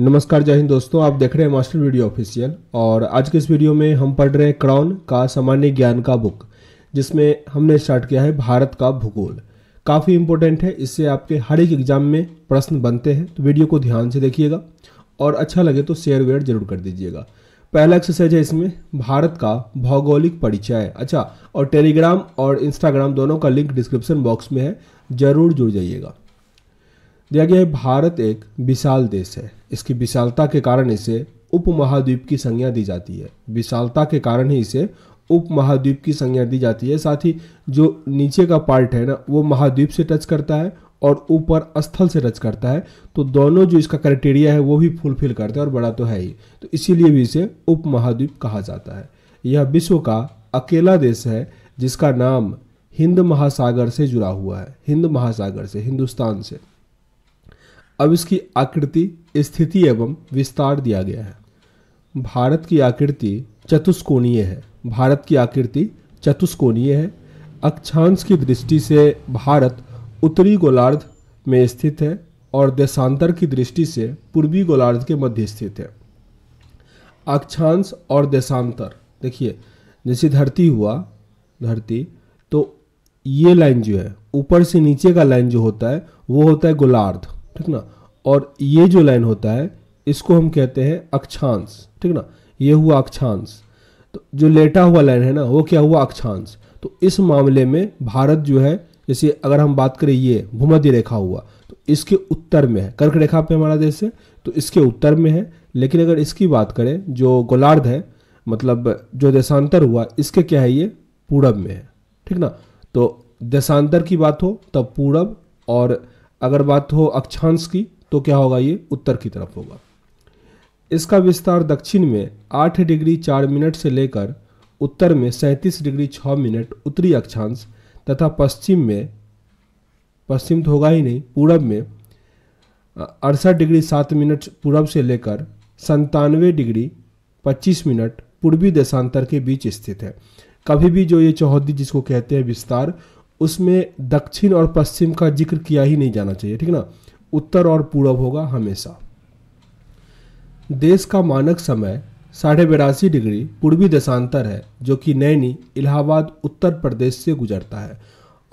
नमस्कार जय हिंद दोस्तों आप देख रहे हैं मास्टर वीडियो ऑफिशियल और आज के इस वीडियो में हम पढ़ रहे हैं क्राउन का सामान्य ज्ञान का बुक जिसमें हमने स्टार्ट किया है भारत का भूगोल काफ़ी इंपॉर्टेंट है इससे आपके हर एक एग्जाम में प्रश्न बनते हैं तो वीडियो को ध्यान से देखिएगा और अच्छा लगे तो शेयर वेयर जरूर कर दीजिएगा पहला एक्सरसाइज है इसमें भारत का भौगोलिक परिचय अच्छा और टेलीग्राम और इंस्टाग्राम दोनों का लिंक डिस्क्रिप्शन बॉक्स में है जरूर जुड़ जाइएगा दिया गया है भारत एक विशाल देश है इसकी विशालता के कारण इसे उप महाद्वीप की संज्ञा दी जाती है विशालता के कारण ही इसे उप महाद्वीप की संज्ञा दी जाती है साथ ही जो नीचे का पार्ट है ना वो महाद्वीप से टच करता है और ऊपर स्थल से टच करता है तो दोनों जो इसका क्राइटेरिया है वो भी फुलफिल करता है और बड़ा तो है ही तो इसीलिए भी इसे उप महाद्वीप कहा जाता है यह विश्व का अकेला देश है जिसका नाम हिंद महासागर से जुड़ा हुआ है हिंद महासागर से हिंदुस्तान से अब इसकी आकृति स्थिति एवं विस्तार दिया गया है भारत की आकृति चतुष्कोणीय है भारत की आकृति चतुष्कोणीय है अक्षांश की दृष्टि से भारत उत्तरी गोलार्ध में स्थित है और देशांतर की दृष्टि से पूर्वी गोलार्ध के मध्य स्थित है अक्षांश और देशांतर देखिए जैसे धरती हुआ धरती तो ये लाइन जो है ऊपर से नीचे का लाइन जो होता है वो होता है गोलार्ध ठीक ना और ये जो लाइन होता है इसको हम कहते हैं अक्षांश ठीक ना ये हुआ अक्षांश तो जो लेटा हुआ लाइन है ना वो क्या हुआ अक्षांश तो इस मामले में भारत जो है जैसे अगर हम बात करें ये भूमध्य रेखा हुआ तो इसके उत्तर में है कर्क रेखा पे हमारा देश है तो इसके उत्तर में है लेकिन अगर इसकी बात करें जो गोलार्ध है मतलब जो देशांतर हुआ इसके क्या है ये पूरब में है ठीक ना तो देशांतर की बात हो तब पूरब और अगर बात हो अक्षांश की तो क्या होगा ये उत्तर की तरफ होगा इसका विस्तार दक्षिण में आठ डिग्री चार मिनट से लेकर उत्तर में सैंतीस डिग्री छः मिनट उत्तरी अक्षांश तथा पश्चिम में पश्चिम तो होगा ही नहीं पूरब में अड़सठ डिग्री सात मिनट पूरब से लेकर संतानवे डिग्री पच्चीस मिनट पूर्वी देशांतर के बीच स्थित है कभी भी जो ये चौहदी जिसको कहते हैं विस्तार उसमें दक्षिण और पश्चिम का जिक्र किया ही नहीं जाना चाहिए ठीक ना उत्तर और पूर्व होगा हमेशा देश का मानक समय साढ़े बिरासी डिग्री पूर्वी देशांतर है जो कि नैनी इलाहाबाद उत्तर प्रदेश से गुजरता है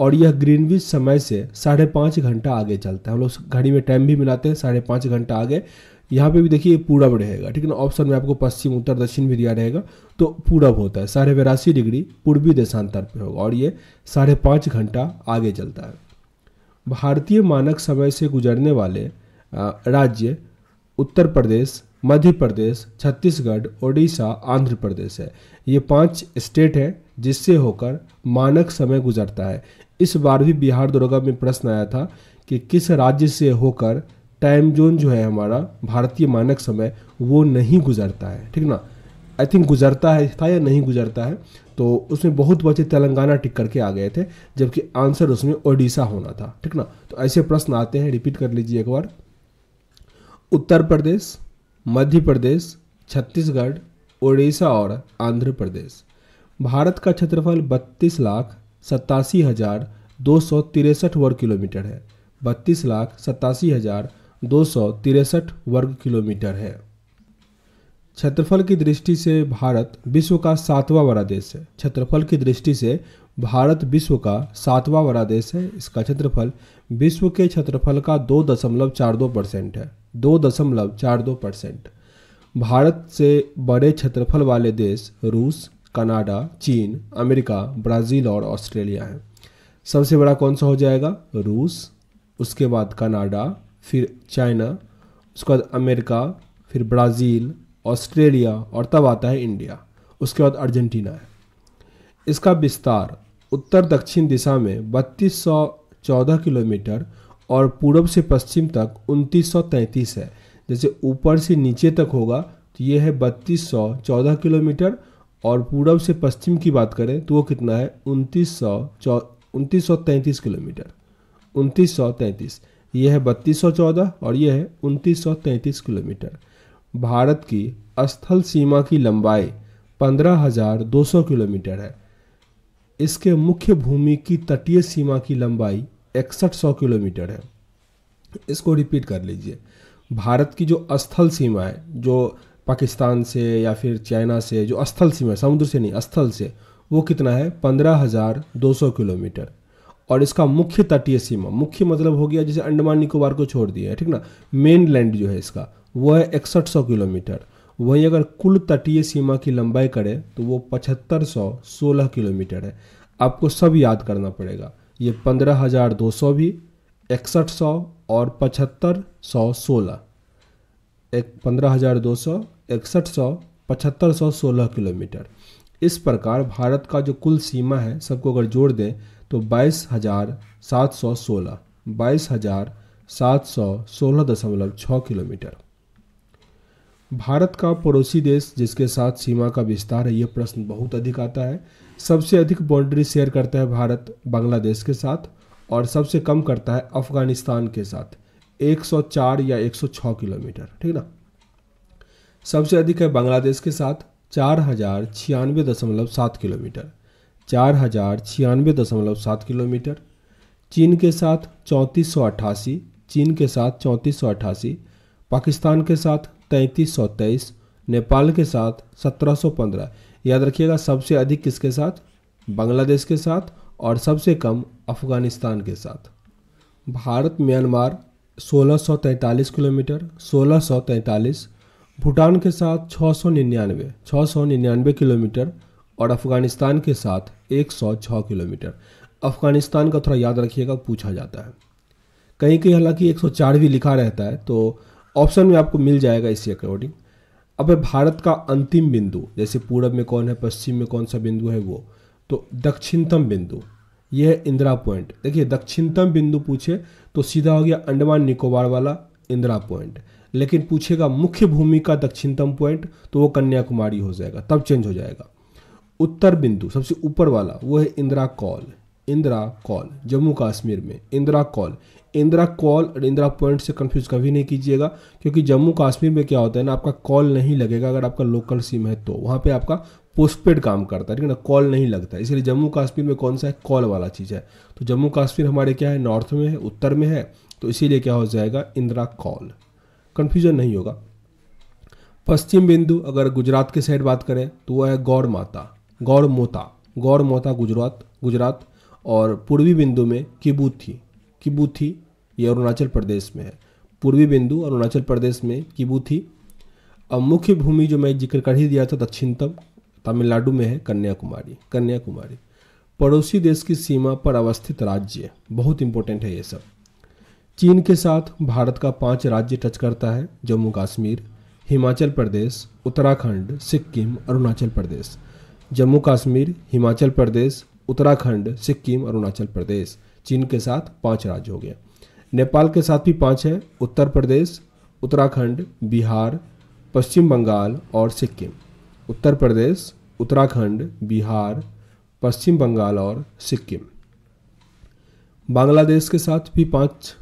और यह ग्रीनविच समय से साढ़े पाँच घंटा आगे चलता है हम लोग घड़ी में टाइम भी मिलाते हैं साढ़े पाँच घंटा आगे यहाँ पे भी देखिए पूरब रहेगा ठीक है ना ऑप्शन में आपको पश्चिम उत्तर दक्षिण भी दिया रहेगा तो पूरब होता है साढ़े बेरासी डिग्री पूर्वी देशांतर पे होगा और ये साढ़े पाँच घंटा आगे चलता है भारतीय मानक समय से गुजरने वाले राज्य उत्तर प्रदेश मध्य प्रदेश छत्तीसगढ़ ओडिशा आंध्र प्रदेश है ये पाँच स्टेट हैं जिससे होकर मानक समय गुजरता है इस बार भी बिहार दुर्गा में प्रश्न आया था कि किस राज्य से होकर टाइम जोन जो है हमारा भारतीय मानक समय वो नहीं गुजरता है ठीक ना आई थिंक गुजरता है था या नहीं गुजरता है तो उसमें बहुत बच्चे तेलंगाना टिक करके आ गए थे जबकि आंसर उसमें ओडिशा होना था ठीक ना तो ऐसे प्रश्न आते हैं रिपीट कर लीजिए एक बार उत्तर प्रदेश मध्य प्रदेश छत्तीसगढ़ ओडिशा और आंध्र प्रदेश भारत का क्षेत्रफल बत्तीस लाख सत्तासी हज़ार दो सौ तिरसठ वर्ग किलोमीटर है बत्तीस लाख सत्तासी हज़ार दो वर्ग किलोमीटर है क्षेत्रफल की दृष्टि से भारत विश्व का सातवां बड़ा देश है क्षेत्रफल की दृष्टि से भारत विश्व का सातवां बड़ा देश है इसका क्षेत्रफल विश्व के क्षेत्रफल का दो दशमलव चार दो परसेंट है दो दशमलव चार दो परसेंट भारत से बड़े क्षेत्रफल वाले देश रूस कनाडा चीन अमेरिका ब्राज़ील और ऑस्ट्रेलिया हैं सबसे बड़ा कौन सा हो जाएगा रूस उसके बाद कनाडा फिर चाइना उसके बाद अमेरिका फिर ब्राज़ील ऑस्ट्रेलिया और तब आता है इंडिया उसके बाद अर्जेंटीना है इसका विस्तार उत्तर दक्षिण दिशा में बत्तीस किलोमीटर और पूर्व से पश्चिम तक उनतीस है जैसे ऊपर से नीचे तक होगा तो ये है बत्तीस किलोमीटर और पूर्व से पश्चिम की बात करें तो वो कितना है उनतीस सौ किलोमीटर उनतीस यह है बत्तीस और यह है उनतीस किलोमीटर भारत की स्थल सीमा की लंबाई 15,200 किलोमीटर है इसके मुख्य भूमि की तटीय सीमा की लंबाई इकसठ किलोमीटर है इसको रिपीट कर लीजिए भारत की जो स्थल सीमा है जो पाकिस्तान से या फिर चाइना से जो स्थल सीमा समुद्र से नहीं स्थल से वो कितना है पंद्रह हज़ार दो सौ किलोमीटर और इसका मुख्य तटीय सीमा मुख्य मतलब हो गया जैसे अंडमान निकोबार को छोड़ दिया है ठीक ना मेन लैंड जो है इसका वो है इकसठ सौ किलोमीटर वहीं अगर कुल तटीय सीमा की लंबाई करें तो वो पचहत्तर सौ सोलह किलोमीटर है आपको सब याद करना पड़ेगा ये पंद्रह हज़ार दो सौ भी इकसठ सौ और पचहत्तर सौ सोलह एक पंद्रह हज़ार दो सौ इकसठ सौ पचहत्तर सौ सोलह किलोमीटर इस प्रकार भारत का जो कुल सीमा है सबको अगर जोड़ दें तो बाईस हज़ार सात सौ सोलह बाईस हज़ार सात सौ सोलह दशमलव छः किलोमीटर भारत का पड़ोसी देश जिसके साथ सीमा का विस्तार है यह प्रश्न बहुत अधिक आता है सबसे अधिक बाउंड्री शेयर करता है भारत बांग्लादेश के साथ और सबसे कम करता है अफगानिस्तान के साथ 104 या 106 किलोमीटर ठीक ना सबसे अधिक है बांग्लादेश के साथ चार हज़ार छियानवे दशमलव सात किलोमीटर चार हजार छियानवे दशमलव सात किलोमीटर चीन के साथ चौंतीस सौ अट्ठासी चीन के साथ चौंतीस सौ अट्ठासी पाकिस्तान के साथ तैंतीस सौ तेईस नेपाल के साथ सत्रह सौ पंद्रह याद रखिएगा सबसे अधिक किसके साथ बांग्लादेश के साथ और सबसे कम अफगानिस्तान के साथ भारत म्यांमार तैंतालीस किलोमीटर तैंतालीस भूटान के साथ 699 699 किलोमीटर और अफ़गानिस्तान के साथ 106 किलोमीटर अफ़गानिस्तान का थोड़ा याद रखिएगा पूछा जाता है कहीं कहीं हालांकि 104 भी लिखा रहता है तो ऑप्शन में आपको मिल जाएगा इसी अकॉर्डिंग अब भारत का अंतिम बिंदु जैसे पूरब में कौन है पश्चिम में कौन सा बिंदु है वो तो दक्षिणतम बिंदु यह है इंदिरा पॉइंट देखिए दक्षिणतम बिंदु पूछे तो सीधा हो गया अंडमान निकोबार वाला इंदिरा पॉइंट लेकिन पूछेगा मुख्य भूमि का दक्षिणतम पॉइंट तो वो कन्याकुमारी हो जाएगा तब चेंज हो जाएगा उत्तर बिंदु सबसे ऊपर वाला वो है इंदिरा कॉल इंदिरा कॉल जम्मू कश्मीर में इंदिरा कॉल इंदिरा कॉल और इंदिरा पॉइंट से कंफ्यूज कभी नहीं कीजिएगा क्योंकि जम्मू कश्मीर में क्या होता है ना आपका कॉल नहीं लगेगा अगर आपका लोकल सिम है तो वहाँ पे आपका पोस्टपेड काम करता है ठीक है ना कॉल नहीं लगता इसलिए जम्मू कश्मीर में कौन सा है कॉल वाला चीज़ है तो जम्मू कश्मीर हमारे क्या है नॉर्थ में है उत्तर में है तो इसीलिए क्या हो जाएगा इंदिरा कॉल कन्फ्यूजन नहीं होगा पश्चिम बिंदु अगर गुजरात के साइड बात करें तो वह है गौर माता गौड़ मोता गौड़ मोता गुजरात गुजरात और पूर्वी बिंदु में किबूथी किबूथी ये अरुणाचल प्रदेश में है पूर्वी बिंदु अरुणाचल प्रदेश में किबूथी अब मुख्य भूमि जो मैं जिक्र कर ही दिया था दक्षिणतम तमिलनाडु में है कन्याकुमारी कन्याकुमारी पड़ोसी देश की सीमा पर अवस्थित राज्य बहुत इंपॉर्टेंट है ये सब चीन के साथ भारत का पांच राज्य टच करता है जम्मू कश्मीर हिमाचल प्रदेश उत्तराखंड सिक्किम अरुणाचल प्रदेश जम्मू कश्मीर हिमाचल प्रदेश उत्तराखंड सिक्किम अरुणाचल प्रदेश चीन के साथ पांच राज्य हो गया नेपाल के साथ भी पांच है उत्तर प्रदेश उत्तराखंड बिहार पश्चिम बंगाल और सिक्किम उत्तर प्रदेश उत्तराखंड बिहार पश्चिम बंगाल और सिक्किम बांग्लादेश के साथ भी पांच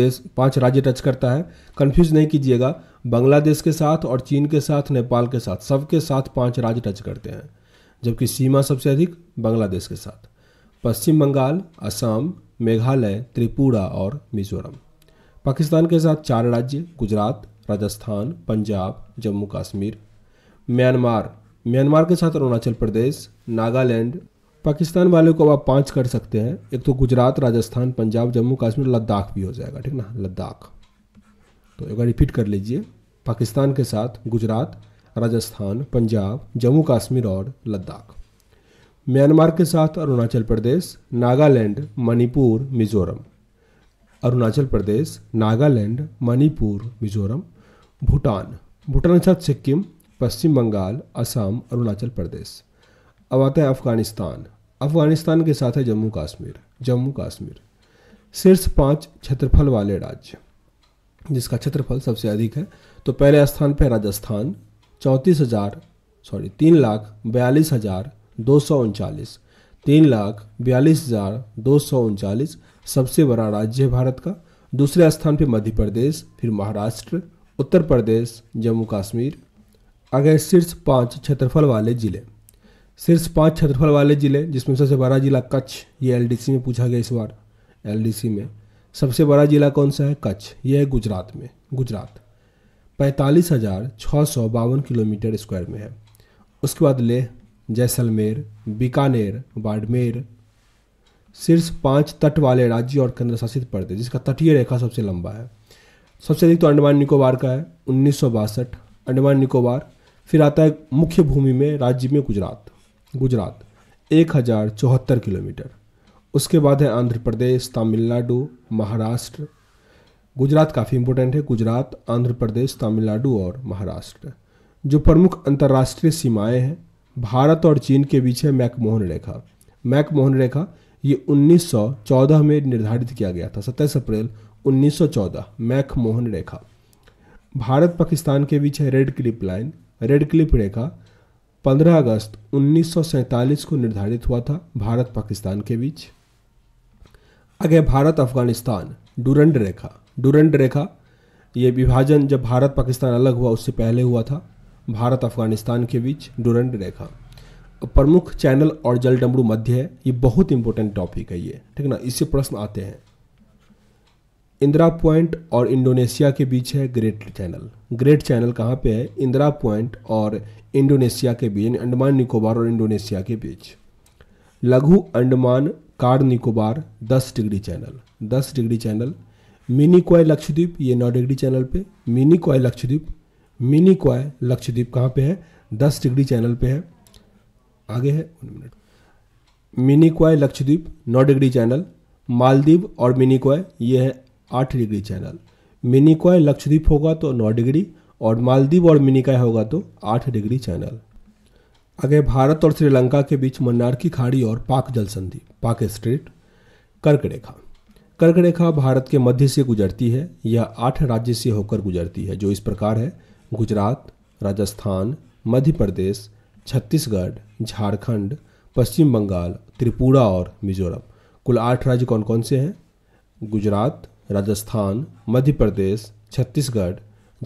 देश पांच राज्य टच करता है कंफ्यूज नहीं कीजिएगा बांग्लादेश के साथ और चीन के साथ नेपाल के साथ सबके साथ पांच राज्य टच करते हैं जबकि सीमा सबसे अधिक बांग्लादेश के साथ पश्चिम बंगाल असम मेघालय त्रिपुरा और मिजोरम पाकिस्तान के साथ चार राज्य गुजरात राजस्थान पंजाब जम्मू कश्मीर म्यांमार म्यांमार के साथ अरुणाचल प्रदेश नागालैंड पाकिस्तान वाले को अब आप पाँच कर सकते हैं एक तो गुजरात राजस्थान पंजाब जम्मू कश्मीर लद्दाख भी हो जाएगा ठीक ना लद्दाख तो एक बार रिपीट कर लीजिए पाकिस्तान के साथ गुजरात राजस्थान पंजाब जम्मू कश्मीर और लद्दाख म्यांमार के साथ अरुणाचल प्रदेश नागालैंड मणिपुर मिजोरम अरुणाचल प्रदेश नागालैंड मणिपुर मिजोरम भूटान भूटान के साथ सिक्किम पश्चिम बंगाल असम अरुणाचल प्रदेश अब आता है अफगानिस्तान अफगानिस्तान के साथ है जम्मू कश्मीर जम्मू कश्मीर शीर्ष पाँच क्षेत्रफल वाले राज्य जिसका क्षेत्रफल सबसे अधिक है तो पहले स्थान पर राजस्थान चौंतीस हज़ार सॉरी तीन लाख बयालीस हज़ार दो सौ उनचालीस तीन लाख बयालीस हज़ार दो सौ उनचालीस सबसे बड़ा राज्य है भारत का दूसरे स्थान पर मध्य प्रदेश फिर महाराष्ट्र उत्तर प्रदेश जम्मू कश्मीर आगे शीर्ष पाँच क्षेत्रफल वाले ज़िले शीर्ष पाँच क्षेत्रफल वाले ज़िले जिसमें सबसे बड़ा ज़िला कच्छ ये एल में पूछा गया इस बार एल में सबसे बड़ा ज़िला कौन सा है कच्छ यह है गुजरात में गुजरात पैंतालीस हज़ार छः सौ बावन किलोमीटर स्क्वायर में है उसके बाद लेह जैसलमेर बीकानेर बाड़मेर शीर्ष पाँच तट वाले राज्य और केंद्र शासित प्रदेश जिसका तटीय रेखा सबसे लंबा है सबसे अधिक तो अंडमान निकोबार का है उन्नीस अंडमान निकोबार फिर आता है मुख्य भूमि में राज्य में गुजरात गुजरात एक हज़ार चौहत्तर किलोमीटर उसके बाद है आंध्र प्रदेश तमिलनाडु महाराष्ट्र गुजरात काफ़ी इंपॉर्टेंट है गुजरात आंध्र प्रदेश तमिलनाडु और महाराष्ट्र जो प्रमुख अंतर्राष्ट्रीय सीमाएं हैं भारत और चीन के बीच है मैकमोहन रेखा मैकमोहन रेखा ये 1914 में निर्धारित किया गया था सत्ताईस अप्रैल 1914 मैकमोहन रेखा भारत पाकिस्तान के बीच है Radcliffe line Radcliffe रेखा 15 अगस्त 1947 को निर्धारित हुआ था भारत पाकिस्तान के बीच आगे भारत अफगानिस्तान डुरंड रेखा डूरेंट रेखा ये विभाजन जब भारत पाकिस्तान अलग हुआ उससे पहले हुआ था भारत अफगानिस्तान के बीच डूरेंट रेखा प्रमुख चैनल और जल डमरू मध्य है ये बहुत इंपॉर्टेंट टॉपिक है ये ठीक ना इससे प्रश्न आते हैं इंदिरा पॉइंट और इंडोनेशिया के बीच है ग्रेट चैनल ग्रेट चैनल कहाँ पे है इंदिरा पॉइंट और इंडोनेशिया के बीच अंडमान निकोबार और इंडोनेशिया के बीच लघु Andaman Car Nicobar 10 degree channel 10 degree channel Minicoy Lakshadweep ये नौ डिग्री चैनल पे मिनी क्वाय लक्षद्वीप मिनी क्वाय लक्षद्वीप कहाँ पे है दस डिग्री चैनल पे है आगे है मिनट मिनी क्वाय लक्षद्वीप नौ डिग्री चैनल मालदीव और मिनी क्वाय ये है आठ degree channel Minicoy Lakshadweep होगा तो नौ डिग्री और मालदीव और मिनिकाय होगा तो आठ डिग्री चैनल आगे भारत और श्रीलंका के बीच मन्नार की खाड़ी और पाक जल संधि पाक स्ट्रीट कर्क रेखा कर्क रेखा भारत के मध्य से गुजरती है यह आठ राज्य से होकर गुजरती है जो इस प्रकार है गुजरात राजस्थान मध्य प्रदेश छत्तीसगढ़ झारखंड पश्चिम बंगाल त्रिपुरा और मिजोरम कुल आठ राज्य कौन कौन से हैं गुजरात राजस्थान मध्य प्रदेश छत्तीसगढ़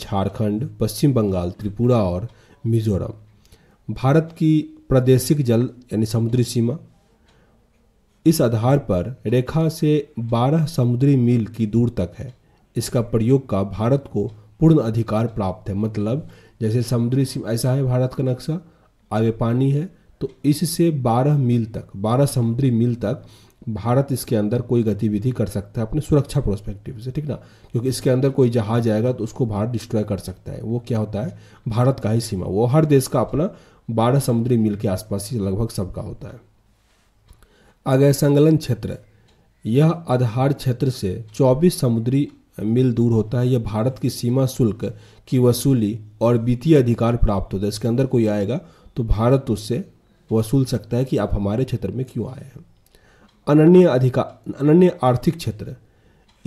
झारखंड पश्चिम बंगाल त्रिपुरा और मिजोरम भारत की प्रादेशिक जल यानी समुद्री सीमा इस आधार पर रेखा से 12 समुद्री मील की दूर तक है इसका प्रयोग का भारत को पूर्ण अधिकार प्राप्त है मतलब जैसे समुद्री सीमा ऐसा है भारत का नक्शा आगे पानी है तो इससे 12 मील तक 12 समुद्री मील तक भारत इसके अंदर कोई गतिविधि कर सकता है अपने सुरक्षा प्रोस्पेक्टिव से ठीक ना क्योंकि इसके अंदर कोई जहाज आएगा तो उसको भारत डिस्ट्रॉय कर सकता है वो क्या होता है भारत का ही सीमा वो हर देश का अपना बारह समुद्री मील के आसपास ही लगभग सबका होता है आगे संगलन क्षेत्र यह आधार क्षेत्र से 24 समुद्री मील दूर होता है यह भारत की सीमा शुल्क की वसूली और वित्तीय अधिकार प्राप्त होता है इसके अंदर कोई आएगा तो भारत उससे वसूल सकता है कि आप हमारे क्षेत्र में क्यों आए हैं अनन्य अधिकार अनन्य आर्थिक क्षेत्र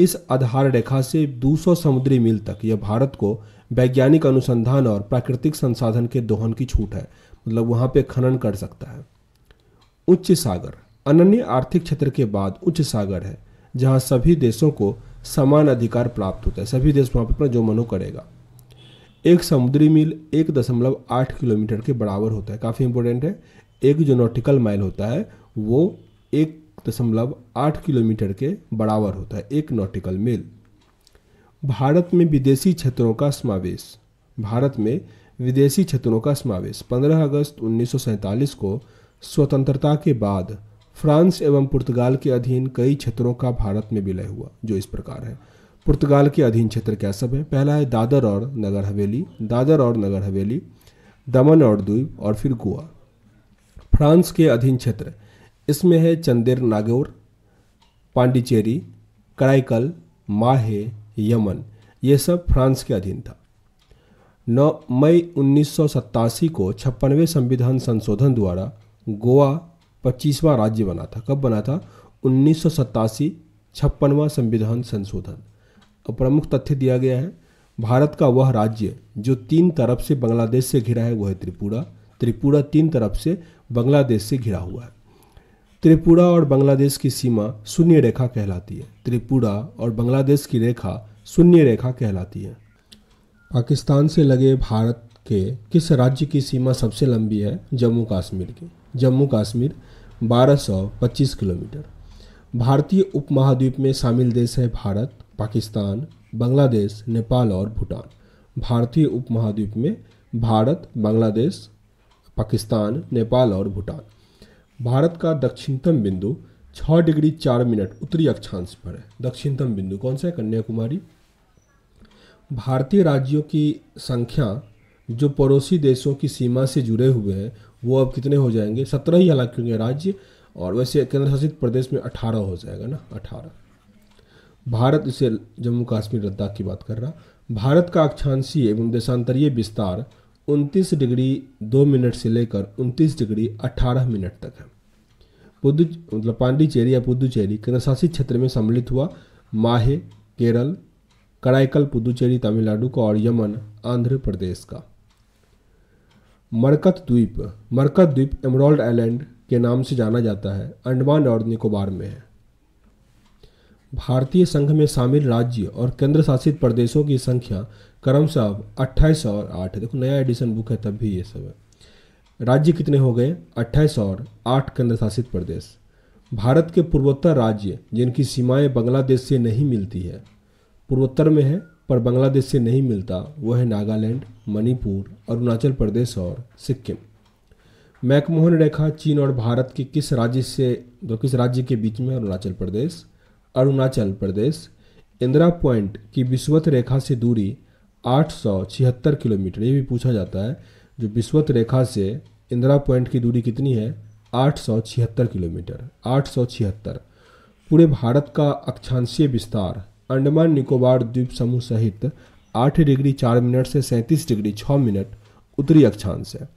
इस आधार रेखा से 200 समुद्री मील तक यह भारत को वैज्ञानिक अनुसंधान और प्राकृतिक संसाधन के दोहन की छूट है मतलब वहाँ पे खनन कर सकता है उच्च सागर अनन्य आर्थिक क्षेत्र के बाद उच्च सागर है जहाँ सभी देशों को समान अधिकार प्राप्त होता है सभी देश वहाँ पर अपना जो मनो करेगा एक समुद्री मील एक दशमलव आठ किलोमीटर के बराबर होता है काफ़ी इंपॉर्टेंट है एक जो नॉटिकल माइल होता है वो एक दशमलव आठ किलोमीटर के बराबर होता है एक नॉटिकल मील भारत में विदेशी क्षेत्रों का समावेश भारत में विदेशी क्षेत्रों का समावेश 15 अगस्त उन्नीस को स्वतंत्रता के बाद फ्रांस एवं पुर्तगाल के अधीन कई क्षेत्रों का भारत में विलय हुआ जो इस प्रकार है पुर्तगाल के अधीन क्षेत्र क्या सब है पहला है दादर और नगर हवेली दादर और नगर हवेली दमन और द्वीप और फिर गोवा फ्रांस के अधीन क्षेत्र इसमें है चंदेर नागौर पांडिचेरी कड़ाईकल माहे यमन ये सब फ्रांस के अधीन था 9 मई उन्नीस को छप्पनवे संविधान संशोधन द्वारा गोवा पच्चीसवां राज्य बना था कब बना था उन्नीस सौ सत्तासी छप्पनवा संविधान संशोधन अब प्रमुख तथ्य दिया गया है भारत का वह राज्य जो तीन तरफ से बांग्लादेश से घिरा है वह है त्रिपुरा त्रिपुरा तीन तरफ से बांग्लादेश से घिरा हुआ है त्रिपुरा और बांग्लादेश की सीमा शून्य रेखा कहलाती है त्रिपुरा और बांग्लादेश की रेखा शून्य रेखा कहलाती है पाकिस्तान से लगे भारत के किस राज्य की सीमा सबसे लंबी है जम्मू कश्मीर की जम्मू कश्मीर 1225 किलोमीटर भारतीय उपमहाद्वीप में शामिल देश है भारत पाकिस्तान बांग्लादेश नेपाल और भूटान भारतीय उपमहाद्वीप में भारत बांग्लादेश पाकिस्तान नेपाल और भूटान भारत का दक्षिणतम बिंदु छः डिग्री चार मिनट उत्तरी अक्षांश पर है दक्षिणतम बिंदु कौन सा है कन्याकुमारी भारतीय राज्यों की संख्या जो पड़ोसी देशों की सीमा से जुड़े हुए हैं वो अब कितने हो जाएंगे सत्रह ही हालांकि होंगे राज्य और वैसे केंद्र शासित प्रदेश में अठारह हो जाएगा ना अठारह भारत इसे जम्मू कश्मीर लद्दाख की बात कर रहा भारत का अक्षांशीय एवं देशांतरीय विस्तार उनतीस डिग्री दो मिनट से लेकर उनतीस डिग्री अठारह मिनट तक है पुदु मतलब पांडिचेरी या पुदुचेरी केंद्रशासित क्षेत्र में सम्मिलित हुआ माहे केरल कराईकल पुदुचेरी तमिलनाडु का और यमन आंध्र प्रदेश का मरकत द्वीप मरकत द्वीप एमरोल्ड आइलैंड के नाम से जाना जाता है अंडमान और निकोबार में है भारतीय संघ में शामिल राज्य और केंद्र शासित प्रदेशों की संख्या क्रमशः अट्ठाईस और आठ देखो नया एडिशन बुक है तब भी ये सब है राज्य कितने हो गए अट्ठाईस और आठ केंद्र शासित प्रदेश भारत के पूर्वोत्तर राज्य जिनकी सीमाएं बांग्लादेश से नहीं मिलती है पूर्वोत्तर में है पर बांग्लादेश से नहीं मिलता वो है नागालैंड मणिपुर अरुणाचल प्रदेश और सिक्किम मैकमोहन रेखा चीन और भारत के किस राज्य से तो किस राज्य के बीच में अरुणाचल प्रदेश अरुणाचल प्रदेश इंदिरा पॉइंट की विश्वत रेखा से दूरी आठ किलोमीटर ये भी पूछा जाता है जो विश्वत रेखा से इंदिरा पॉइंट की दूरी कितनी है आठ किलोमीटर आठ पूरे भारत का अक्षांशीय विस्तार अंडमान निकोबार द्वीप समूह सहित आठ डिग्री चार मिनट से सैंतीस डिग्री छः मिनट उत्तरी अक्षांश है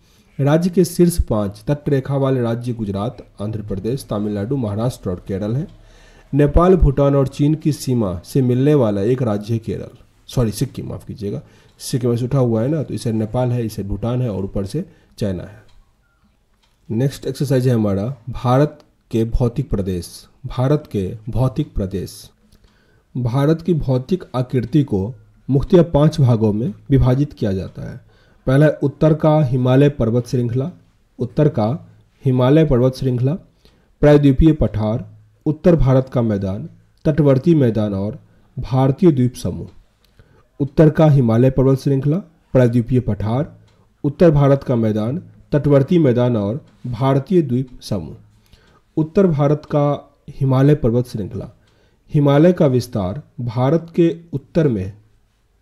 राज्य के शीर्ष पाँच तटरेखा वाले राज्य गुजरात आंध्र प्रदेश तमिलनाडु महाराष्ट्र और केरल है नेपाल भूटान और चीन की सीमा से मिलने वाला एक राज्य है केरल सॉरी सिक्किम माफ़ कीजिएगा सिक्किम से उठा हुआ है ना तो इसे नेपाल है इसे भूटान है और ऊपर से चाइना है नेक्स्ट एक्सरसाइज है हमारा भारत के भौतिक प्रदेश भारत के भौतिक प्रदेश भारत की भौतिक आकृति को मुख्यतः पांच भागों में विभाजित किया जाता है पहला उत्तर का हिमालय पर्वत श्रृंखला उत्तर का हिमालय पर्वत श्रृंखला प्रायद्वीपीय पठार उत्तर भारत का मैदान तटवर्ती मैदान और भारतीय द्वीप समूह उत्तर का हिमालय पर्वत श्रृंखला प्रायद्वीपीय पठार उत्तर भारत का मैदान तटवर्ती मैदान और भारतीय द्वीप समूह उत्तर भारत का हिमालय पर्वत श्रृंखला हिमालय का विस्तार भारत के उत्तर में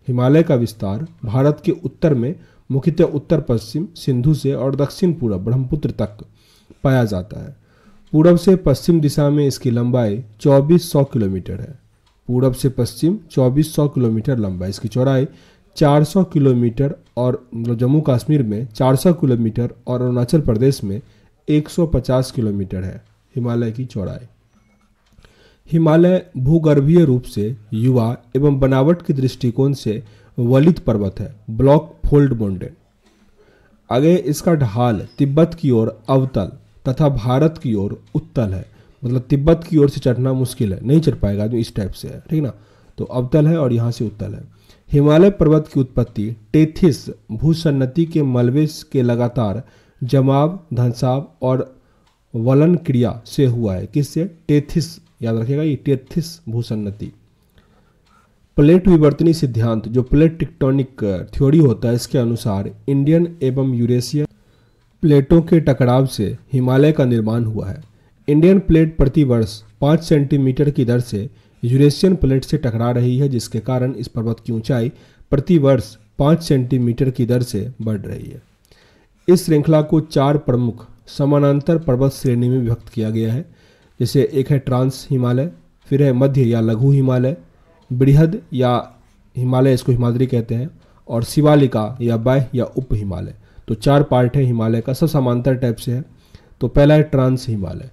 हिमालय का विस्तार भारत के उत्तर में मुख्यतः उत्तर पश्चिम सिंधु से और दक्षिण पूर्व ब्रह्मपुत्र तक पाया जाता है पूर्व से पश्चिम दिशा में इसकी लंबाई 2400 किलोमीटर है पूर्व से पश्चिम 2400 किलोमीटर लंबा इसकी चौड़ाई 400 किलोमीटर और जम्मू कश्मीर में 400 किलोमीटर और अरुणाचल प्रदेश में 150 किलोमीटर है हिमालय की चौड़ाई हिमालय भूगर्भीय रूप से युवा एवं बनावट के दृष्टिकोण से वलित पर्वत है ब्लॉक फोल्ड माउंटेन आगे इसका ढाल तिब्बत की ओर अवतल तथा भारत की ओर उत्तल है मतलब तिब्बत की ओर से चढ़ना मुश्किल है नहीं चढ़ पाएगा आदमी इस टाइप से है ठीक ना तो अवतल है और यहाँ से उत्तल है हिमालय पर्वत की उत्पत्ति टेथिस भूसन्नति के मलबे के लगातार जमाव धंसाव और वलन क्रिया से हुआ है किससे टेथिस याद रखिएगा ये तेथिस भूसन्नति प्लेट विवर्तनी सिद्धांत जो प्लेट टिक्टोनिक थ्योरी होता है इसके अनुसार इंडियन एवं यूरेशियन प्लेटों के टकराव से हिमालय का निर्माण हुआ है इंडियन प्लेट प्रतिवर्ष पाँच सेंटीमीटर की दर से यूरेशियन प्लेट से टकरा रही है जिसके कारण इस पर्वत की ऊंचाई प्रतिवर्ष पाँच सेंटीमीटर की दर से बढ़ रही है इस श्रृंखला को चार प्रमुख समानांतर पर्वत श्रेणी में विभक्त किया गया है जैसे एक है ट्रांस हिमालय फिर है मध्य या लघु हिमालय बृहद या हिमालय इसको हिमाद्री कहते हैं और शिवालिका या बाह या उप हिमालय तो चार पार्ट है हिमालय का सब समांतर टाइप से है तो पहला है ट्रांस हिमालय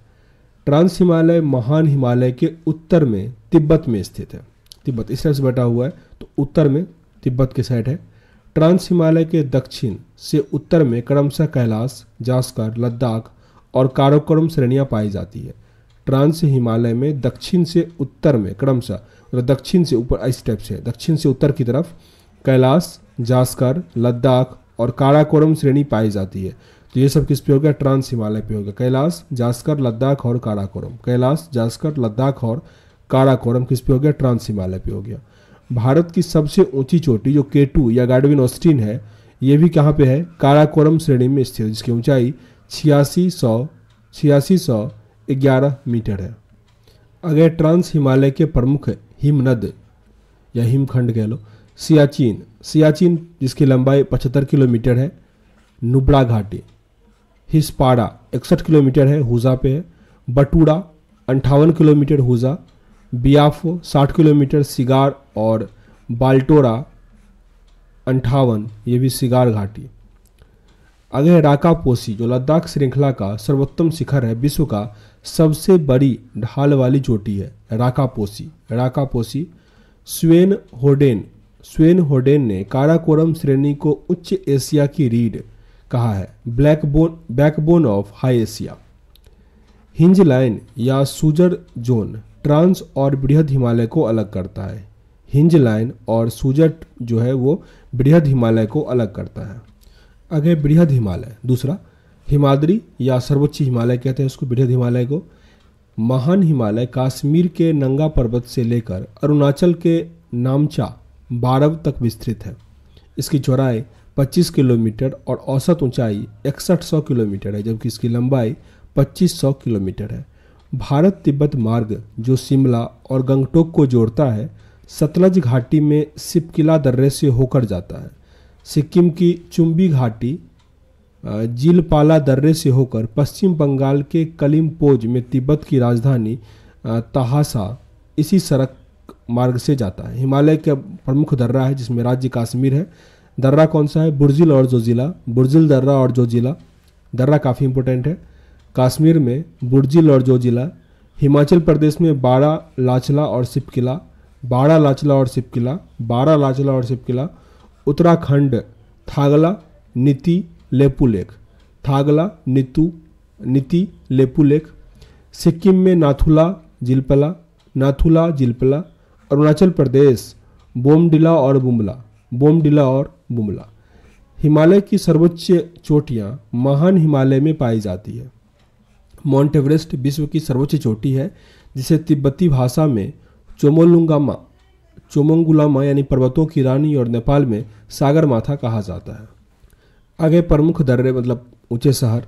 ट्रांस हिमालय महान हिमालय के उत्तर में तिब्बत में स्थित है तिब्बत इस तरह से बैठा हुआ है तो उत्तर में तिब्बत के साइड है ट्रांस हिमालय के दक्षिण से उत्तर में क्रमशः कैलाश जास्कर लद्दाख और कारोक्रम श्रेणियाँ पाई जाती है ट्रांस हिमालय में दक्षिण से उत्तर में क्रमशः मतलब दक्षिण से ऊपर इस टाइप से दक्षिण से उत्तर की तरफ कैलाश जास्कर लद्दाख और काराकोरम श्रेणी पाई जाती है तो ये सब किस पे हो गया ट्रांस हिमालय पे हो गया कैलाश जास्कर लद्दाख और काराकोरम कैलाश जास्कर लद्दाख और काराकोरम किस पे हो गया ट्रांस हिमालय पे हो गया भारत की सबसे ऊंची चोटी जो केटू या गार्डविन ऑस्टिन है ये भी कहाँ पे है काराकोरम श्रेणी में स्थित जिसकी ऊंचाई छियासी सौ छियासी सौ 11 मीटर है अगर ट्रांस हिमालय के प्रमुख हिमनद या हिमखंड कह लो सियाचिन सियाचिन जिसकी लंबाई 75 किलोमीटर है नुबड़ा घाटी हिस्पाड़ा इकसठ किलोमीटर है हुजा पे है बटूड़ा अंठावन किलोमीटर हुजा बियाफो 60 किलोमीटर सिगार और बाल्टोरा अंठावन ये भी सिगार घाटी अगर राका राकापोसी जो लद्दाख श्रृंखला का सर्वोत्तम शिखर है विश्व का सबसे बड़ी ढाल वाली चोटी है राकापोसी राकापोसी स्वेन होडेन स्वेन होडेन ने काराकोरम श्रेणी को उच्च एशिया की रीढ़ कहा है blackbone backbone of high Asia hinge line या सूजर जोन ट्रांस और बृहद हिमालय को अलग करता है हिंज लाइन और सूजर जो है वो बृहद हिमालय को अलग करता है अगे बृहद हिमालय दूसरा हिमाद्री या सर्वोच्च हिमालय कहते हैं उसको बृहद हिमालय को महान हिमालय काश्मीर के नंगा पर्वत से लेकर अरुणाचल के नामचा बारव तक विस्तृत है इसकी चौड़ाई 25 किलोमीटर और औसत ऊंचाई इकसठ सौ किलोमीटर है जबकि इसकी लंबाई 2500 किलोमीटर है भारत तिब्बत मार्ग जो शिमला और गंगटोक को जोड़ता है सतलज घाटी में सिपकिला दर्रे से होकर जाता है सिक्किम की चुंबी घाटी जिलपाला दर्रे से होकर पश्चिम बंगाल के कलिमपोज में तिब्बत की राजधानी तहासा इसी सड़क मार्ग से जाता है हिमालय का प्रमुख दर्रा है जिसमें राज्य काश्मीर है दर्रा कौन सा है बुर्जिल और जो ज़िला बुर्जिल दर्रा और जो जिला दर्रा काफ़ी इंपॉर्टेंट है काश्मीर में बुर्जिल और जो जिला हिमाचल प्रदेश में बाड़ा लाचला और सिपकिला बाड़ा लाचला और सिपकिला बाड़ा लाचला और सिपकिला उत्तराखंड थागला नीति लेपुलेख थागला नीतू नीति लेपुलेख सिक्किम में नाथुला जिलपला नाथुला जिलपला अरुणाचल प्रदेश बोमडिला और बुमला बोमडिला और बुमला हिमालय की सर्वोच्च चोटियाँ महान हिमालय में पाई जाती है माउंट एवरेस्ट विश्व की सर्वोच्च चोटी है जिसे तिब्बती भाषा में चोमोलुंगामा चोमंगुलामा यानी पर्वतों की रानी और नेपाल में सागर माथा कहा जाता है आगे प्रमुख दर्रे मतलब ऊंचे शहर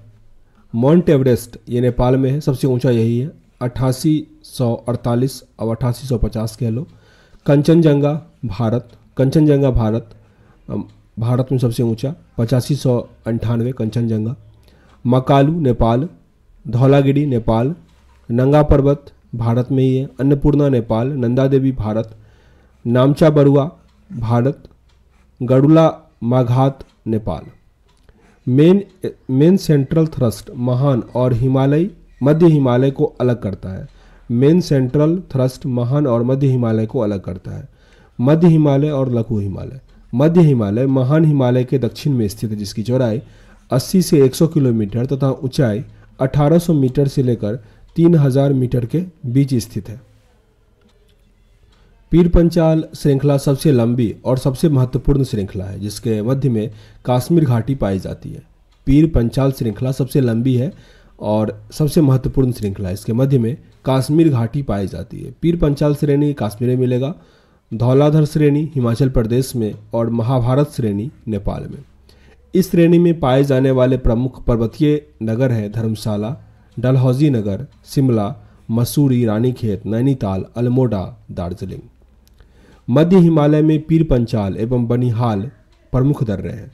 माउंट एवरेस्ट ये नेपाल में है सबसे ऊंचा यही है अट्ठासी सौ अड़तालीस और अट्ठासी सौ पचास कह लो कंचनजंगा भारत कंचनजंगा भारत भारत में सबसे ऊंचा पचासी सौ अंठानवे कंचनजंगा मकालू नेपाल धौलागिरी नेपाल नंगा पर्वत भारत में ही है Annapurna Nepal Nanda Devi Bharat Namcha Barwa Bharat Gurla Mandhata Nepal main main central thrust महान और हिमालय मध्य हिमालय को अलग करता है मेन सेंट्रल थ्रस्ट महान और मध्य हिमालय को अलग करता है मध्य हिमालय और लघु हिमालय मध्य हिमालय महान हिमालय के दक्षिण में स्थित है जिसकी चौड़ाई 80 से 100 किलोमीटर तथा ऊंचाई 1800 मीटर से लेकर 3000 मीटर के बीच स्थित है पीर पंचाल श्रृंखला सबसे लंबी और सबसे महत्वपूर्ण श्रृंखला है जिसके मध्य में काश्मीर घाटी पाई जाती है पीर पंचाल श्रृंखला सबसे लंबी है और सबसे महत्वपूर्ण श्रृंखला इसके मध्य में काश्मीर घाटी पाई जाती है पीर पंचाल श्रेणी काश्मीर में मिलेगा धौलाधर श्रेणी हिमाचल प्रदेश में और महाभारत श्रेणी नेपाल में इस श्रेणी में पाए जाने वाले प्रमुख पर्वतीय नगर हैं धर्मशाला डलहौजी नगर शिमला मसूरी रानीखेत नैनीताल अल्मोड़ा दार्जिलिंग मध्य हिमालय में पीर पंचाल एवं बनिहाल प्रमुख दर्रे हैं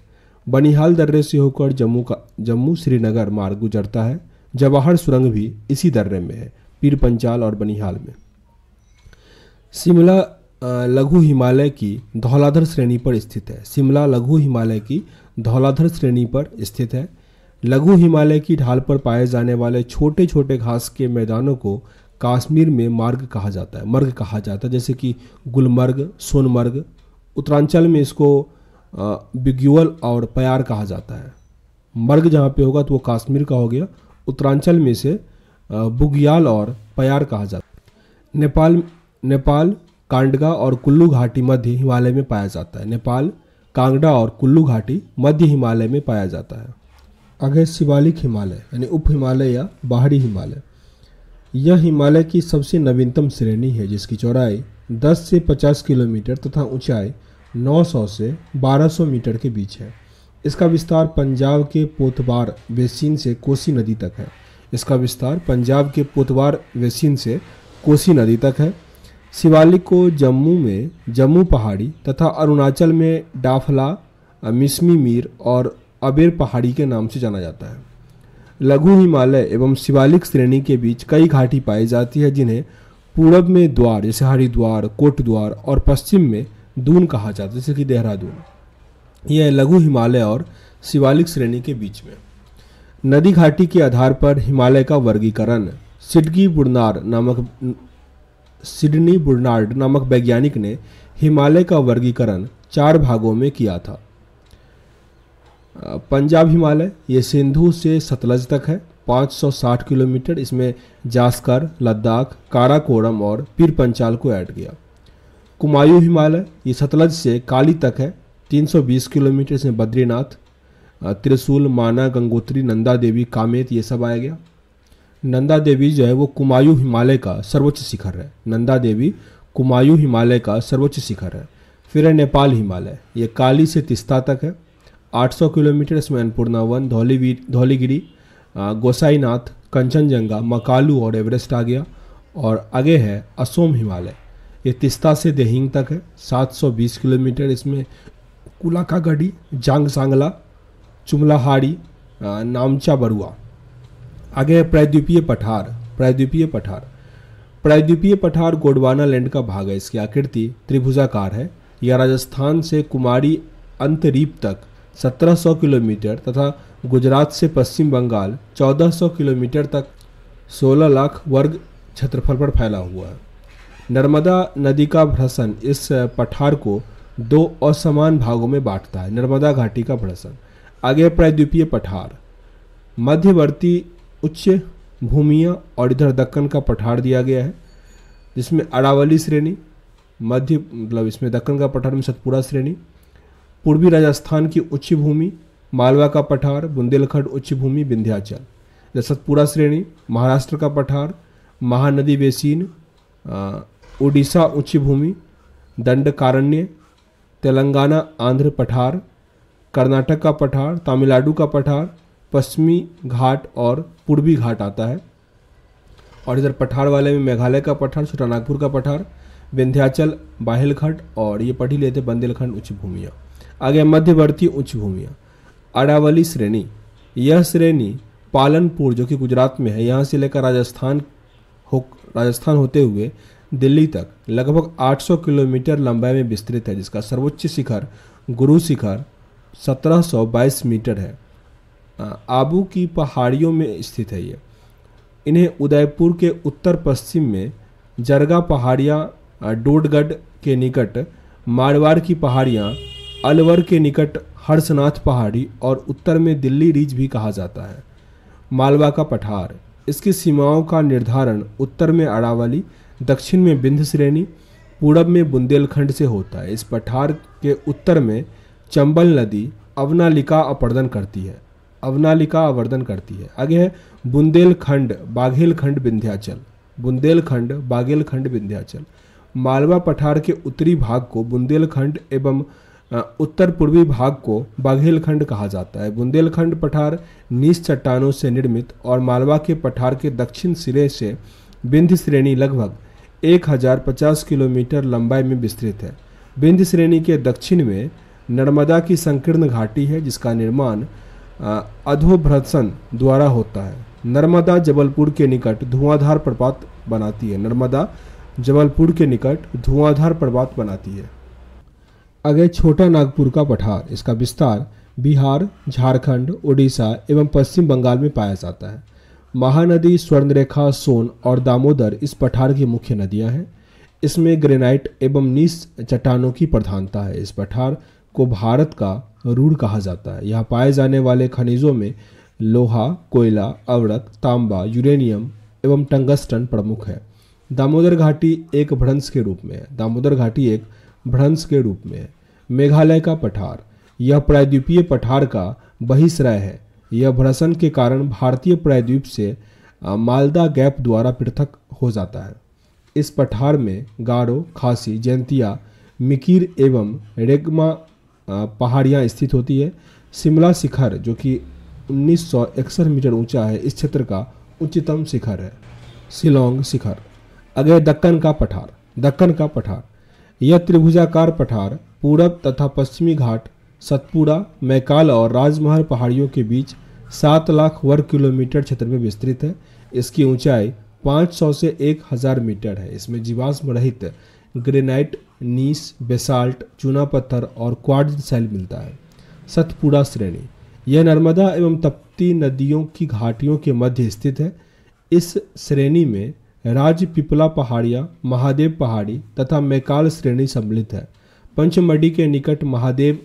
बनिहाल दर्रे से होकर जम्मू का जम्मू श्रीनगर मार्ग गुजरता है जवाहर सुरंग भी इसी दर्रे में है पीर पंचाल और बनिहाल में शिमला लघु हिमालय की धौलाधर श्रेणी पर स्थित है शिमला लघु हिमालय की धौलाधर श्रेणी पर स्थित है लघु हिमालय की ढाल पर पाए जाने वाले छोटे छोटे घास के मैदानों को काश्मीर में मार्ग कहा जाता है मर्ग कहा जाता है जैसे कि गुलमर्ग सोनमर्ग उत्तरांचल में इसको बिग्यूअल और प्यार कहा जाता है मर्ग जहाँ पे होगा तो वो काश्मीर का हो गया उत्तरांचल में से बुग्याल और प्यार कहा जाता है नेपाल नेपाल कांडगा और कुल्लू घाटी मध्य हिमालय में पाया जाता है नेपाल कांगड़ा और कुल्लू घाटी मध्य हिमालय में पाया जाता है अगर शिवालिक हिमालय यानी उप हिमालय या बाहरी हिमालय यह हिमालय की सबसे नवीनतम श्रेणी है जिसकी चौड़ाई 10 से 50 किलोमीटर तथा ऊंचाई 900 से 1200 मीटर के बीच है इसका विस्तार पंजाब के पोतवार वेसिन से कोसी नदी तक है इसका विस्तार पंजाब के पोतवार वेसिन से कोसी नदी तक है शिवालिक को जम्मू में जम्मू पहाड़ी तथा अरुणाचल में डाफला मिसमी मीर और अबेर पहाड़ी के नाम से जाना जाता है लघु हिमालय एवं शिवालिक श्रेणी के बीच कई घाटी पाई जाती है जिन्हें पूर्व में द्वार जैसे हरिद्वार कोटद्वार और पश्चिम में दून कहा जाता है जैसे कि देहरादून यह लघु हिमालय और शिवालिक श्रेणी के बीच में नदी घाटी के आधार पर हिमालय का वर्गीकरण सिडगी बुरनार नामक सिडनी बुर्नार्ड नामक वैज्ञानिक ने हिमालय का वर्गीकरण चार भागों में किया था पंजाब हिमालय ये सिंधु से सतलज तक है 560 किलोमीटर इसमें जास्कर लद्दाख काराकोरम और पीर पंचाल को ऐड किया कुमायूं हिमालय ये सतलज से काली तक है 320 किलोमीटर इसमें बद्रीनाथ त्रिशूल माना गंगोत्री नंदा देवी कामेत ये सब आया गया नंदा देवी जो है वो कुमायूं हिमालय का सर्वोच्च शिखर है नंदा देवी कुमायूं हिमालय का सर्वोच्च शिखर है फिर है नेपाल हिमालय ये काली से तिस्ता तक है 800 किलोमीटर वन धौलीवीर धौलीगिरी गोसाईनाथ कंचनजंगा मकालू और एवरेस्ट आ गया और आगे है असोम हिमालय ये तिस्ता से देहिंग तक है 720 किलोमीटर इसमें कुलाका गढ़ी जांग सांगला चुमलाहाड़ी नामचा बरुआ आगे है प्रायद्वीपीय पठार प्रायद्वीपीय पठार प्रायद्वीपीय पठार गोडवाना लैंड का भाग है इसकी आकृति त्रिभुजाकार है यह राजस्थान से कुमारी अंतरीप तक 1700 किलोमीटर तथा गुजरात से पश्चिम बंगाल 1400 किलोमीटर तक 16 लाख वर्ग क्षेत्रफल पर फैला हुआ है नर्मदा नदी का भ्रसन इस पठार को दो असमान भागों में बांटता है नर्मदा घाटी का भ्रसन आगे प्रायद्वीपीय पठार मध्यवर्ती उच्च भूमिया और इधर दक्कन का पठार दिया गया है जिसमें अरावली श्रेणी मध्य मतलब इसमें दक्कन का पठार में सतपुरा श्रेणी पूर्वी राजस्थान की उच्च भूमि मालवा का पठार बुंदेलखंड उच्च भूमि विंध्याचल रसतपुरा श्रेणी महाराष्ट्र का पठार महानदी बेसिन उड़ीसा उच्च भूमि दंडकारण्य तेलंगाना आंध्र पठार कर्नाटक का पठार तमिलनाडु का पठार पश्चिमी घाट और पूर्वी घाट आता है और इधर पठार वाले में मेघालय का पठार छोटा नागपुर का पठार विंध्याचल बाहिलखंड और ये पढ़ी लेते बंदेलखंड उच्च भूमिया आगे मध्यवर्ती उच्च भूमियाँ अरावली श्रेणी यह श्रेणी पालनपुर जो कि गुजरात में है यहाँ से लेकर राजस्थान हो राजस्थान होते हुए दिल्ली तक लगभग 800 किलोमीटर लंबाई में विस्तृत है जिसका सर्वोच्च शिखर गुरु शिखर 1722 मीटर है आबू की पहाड़ियों में स्थित है ये इन्हें उदयपुर के उत्तर पश्चिम में जरगा पहाड़ियाँ डोडगढ़ के निकट मारवाड़ की पहाड़ियाँ अलवर के निकट हर्षनाथ पहाड़ी और उत्तर में दिल्ली रीज भी कहा जाता है मालवा का पठार इसकी सीमाओं का निर्धारण उत्तर में अरावली दक्षिण में विंध्य श्रेणी पूरब में बुंदेलखंड से होता है इस पठार के उत्तर में चंबल नदी अवनालिका अपर्दन करती है अवनालिका अवर्दन करती है आगे है बुंदेलखंड बाघेलखंड विंध्याचल बुंदेलखंड बाघेलखंड विंध्याचल मालवा पठार के उत्तरी भाग को बुंदेलखंड एवं उत्तर पूर्वी भाग को बघेलखंड कहा जाता है बुंदेलखंड पठार नीच चट्टानों से निर्मित और मालवा के पठार के दक्षिण सिरे से विंध्य श्रेणी लगभग 1050 किलोमीटर लंबाई में विस्तृत है विंध्य श्रेणी के दक्षिण में नर्मदा की संकीर्ण घाटी है जिसका निर्माण अधोभ्रसन द्वारा होता है नर्मदा जबलपुर के निकट धुआंधार प्रपात बनाती है नर्मदा जबलपुर के निकट धुआंधार प्रपात बनाती है आगे छोटा नागपुर का पठार इसका विस्तार बिहार झारखंड उड़ीसा एवं पश्चिम बंगाल में पाया जाता है महानदी स्वर्णरेखा सोन और दामोदर इस पठार की मुख्य नदियां हैं इसमें ग्रेनाइट एवं नीस चट्टानों की प्रधानता है इस पठार को भारत का रूढ़ कहा जाता है यहाँ पाए जाने वाले खनिजों में लोहा कोयला अवरक तांबा यूरेनियम एवं टंगस्टन प्रमुख है दामोदर घाटी एक भ्रंश के रूप में है दामोदर घाटी एक भ्रंश के रूप में है मेघालय का पठार यह प्रायद्वीपीय पठार का बहिश्रय है यह भ्रसन के कारण भारतीय प्रायद्वीप से मालदा गैप द्वारा पृथक हो जाता है इस पठार में गारो खासी जैंतिया मिकिर एवं रेगमा पहाड़ियाँ स्थित होती है शिमला शिखर जो कि उन्नीस मीटर ऊंचा है इस क्षेत्र का उच्चतम शिखर है शिलोंग शिखर अगे दक्कन का पठार दक्कन का पठार यह त्रिभुजाकार पठार पूरब तथा पश्चिमी घाट सतपुड़ा मैकाल और राजमहल पहाड़ियों के बीच सात लाख वर्ग किलोमीटर क्षेत्र में विस्तृत है इसकी ऊंचाई 500 से 1000 मीटर है इसमें जीवाश्म रहित ग्रेनाइट नीस बेसाल्ट चूना पत्थर और क्वाड सेल मिलता है सतपुड़ा श्रेणी यह नर्मदा एवं तप्ती नदियों की घाटियों के मध्य स्थित है इस श्रेणी में राज्य पिपला पहाड़िया महादेव पहाड़ी तथा मैकाल श्रेणी सम्मिलित है पंचमढ़ी के निकट महादेव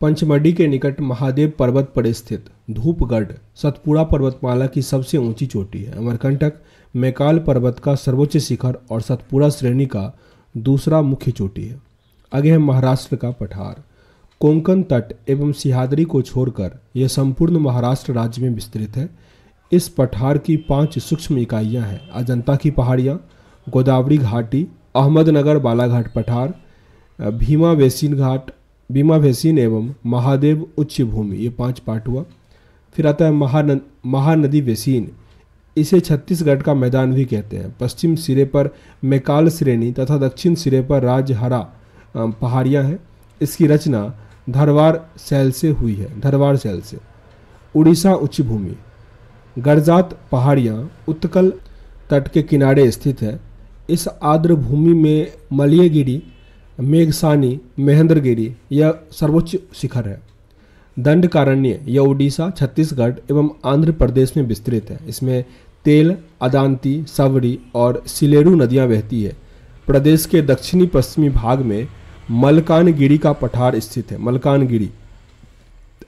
पंचमढ़ी के निकट महादेव पर्वत पर स्थित धूपगढ़ सतपुड़ा पर्वतमाला की सबसे ऊंची चोटी है अमरकंटक मैकाल पर्वत का सर्वोच्च शिखर और सतपुड़ा श्रेणी का दूसरा मुख्य चोटी है आगे है महाराष्ट्र का पठार कोंकण तट एवं सिहादरी को छोड़कर यह संपूर्ण महाराष्ट्र राज्य में विस्तृत है इस पठार की पांच सूक्ष्म इकाइयां हैं अजंता की पहाड़ियां, गोदावरी घाटी अहमदनगर बालाघाट पठार भीमा बेसिन घाट भीमा वैसीन एवं महादेव उच्च भूमि ये पांच पार्ट हुआ फिर आता है महान महानदी बेसिन इसे छत्तीसगढ़ का मैदान भी कहते हैं पश्चिम सिरे पर मेकाल श्रेणी तथा दक्षिण सिरे पर राजहरा पहाड़ियाँ हैं इसकी रचना धरवार शैल से हुई है धरवार शैल से उड़ीसा उच्च भूमि गर्जात पहाड़ियाँ उत्कल तट के किनारे स्थित है इस आर्द्र भूमि में मलयगिरी मेघसानी महेंद्रगिरी यह सर्वोच्च शिखर है दंडकारण्य यह उड़ीसा छत्तीसगढ़ एवं आंध्र प्रदेश में विस्तृत है इसमें तेल अदांती सवरी और सिलेरू नदियाँ बहती है प्रदेश के दक्षिणी पश्चिमी भाग में मलकानगिरी का पठार स्थित है मलकानगिरी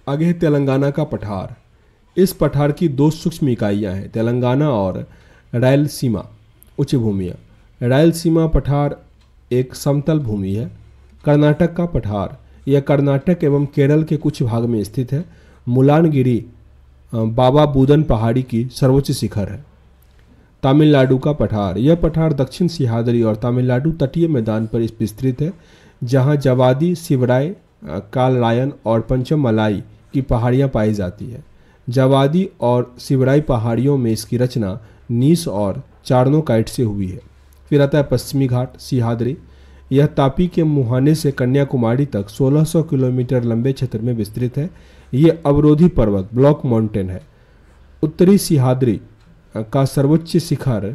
आगे तेलंगाना का पठार इस पठार की दो सूक्ष्म इकाइयाँ हैं तेलंगाना और रायलसीमा उच्च भूमियाँ रायलसीमा पठार एक समतल भूमि है कर्नाटक का पठार यह कर्नाटक एवं केरल के कुछ भाग में स्थित है मुलानगिरी बाबा बूदन पहाड़ी की सर्वोच्च शिखर है तमिलनाडु का पठार यह पठार दक्षिण सिहादरी और तमिलनाडु तटीय मैदान पर विस्तृत है जहाँ जवादी सिवराय कालरायन और पंचमलाई की पहाड़ियाँ पाई जाती है जावादी और सिवराई पहाड़ियों में इसकी रचना नीस और चार्नोकाइट से हुई है फिर आता है पश्चिमी घाट सिहादरी यह तापी के मुहाने से कन्याकुमारी तक 1600 किलोमीटर लंबे क्षेत्र में विस्तृत है ये अवरोधी पर्वत ब्लॉक माउंटेन है उत्तरी सिहादरी का सर्वोच्च शिखर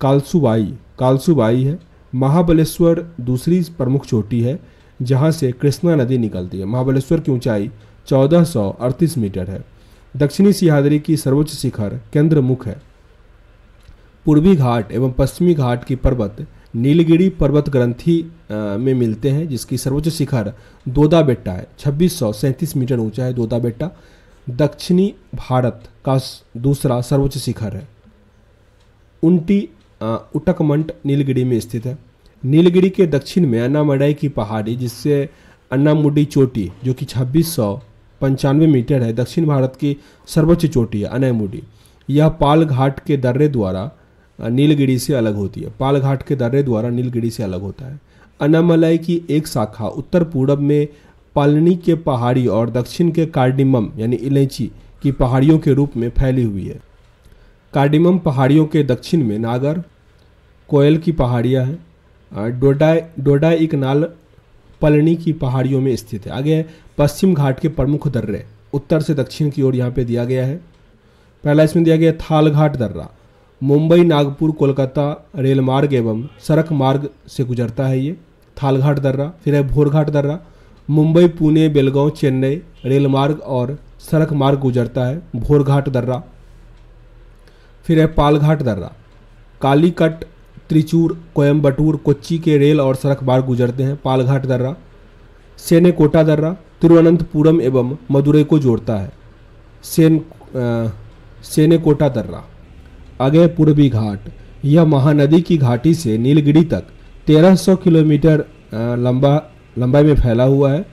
कालसुबाई कालसुबाई है महाबलेश्वर दूसरी प्रमुख चोटी है जहाँ से कृष्णा नदी निकलती है महाबलेश्वर की ऊंचाई चौदह मीटर है दक्षिणी सिहादरी की सर्वोच्च शिखर केंद्र मुख है पूर्वी घाट एवं पश्चिमी घाट की पर्वत नीलगिरी पर्वत ग्रंथी में मिलते हैं जिसकी सर्वोच्च शिखर दोदा बेट्टा है छब्बीस सौ सैंतीस मीटर ऊंचा है दोदा बेट्टा दक्षिणी भारत का दूसरा सर्वोच्च शिखर है उन्टी उटकमंट नीलगिरी में स्थित है नीलगिरी के दक्षिण में अन्नामडाई की पहाड़ी जिससे अन्नामुडी चोटी जो कि छब्बीस सौ पंचानवे मीटर है दक्षिण भारत की सर्वोच्च चोटी है अनयमुडी यह पाल घाट के दर्रे द्वारा नीलगिरी से अलग होती है पाल घाट के दर्रे द्वारा नीलगिरी से अलग होता है अनामलय की एक शाखा उत्तर पूर्व में पालनी के पहाड़ी और दक्षिण के कार्डिमम यानी इलायची की पहाड़ियों के रूप में फैली हुई है कार्डिमम पहाड़ियों के दक्षिण में नागर कोयल की पहाड़ियाँ हैं डोडा डोडा एक नाल पलनी की पहाड़ियों में स्थित है आगे है पश्चिम घाट के प्रमुख दर्रे उत्तर से दक्षिण की ओर यहाँ पे दिया गया है पहला इसमें दिया गया थाल घाट दर्रा मुंबई नागपुर कोलकाता रेल मार्ग एवं सड़क मार्ग से गुजरता है ये थालघाट दर्रा फिर है भोरघाट दर्रा मुंबई पुणे बेलगांव चेन्नई रेल मार्ग और सड़क मार्ग गुजरता है भोरघाट दर्रा फिर है पालघाट दर्रा कालीकट त्रिचूर कोयम्बटूर कोच्चि के रेल और सड़क मार्ग गुजरते हैं पालघाट दर्रा सेनेकोटा दर्रा तिरुवनंतपुरम एवं मदुरई को जोड़ता है सेन आ, सेनेकोटा दर्रा आगे पूर्वी घाट यह महानदी की घाटी से नीलगिरी तक 1300 किलोमीटर लंबा लंबाई में फैला हुआ है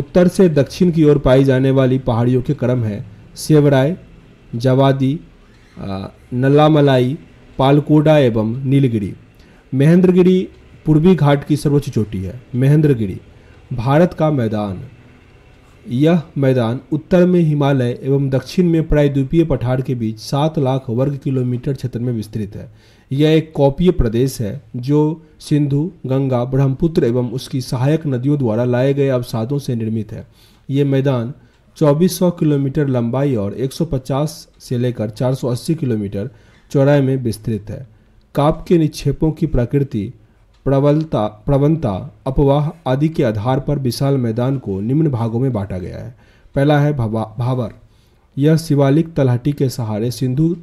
उत्तर से दक्षिण की ओर पाई जाने वाली पहाड़ियों के क्रम है सेवराय जवादी नल्लामलाई पालकोडा एवं नीलगिरी महेंद्रगिरी पूर्वी घाट की सर्वोच्च चोटी है महेंद्रगिरी भारत का मैदान यह मैदान उत्तर में हिमालय एवं दक्षिण में प्रायद्वीपीय पठार के बीच सात लाख वर्ग किलोमीटर क्षेत्र में विस्तृत है यह एक कौपीय प्रदेश है जो सिंधु गंगा ब्रह्मपुत्र एवं उसकी सहायक नदियों द्वारा लाए गए अवसादों से निर्मित है यह मैदान 2400 किलोमीटर लंबाई और 150 से लेकर 480 किलोमीटर चौराहे में विस्तृत है काप के निक्षेपों की प्रकृति प्रबलता प्रवणता अपवाह आदि के आधार पर विशाल मैदान को निम्न भागों में बांटा गया है पहला है भावर यह शिवालिक तलहटी के सहारे सिंधु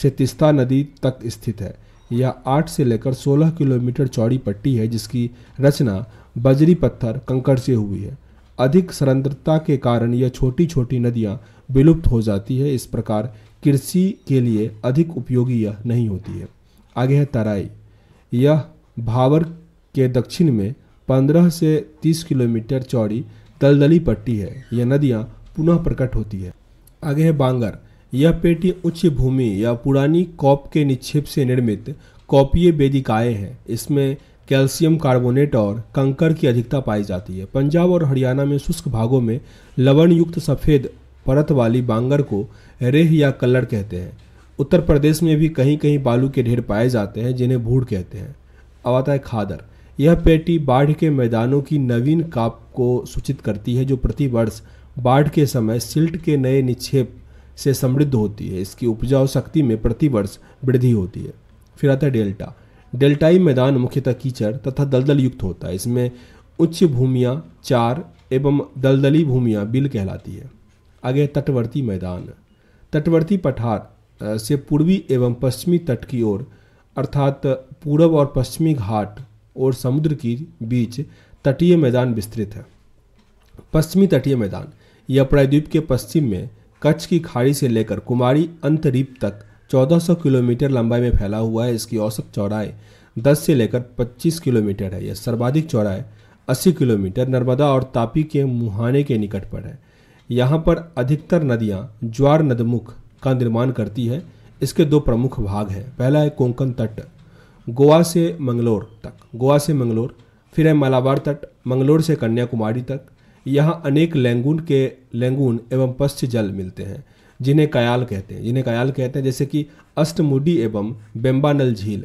से तिस्ता नदी तक स्थित है यह आठ से लेकर सोलह किलोमीटर चौड़ी पट्टी है जिसकी रचना बजरी पत्थर कंकड़ से हुई है अधिक सरंद्रता के कारण यह छोटी छोटी नदियाँ विलुप्त हो जाती है इस प्रकार कृषि के लिए अधिक उपयोगी यह नहीं होती है आगे है तराई यह भावर के दक्षिण में 15 से 30 किलोमीटर चौड़ी दलदली पट्टी है यह नदियाँ पुनः प्रकट होती है आगे है बांगर यह पेटी उच्च भूमि या पुरानी कॉप के निक्षेप से निर्मित कॉपीय वेदिकाएँ हैं इसमें कैल्शियम कार्बोनेट और कंकर की अधिकता पाई जाती है पंजाब और हरियाणा में शुष्क भागों में लवणयुक्त सफ़ेद परत वाली बांगर को रेह या कल्लड़ कहते हैं उत्तर प्रदेश में भी कहीं कहीं बालू के ढेर पाए जाते हैं जिन्हें भूड कहते हैं अब आता है खादर यह पेटी बाढ़ के मैदानों की नवीन काप को सूचित करती है जो प्रतिवर्ष बाढ़ के समय सिल्ट के नए निक्षेप से समृद्ध होती है इसकी उपजाऊ शक्ति में प्रतिवर्ष वृद्धि होती है फिर आता है डेल्टा डेल्टाई मैदान मुख्यतः कीचड़ तथा दलदल युक्त होता है इसमें उच्च भूमियाँ चार एवं दलदली भूमियाँ बिल कहलाती है आगे तटवर्ती मैदान तटवर्ती पठार से पूर्वी एवं पश्चिमी तट की ओर अर्थात पूर्व और पश्चिमी घाट और समुद्र की बीच तटीय मैदान विस्तृत है पश्चिमी तटीय मैदान यह प्रायद्वीप के पश्चिम में कच्छ की खाड़ी से लेकर कुमारी अंतरीप तक 1400 किलोमीटर लंबाई में फैला हुआ है इसकी औसत चौड़ाई 10 से लेकर 25 किलोमीटर है यह सर्वाधिक चौड़ाई 80 किलोमीटर नर्मदा और तापी के मुहाने के निकट पर है यहाँ पर अधिकतर नदियाँ ज्वार नदमुख का निर्माण करती है इसके दो प्रमुख भाग हैं पहला है कोंकण तट गोवा से मंगलोर तक गोवा से मंगलोर फिर है मालाबार तट मंगलोर से कन्याकुमारी तक यहाँ अनेक लैंगून के लैंगून एवं पश्चिम जल मिलते हैं जिन्हें कयाल कहते हैं जिन्हें कयाल कहते हैं जैसे कि अष्टमुडी एवं बेम्बानल झील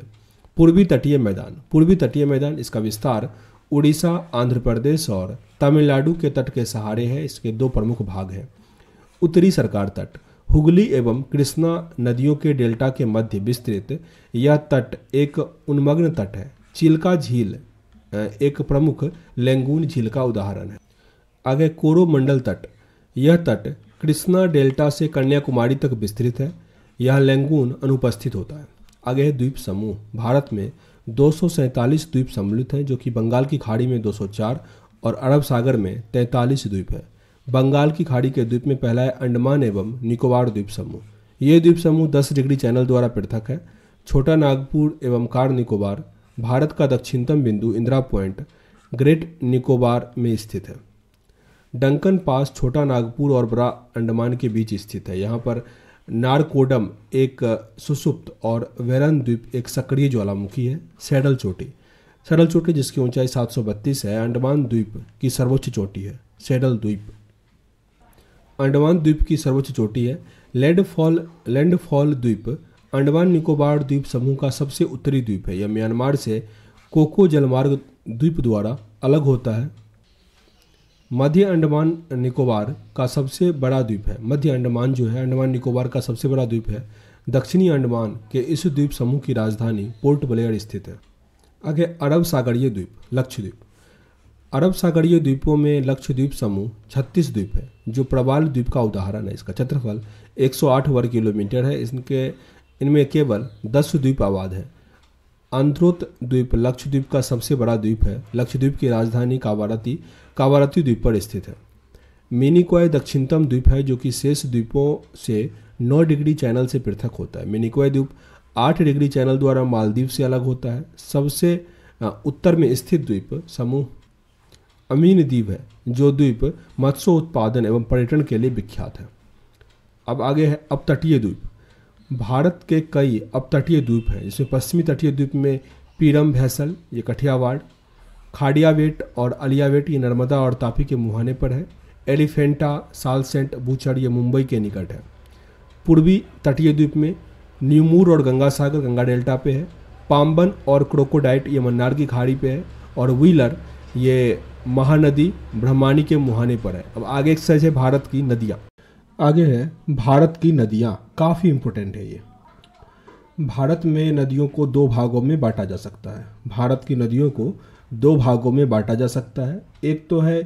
पूर्वी तटीय मैदान पूर्वी तटीय मैदान इसका विस्तार उड़ीसा आंध्र प्रदेश और तमिलनाडु के तट के सहारे है इसके दो प्रमुख भाग हैं उत्तरी सरकार तट हुगली एवं कृष्णा नदियों के डेल्टा के मध्य विस्तृत यह तट एक उन्मग्न तट है चिल्का झील एक प्रमुख लेंगून झील का उदाहरण है आगे कोरोमंडल तट यह तट कृष्णा डेल्टा से कन्याकुमारी तक विस्तृत है यह लेंगून अनुपस्थित होता है आगे है द्वीप समूह भारत में दो द्वीप सम्मिलित हैं जो कि बंगाल की खाड़ी में 204 और अरब सागर में तैंतालीस द्वीप हैं बंगाल की खाड़ी के द्वीप में पहला है अंडमान एवं निकोबार द्वीप समूह ये द्वीप समूह दस डिग्री चैनल द्वारा पृथक है छोटा नागपुर एवं कार निकोबार भारत का दक्षिणतम बिंदु इंदिरा पॉइंट ग्रेट निकोबार में स्थित है डंकन पास छोटा नागपुर और बड़ा अंडमान के बीच स्थित है यहाँ पर नारकोडम एक सुसुप्त और वेरन द्वीप एक सक्रिय ज्वालामुखी है सैडल चोटी सरल चोटी जिसकी ऊंचाई 732 है अंडमान द्वीप की सर्वोच्च चोटी है सेडल द्वीप अंडमान द्वीप की सर्वोच्च चोटी है लैंडफॉल लैंडफॉल द्वीप अंडमान निकोबार द्वीप समूह का सबसे उत्तरी द्वीप है यह म्यांमार से कोको जलमार्ग द्वीप द्वारा अलग होता है मध्य अंडमान निकोबार का सबसे बड़ा द्वीप है मध्य अंडमान जो है अंडमान निकोबार का सबसे बड़ा द्वीप है दक्षिणी अंडमान के इस द्वीप समूह की राजधानी पोर्ट ब्लेयर स्थित है आगे अरब सागरीय द्वीप लक्षद्वीप अरब सागरीय द्वीपों में लक्षद्वीप समूह 36 द्वीप है जो प्रवाल द्वीप का उदाहरण है इसका क्षेत्रफल 108 वर्ग किलोमीटर है इनके इनमें केवल 10 द्वीप आबाद है अंतरोत द्वीप लक्षद्वीप का सबसे बड़ा द्वीप है लक्षद्वीप की राजधानी कावारती कावारती द्वीप पर स्थित है मिनिकोय दक्षिणतम द्वीप है जो कि शेष द्वीपों से 9 डिग्री चैनल से पृथक होता है मिनिकोय द्वीप आठ डिग्री चैनल द्वारा मालदीव से अलग होता है सबसे उत्तर में स्थित द्वीप समूह अमीन द्वीप है जो द्वीप मत्स्य उत्पादन एवं पर्यटन के लिए विख्यात है अब आगे है अपतटीय द्वीप भारत के कई अपतटीय द्वीप हैं जिसमें पश्चिमी तटीय द्वीप में पीरम भैसल ये कठियावाड़ खाडियावेट और अलियावेट ये नर्मदा और तापी के मुहाने पर है एलिफेंटा सालसेंट बूचड़ ये मुंबई के निकट है पूर्वी तटीय द्वीप में न्यूमूर और गंगा सागर गंगा डेल्टा पे है पाम्बन और क्रोकोडाइट ये मन्नार की खाड़ी पे है और व्हीलर ये महानदी ब्रह्मानी के मुहाने पर है अब आगे एक्सरसाइज है भारत की नदियाँ आगे है भारत की नदियाँ काफ़ी इम्पोर्टेंट है ये भारत में नदियों को दो भागों में बांटा जा सकता है भारत की नदियों को दो भागों में बांटा जा सकता है एक तो है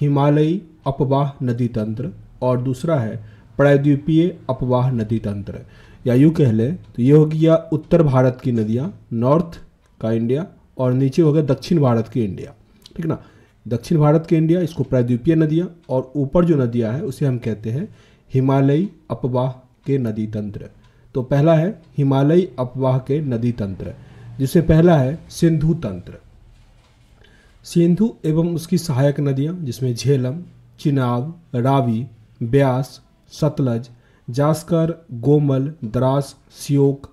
हिमालयी अपवाह नदी तंत्र और दूसरा है प्रायद्वीपीय अपवाह नदी तंत्र या यू कह लें तो ये हो गया उत्तर भारत की नदियाँ नॉर्थ का इंडिया और नीचे हो गया दक्षिण भारत की इंडिया ठीक ना दक्षिण भारत के इंडिया इसको प्रायद्वीपीय नदियाँ और ऊपर जो नदियाँ हैं उसे हम कहते हैं हिमालयी अपवाह के नदी तंत्र तो पहला है हिमालयी अपवाह के नदी तंत्र जिसे पहला है सिंधु तंत्र सिंधु एवं उसकी सहायक नदियाँ जिसमें झेलम चिनाब रावी ब्यास सतलज जास्कर गोमल द्रास सियोक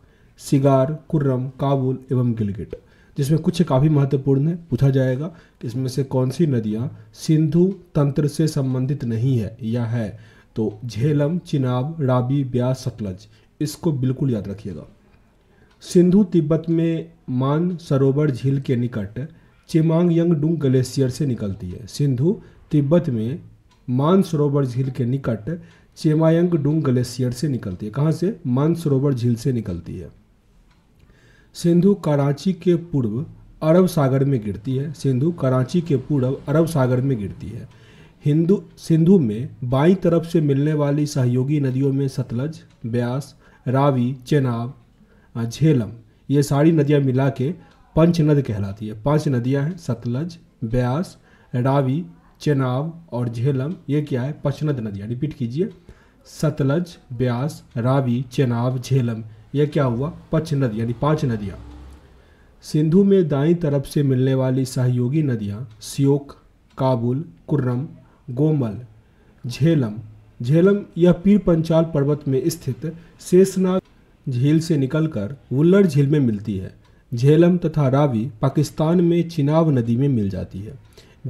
सिगार कुर्रम काबुल एवं गिलगिट जिसमें कुछ काफ़ी महत्वपूर्ण है पूछा जाएगा कि इसमें से कौन सी नदियाँ सिंधु तंत्र से संबंधित नहीं है या है तो झेलम चिनाब राबी ब्यास सतलज इसको बिल्कुल याद रखिएगा सिंधु तिब्बत में मान सरोवर झील के निकट चिमांग यंग ग्लेशियर से निकलती है सिंधु तिब्बत में मान सरोवर झील के निकट चेमायंग डुंग ग्लेशियर से निकलती है कहाँ से मानसरोवर झील से निकलती है सिंधु कराची के पूर्व अरब सागर में गिरती है सिंधु कराची के पूर्व अरब सागर में गिरती है हिंदू सिंधु में बाई तरफ से मिलने वाली सहयोगी नदियों में सतलज ब्यास रावी चेनाब झेलम ये सारी नदियाँ मिला के पंचनद कहलाती है पांच नदियाँ हैं सतलज ब्यास रावी चेनाब और झेलम ये क्या है पचनद नदियाँ रिपीट कीजिए सतलज ब्यास रावी चेनाब झेलम यह क्या हुआ पच यानी पांच नदियाँ सिंधु में दाई तरफ से मिलने वाली सहयोगी नदियाँ सियोक काबुल कुर्रम गोमल झेलम झेलम यह पीर पंचाल पर्वत में स्थित शेषनाग झील से निकलकर वुल्लर झील में मिलती है झेलम तथा रावी पाकिस्तान में चिनाब नदी में मिल जाती है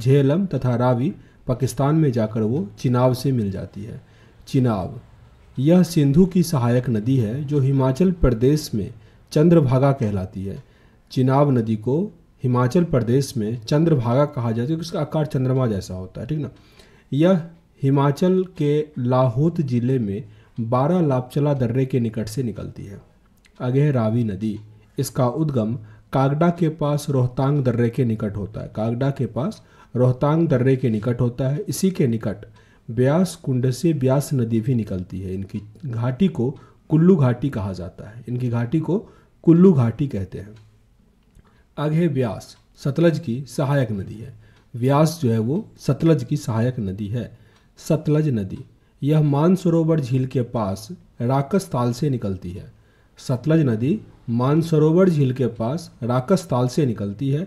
झेलम तथा रावी पाकिस्तान में जाकर वो चिनाब से मिल जाती है चिनाब यह सिंधु की सहायक नदी है जो हिमाचल प्रदेश में चंद्रभागा कहलाती है चिनाब नदी को हिमाचल प्रदेश में चंद्रभागा कहा जाता है क्योंकि उसका आकार चंद्रमा जैसा होता है ठीक ना यह हिमाचल के लाहौत ज़िले में बारह लापचला दर्रे के निकट से निकलती है आगे है रावी नदी इसका उद्गम कागड़ा के पास रोहतांग दर्रे के निकट होता है कागड़ा के पास रोहतांग दर्रे के निकट होता है इसी के निकट ब्यास कुंड से ब्यास नदी भी निकलती है इनकी घाटी को कुल्लू घाटी कहा जाता है इनकी घाटी को कुल्लू घाटी कहते हैं आगे ब्यास सतलज की सहायक नदी है व्यास जो है वो सतलज की सहायक नदी है सतलज नदी यह मानसरोवर झील के पास राकस ताल से निकलती है सतलज नदी मानसरोवर झील के पास राकस ताल से निकलती है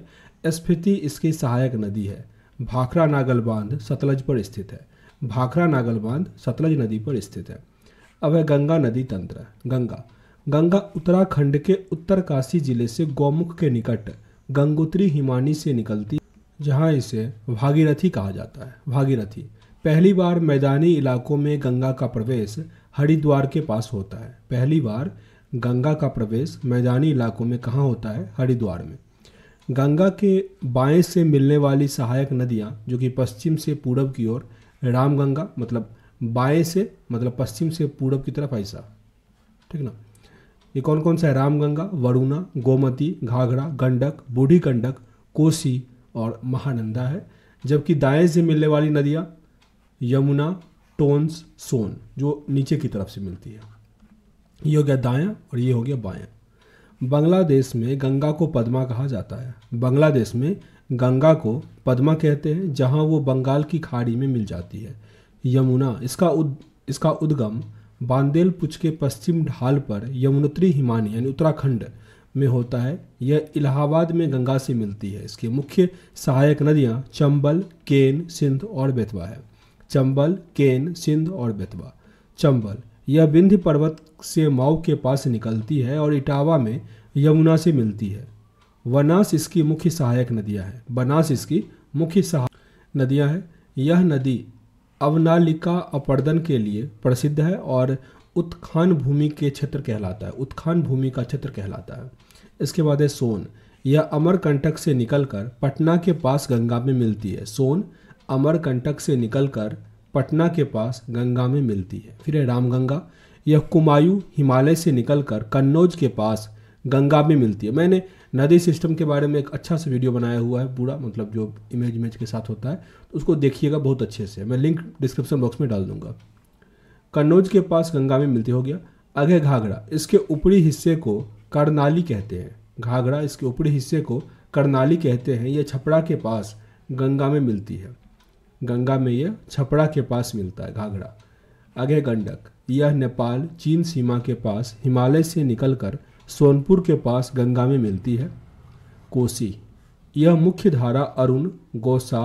स्फीति इसकी सहायक नदी है भाखरा नागल बांध सतलज पर स्थित है भाखरा नागल बांध सतलज नदी पर स्थित है अब है गंगा नदी तंत्र गंगा गंगा उत्तराखंड के उत्तरकाशी जिले से गौमुख के निकट गंगोत्री हिमानी से निकलती जहाँ इसे भागीरथी कहा जाता है भागीरथी पहली बार मैदानी इलाकों में गंगा का प्रवेश हरिद्वार के पास होता है पहली बार गंगा का प्रवेश मैदानी इलाकों में कहाँ होता है हरिद्वार में गंगा के बाएं से मिलने वाली सहायक नदियां जो कि पश्चिम से पूरब की ओर रामगंगा मतलब बाएं से मतलब पश्चिम से पूरब की तरफ ऐसा ठीक ना ये कौन कौन सा है रामगंगा वरुणा गोमती घाघरा गंडक बूढ़ी गंडक कोसी और महानंदा है जबकि दाएं से मिलने वाली नदियाँ यमुना टोन्स सोन जो नीचे की तरफ से मिलती है ये हो गया दाया और ये हो गया बायां बांग्लादेश में गंगा को पद्मा कहा जाता है बांग्लादेश में गंगा को पद्मा कहते हैं जहाँ वो बंगाल की खाड़ी में मिल जाती है यमुना इसका उद इसका उद्गम बांदेलपुच के पश्चिम ढाल पर यमुनोत्री हिमानी यानी उत्तराखंड में होता है यह इलाहाबाद में गंगा से मिलती है इसकी मुख्य सहायक नदियाँ चंबल केन सिंध और बेतवा है चंबल केन सिंध और बेतवा चंबल यह विंध्य पर्वत से माऊ के पास निकलती है और इटावा में यमुना से मिलती है वनास इसकी मुख्य सहायक नदियाँ हैं बनास इसकी मुख्य सहायक नदियाँ हैं यह नदी अवनालिका अपर्दन के लिए प्रसिद्ध है और उत्खान भूमि के क्षेत्र कहलाता है उत्खान भूमि का क्षेत्र कहलाता है इसके बाद है सोन यह अमरकंटक से निकलकर पटना के पास गंगा में मिलती है सोन अमरकंटक से निकलकर पटना के पास गंगा में मिलती है फिर है रामगंगा यह कुमायू हिमालय से निकलकर कन्नौज के पास गंगा में मिलती है मैंने नदी सिस्टम के बारे में एक अच्छा सा वीडियो बनाया हुआ है पूरा मतलब जो इमेज इमेज के साथ होता है तो उसको देखिएगा बहुत अच्छे से मैं लिंक डिस्क्रिप्शन बॉक्स में डाल दूंगा कन्नौज के पास गंगा में मिलती हो गया अगे घाघरा इसके ऊपरी हिस्से को करनाली कहते हैं घाघरा इसके ऊपरी हिस्से को करनाली कहते हैं यह छपरा के पास गंगा में मिलती है गंगा में यह छपड़ा के पास मिलता है घाघरा आगे गंडक यह नेपाल चीन सीमा के पास हिमालय से निकलकर सोनपुर के पास गंगा में मिलती है कोसी यह मुख्य धारा अरुण गोसा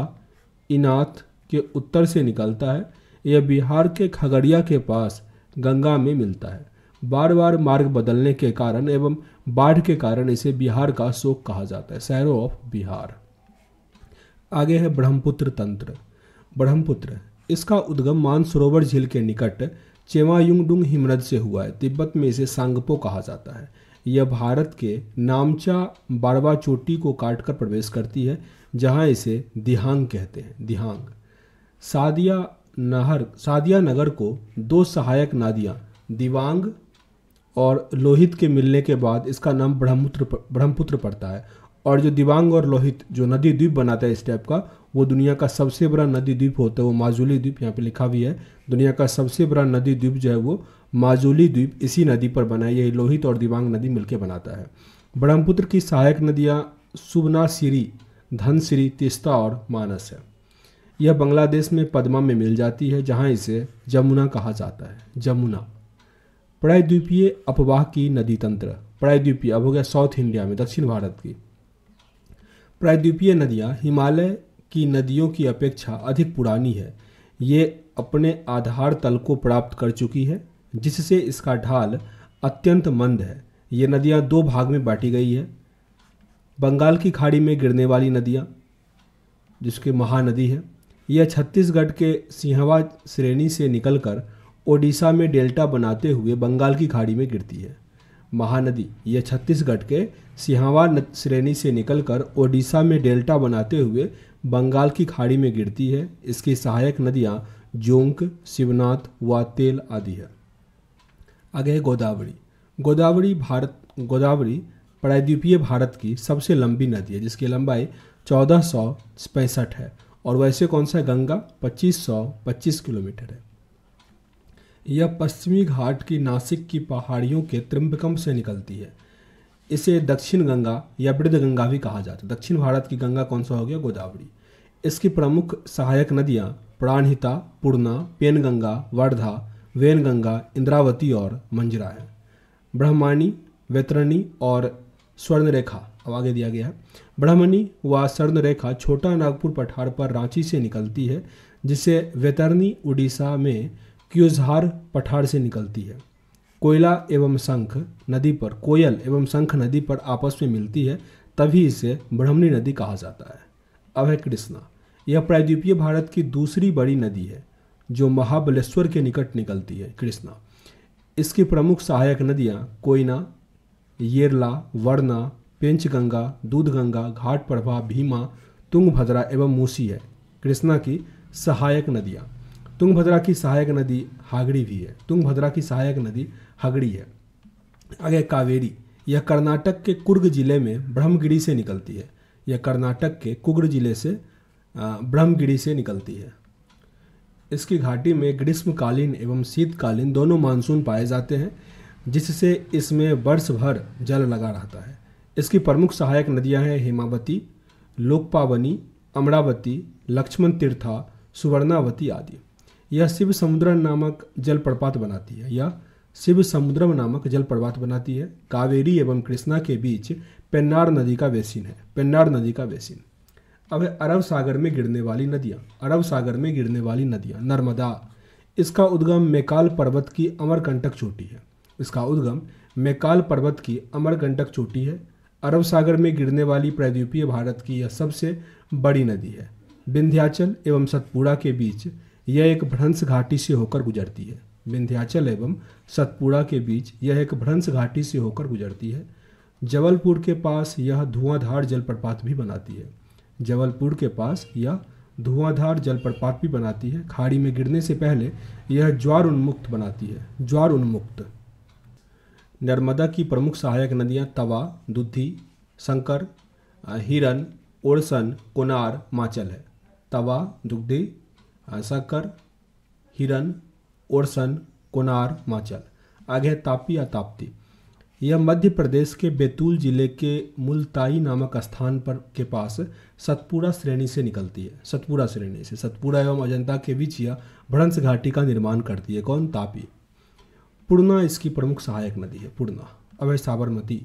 इनाथ के उत्तर से निकलता है यह बिहार के खगड़िया के पास गंगा में मिलता है बार बार मार्ग बदलने के कारण एवं बाढ़ के कारण इसे बिहार का शोक कहा जाता है सैरो ऑफ बिहार आगे है ब्रह्मपुत्र तंत्र ब्रह्मपुत्र इसका उद्गम मानसरोवर झील के निकट चेवायुंगडुंग हिमनद से हुआ है तिब्बत में इसे सांगपो कहा जाता है यह भारत के नामचा बारवा चोटी को काटकर प्रवेश करती है जहां इसे दिहांग कहते हैं दिहांग सादिया नहर सादिया नगर को दो सहायक नदियाँ दिवांग और लोहित के मिलने के बाद इसका नाम ब्रह्मपुत्र ब्रह्मपुत्र पड़ता है और जो दिवांग और लोहित जो नदी द्वीप बनाता है इस टाइप का वो दुनिया का सबसे बड़ा नदी द्वीप होता है वो माजुली द्वीप यहाँ पे लिखा भी है दुनिया का सबसे बड़ा नदी द्वीप जो है वो माजुली द्वीप इसी नदी पर बना है यही लोहित और दिबांग नदी मिलकर बनाता है ब्रह्मपुत्र की सहायक नदियाँ सुबनासिरी धनसिरी तिस्ता और मानस है यह बांग्लादेश में पदमा में मिल जाती है जहाँ इसे जमुना कहा जाता है जमुना प्रायद्वीपीय अपवाह की नदी तंत्र प्रायद्वीपीय अब हो गया साउथ इंडिया में दक्षिण भारत की प्रायद्वीपीय नदियाँ हिमालय की नदियों की अपेक्षा अधिक पुरानी है ये अपने आधार तल को प्राप्त कर चुकी है जिससे इसका ढाल अत्यंत मंद है ये नदियाँ दो भाग में बांटी गई है बंगाल की खाड़ी में गिरने वाली नदियाँ जिसके महानदी है यह छत्तीसगढ़ के सिंहवा श्रेणी से निकलकर ओडिशा में डेल्टा बनाते हुए बंगाल की खाड़ी में गिरती है महानदी यह छत्तीसगढ़ के सिंहवा श्रेणी से निकलकर ओडिशा में डेल्टा बनाते हुए बंगाल की खाड़ी में गिरती है इसकी सहायक नदियाँ जोंक शिवनाथ व तेल आदि है आगे गोदावरी गोदावरी भारत गोदावरी प्रायद्वीपीय भारत की सबसे लंबी नदी है जिसकी लंबाई चौदह सौ पैंसठ है और वैसे कौन सा गंगा पच्चीस सौ पच्चीस किलोमीटर है यह पश्चिमी घाट की नासिक की पहाड़ियों के त्रिम्बकम से निकलती है इसे दक्षिण गंगा या वृद्ध गंगा भी कहा जाता है दक्षिण भारत की गंगा कौन सा हो गया गोदावरी इसकी प्रमुख सहायक नदियाँ प्राणहिता पूर्णा पेनगंगा वर्धा वेनगंगा इंद्रावती और मंजरा है ब्रह्मणी वेतरणी और स्वर्णरेखा अब आगे दिया गया है ब्रह्मणी व स्वर्णरेखा छोटा नागपुर पठार पर रांची से निकलती है जिसे वेतरनी उड़ीसा में क्यूजहार पठार से निकलती है कोयला एवं शंख नदी पर कोयल एवं शंख नदी पर आपस में मिलती है तभी इसे ब्रह्मणी नदी कहा जाता है अब है कृष्णा यह प्रायद्वीपीय भारत की दूसरी बड़ी नदी है जो महाबलेश्वर के निकट निकलती है कृष्णा इसकी प्रमुख सहायक नदियाँ कोयना येरला वर्णा पेंचगंगा दूधगंगा घाट प्रभा भीमा तुंगभद्रा एवं मूसी है कृष्णा की सहायक नदियाँ तुंगभद्रा की सहायक नदी हागड़ी भी है तुंगभद्रा की सहायक नदी हगड़ी है आगे कावेरी यह कर्नाटक के कुर्ग जिले में ब्रह्मगिरी से निकलती है यह कर्नाटक के कुर्ग जिले से ब्रह्मगिरी से निकलती है इसकी घाटी में ग्रीष्मकालीन एवं शीतकालीन दोनों मानसून पाए जाते हैं जिससे इसमें वर्ष भर जल लगा रहता है इसकी प्रमुख सहायक नदियां हैं हेमावती लोकपावनी अमरावती लक्ष्मण तीर्था सुवर्णावती आदि यह शिव समुद्र नामक जलप्रपात बनाती है यह शिव समुद्रम नामक प्रवाह बनाती है कावेरी एवं कृष्णा के बीच पेन्नार नदी का बेसिन है पेन्नार नदी का बेसिन अब अरब सागर में गिरने वाली नदियाँ अरब सागर में गिरने वाली नदियाँ नर्मदा इसका उद्गम मेकाल पर्वत की अमरकंटक चोटी है इसका उद्गम मेकाल पर्वत की अमरकंटक चोटी है अरब सागर में गिरने वाली प्रद्वीपीय भारत की यह सबसे बड़ी नदी है विंध्याचल एवं सतपुड़ा के बीच यह एक भ्रंस घाटी से होकर गुजरती है विंध्याचल एवं सतपुड़ा के बीच यह एक भ्रंश घाटी से होकर गुजरती है जबलपुर के पास यह धुआंधार जलप्रपात भी बनाती है जबलपुर के पास यह धुआंधार जलप्रपात भी बनाती है खाड़ी में गिरने से पहले यह ज्वार उन्मुक्त बनाती है ज्वार उन्मुक्त नर्मदा की प्रमुख सहायक नदियाँ तवा दुधी शंकर हिरन ओरसन कोनार माचल है तवा दुग्धी शंकर हिरन ओरसन कोनार माचल आगे तापी या ताप्ती यह मध्य प्रदेश के बैतूल जिले के मुलताई नामक स्थान पर के पास सतपुरा श्रेणी से निकलती है सतपुरा श्रेणी से सतपुरा एवं अजंता के बीच यह भ्रंश घाटी का निर्माण करती है कौन तापी पूर्णा इसकी प्रमुख सहायक नदी है पूर्णा अब है साबरमती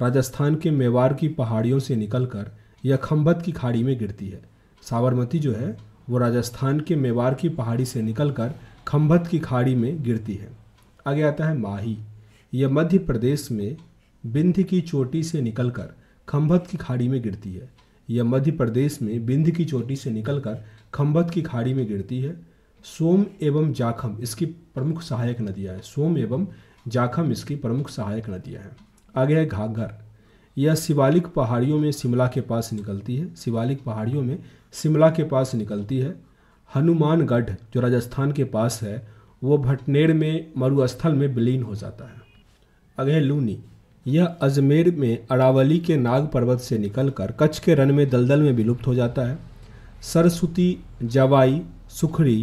राजस्थान के मेवाड़ की पहाड़ियों से निकलकर यह खम्भत की खाड़ी में गिरती है साबरमती जो है वो राजस्थान के मेवाड़ की पहाड़ी से निकलकर खम्भत की खाड़ी में गिरती है आगे आता है माही यह मध्य प्रदेश में बिंध की चोटी से निकलकर खम्भत की खाड़ी में गिरती है यह मध्य प्रदेश में बिंध की चोटी से निकलकर खम्भत की खाड़ी में गिरती है सोम एवं जाखम इसकी प्रमुख सहायक नदियाँ हैं सोम एवं जाखम इसकी प्रमुख सहायक नदियाँ हैं आगे है घाघर यह शिवालिक पहाड़ियों में शिमला के पास निकलती है शिवालिक पहाड़ियों में शिमला के पास निकलती है हनुमानगढ़ जो राजस्थान के पास है वो भटनेर में मरुस्थल में विलीन हो जाता है अगह लूनी यह अजमेर में अरावली के नाग पर्वत से निकलकर कच्छ के रन में दलदल में विलुप्त हो जाता है सरस्वती जवाई सुखरी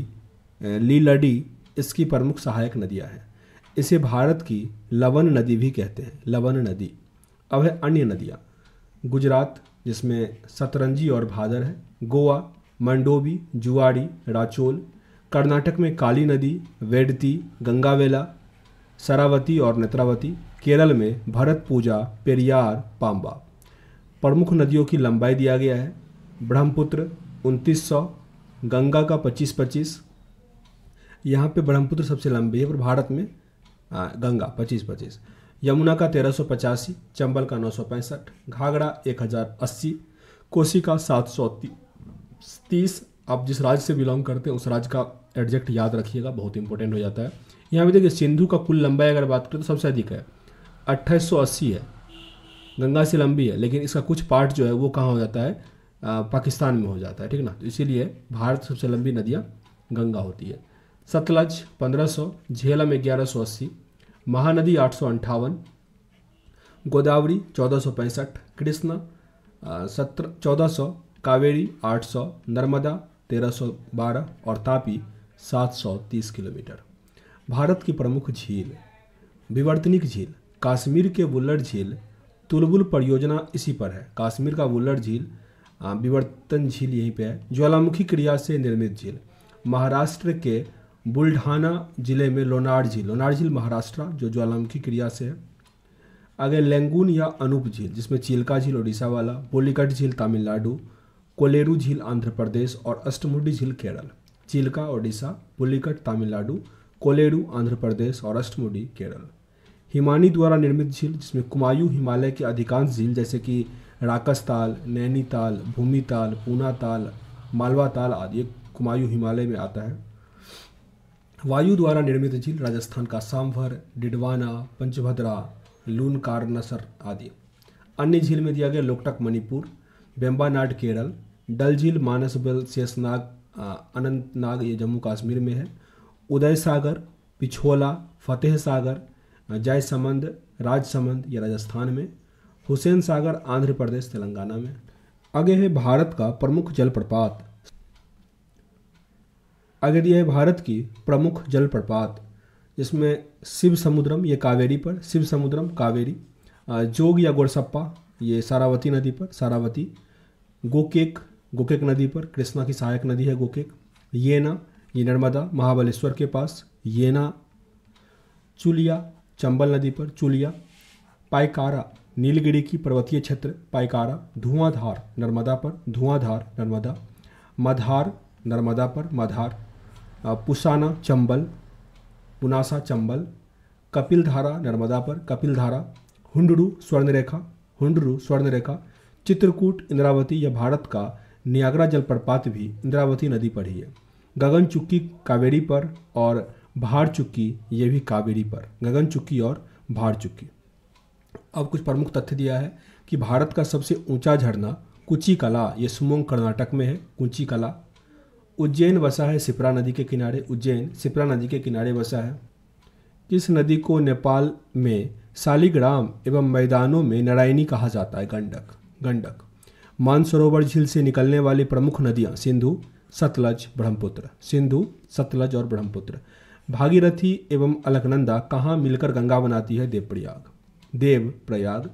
लीलडी इसकी प्रमुख सहायक नदियां हैं इसे भारत की लवन नदी भी कहते हैं लवन नदी अब है अन्य नदियाँ गुजरात जिसमें सतरंजी और भादर है गोवा मंडोवी जुआड़ी राचोल कर्नाटक में काली नदी वेडती गंगावेला सरावती और नेत्रावती केरल में भरत पूजा पेरियार पाम्बा प्रमुख नदियों की लंबाई दिया गया है ब्रह्मपुत्र 2900 गंगा का पच्चीस पच्चीस यहाँ पे ब्रह्मपुत्र सबसे लंबी है पर भारत में आ, गंगा पच्चीस पच्चीस यमुना का तेरह सौ पचासी चंबल का नौ सौ पैंसठ घाघरा एक हज़ार अस्सी कोसी का सात सौ तीस आप जिस राज्य से बिलोंग करते हैं उस राज्य का एडजेक्ट याद रखिएगा बहुत इंपॉर्टेंट हो जाता है यहाँ भी देखिए सिंधु का कुल लंबाई अगर बात करें तो सबसे अधिक है अट्ठाईस है गंगा से लंबी है लेकिन इसका कुछ पार्ट जो है वो कहाँ हो जाता है आ, पाकिस्तान में हो जाता है ठीक ना तो इसीलिए भारत सबसे लंबी नदियाँ गंगा होती है सतलज 1500 झेलम अस्सी महानदी आठ सौ अंठावन गोदावरी चौदह सौ पैंसठ कृष्णा सत्रह चौदह सौ कावेरी 800, नर्मदा 1312 और तापी 730 किलोमीटर भारत की प्रमुख झील विवर्तनिक झील काश्मीर के वुल्लर झील तुलबुल परियोजना इसी पर है काश्मीर का वुल्लर झील विवर्तन झील यहीं पे है ज्वालामुखी क्रिया से निर्मित झील महाराष्ट्र के बुल्ढाना जिले में लोनार झील लोनार झील महाराष्ट्र जो ज्वालामुखी क्रिया से है आगे लेंगून या अनूप झील जिसमें चिल्का झील उड़ीसा वाला बोलीकट झील तमिलनाडु कोलेरू झील आंध्र प्रदेश और अष्टमुडी झील केरल चिल्का ओडिशा पुलिकट तमिलनाडु कोलेरू आंध्र प्रदेश और अष्टमुडी केरल हिमानी द्वारा निर्मित झील जिसमें कुमायूं हिमालय के अधिकांश झील जैसे कि राकसताल नैनीताल भूमिताल पूनाताल मालवा ताल आदि कुमायूं हिमालय में आता है वायु द्वारा निर्मित झील राजस्थान का सांभर डिडवाना पंचभद्रा लूनकार आदि अन्य झील में दिया गया लोकटक मणिपुर बेम्बानाड केरल डल झील मानसबल शेषनाग अनंतनाग ये जम्मू कश्मीर में है उदय सागर पिछोला फतेह सागर जय समंद राजसमंद ये राजस्थान में हुसैन सागर आंध्र प्रदेश तेलंगाना में आगे है भारत का प्रमुख जलप्रपात आगे दिया है भारत की प्रमुख जलप्रपात जिसमें शिव समुद्रम ये कावेरी पर शिव समुद्रम कावेरी जोग या गोरसप्पा ये सारावती नदी पर सारावती गोकेक गोकेक नदी पर कृष्णा की सहायक नदी है गोकेक येना ये नर्मदा महाबलेश्वर के पास येना चुलिया चंबल नदी पर चुलिया पाइकारा नीलगिरी की पर्वतीय क्षेत्र पाइकारा धुआंधार नर्मदा पर धुआंधार नर्मदा मधार नर्मदा पर मधार पुसाना चंबल पुनासा चंबल कपिलधारा नर्मदा पर कपिलधारा हुंडरू स्वर्णरेखा हुंडरू स्वर्णरेखा चित्रकूट इंद्रावती यह भारत का नियाग्रा जलप्रपात भी इंद्रावती नदी पर ही है गगन चुक्की कावेरी पर और भाड़ चुक्की ये भी कावेरी पर गगन चुक्की और भाड़ चुक्की अब कुछ प्रमुख तथ्य दिया है कि भारत का सबसे ऊंचा झरना कुची कला ये सुमोंग कर्नाटक में है कुची कला उज्जैन बसा है सिपरा नदी के किनारे उज्जैन सिपरा नदी के किनारे बसा है इस नदी को नेपाल में सालिग्राम एवं मैदानों में नारायणी कहा जाता है गंडक गंडक मानसरोवर झील से निकलने वाली प्रमुख नदियाँ सिंधु सतलज ब्रह्मपुत्र सिंधु सतलज और ब्रह्मपुत्र भागीरथी एवं अलकनंदा कहाँ मिलकर गंगा बनाती है देवप्रयाग देव प्रयाग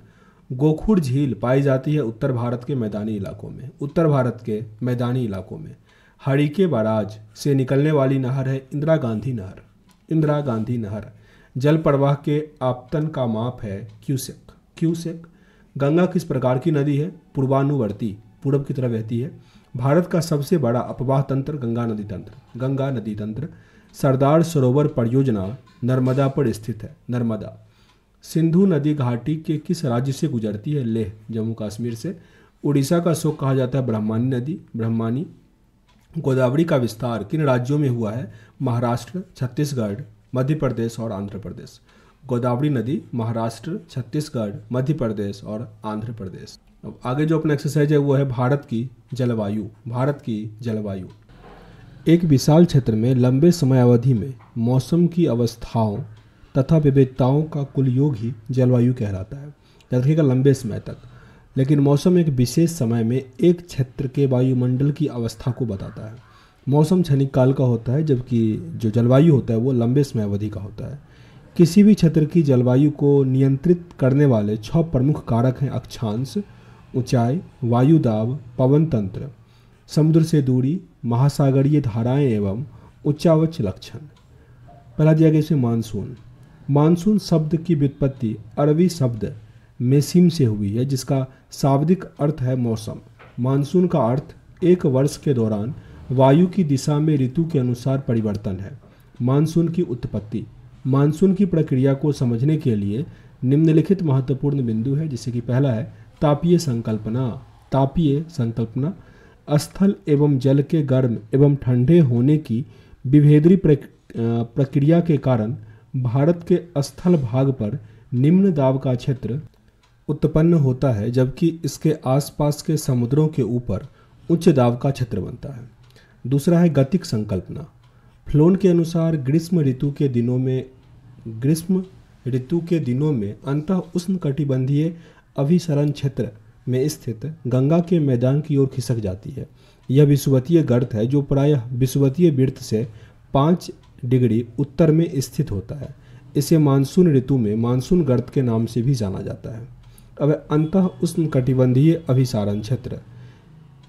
गोखुर झील पाई जाती है उत्तर भारत के मैदानी इलाकों में उत्तर भारत के मैदानी इलाकों में हरिके बाराज से निकलने वाली नहर है इंदिरा गांधी नहर इंदिरा गांधी नहर जल प्रवाह के आपतन का माप है क्यूसेक क्यूसेक गंगा किस प्रकार की नदी है पूर्वानुवर्ती पूर्व की तरफ बहती है भारत का सबसे बड़ा अपवाह तंत्र गंगा नदी तंत्र गंगा नदी तंत्र सरदार सरोवर परियोजना नर्मदा पर स्थित है नर्मदा सिंधु नदी घाटी के किस राज्य से गुजरती है लेह जम्मू कश्मीर से उड़ीसा का शोक कहा जाता है ब्रह्मानी नदी ब्रह्मानी गोदावरी का विस्तार किन राज्यों में हुआ है महाराष्ट्र छत्तीसगढ़ मध्य प्रदेश और आंध्र प्रदेश गोदावरी नदी महाराष्ट्र छत्तीसगढ़ मध्य प्रदेश और आंध्र प्रदेश अब आगे जो अपना एक्सरसाइज है वो है भारत की जलवायु भारत की जलवायु एक विशाल क्षेत्र में लंबे समय अवधि में मौसम की अवस्थाओं तथा विविधताओं का कुल योग ही जलवायु कहलाता है याद लंबे समय तक लेकिन मौसम एक विशेष समय में एक क्षेत्र के वायुमंडल की अवस्था को बताता है मौसम क्षणिक काल का होता है जबकि जो जलवायु होता है वो लंबे समय अवधि का होता है किसी भी क्षेत्र की जलवायु को नियंत्रित करने वाले छह प्रमुख कारक हैं अक्षांश ऊंचाई वायु दाब पवन तंत्र समुद्र से दूरी महासागरीय धाराएं एवं उच्चावच लक्षण पहला दिया गया इसे मानसून मानसून शब्द की व्युत्पत्ति अरबी शब्द मेसिम से हुई है जिसका शाब्दिक अर्थ है मौसम मानसून का अर्थ एक वर्ष के दौरान वायु की दिशा में ऋतु के अनुसार परिवर्तन है मानसून की उत्पत्ति मानसून की प्रक्रिया को समझने के लिए निम्नलिखित महत्वपूर्ण बिंदु है जैसे कि पहला है तापीय संकल्पना तापीय संकल्पना स्थल एवं जल के गर्म एवं ठंडे होने की विभेदरी प्रक्रिया के कारण भारत के स्थल भाग पर निम्न दाब का क्षेत्र उत्पन्न होता है जबकि इसके आसपास के समुद्रों के ऊपर उच्च दाब का क्षेत्र बनता है दूसरा है गतिक संकल्पना फ्लोन के अनुसार ग्रीष्म ऋतु के दिनों में ग्रीष्म ऋतु के दिनों में अंतः उष्ण कटिबंधीय अभिसरण क्षेत्र में स्थित गंगा के मैदान की ओर खिसक जाती है यह विश्ववतीय गर्त है जो प्रायः विश्ववतीय वृत्त से पाँच डिग्री उत्तर में स्थित होता है इसे मानसून ऋतु में मानसून गर्त के नाम से भी जाना जाता है अब अंत उष्ण कटिबंधीय अभिसारण क्षेत्र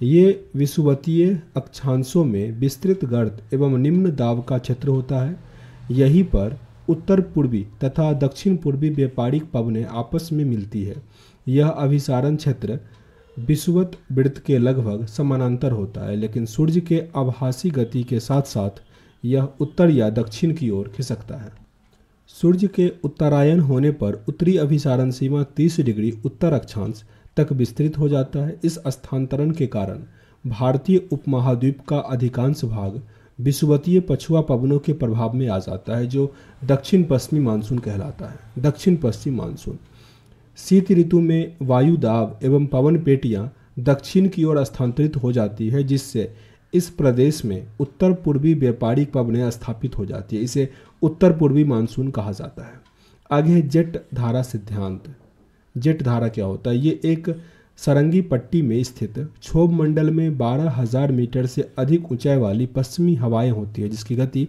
ये विषुवतीय अक्षांशों में विस्तृत गर्द एवं निम्न दाब का क्षेत्र होता है यहीं पर उत्तर पूर्वी तथा दक्षिण पूर्वी व्यापारिक पवने आपस में मिलती है यह अभिसारण क्षेत्र विषुवत वृत्त के लगभग समानांतर होता है लेकिन सूर्य के आभासी गति के साथ साथ यह उत्तर या दक्षिण की ओर खिसकता है सूर्य के उत्तरायण होने पर उत्तरी अभिसारण सीमा 30 डिग्री उत्तर अक्षांश तक विस्तृत हो जाता है इस स्थानांतरण के कारण भारतीय उपमहाद्वीप का अधिकांश भाग विषुवतीय पछुआ पवनों के प्रभाव में आ जाता है जो दक्षिण पश्चिमी मानसून कहलाता है दक्षिण पश्चिम मानसून शीत ऋतु में वायु दाब एवं पवन पेटियाँ दक्षिण की ओर स्थानांतरित हो जाती है जिससे इस प्रदेश में उत्तर पूर्वी व्यापारिक पवनें स्थापित हो जाती है इसे उत्तर पूर्वी मानसून कहा जाता है आगे जेट धारा सिद्धांत जेट धारा क्या होता है ये एक सरंगी पट्टी में स्थित क्षोभ मंडल में 12,000 मीटर से अधिक ऊंचाई वाली पश्चिमी हवाएं होती है जिसकी गति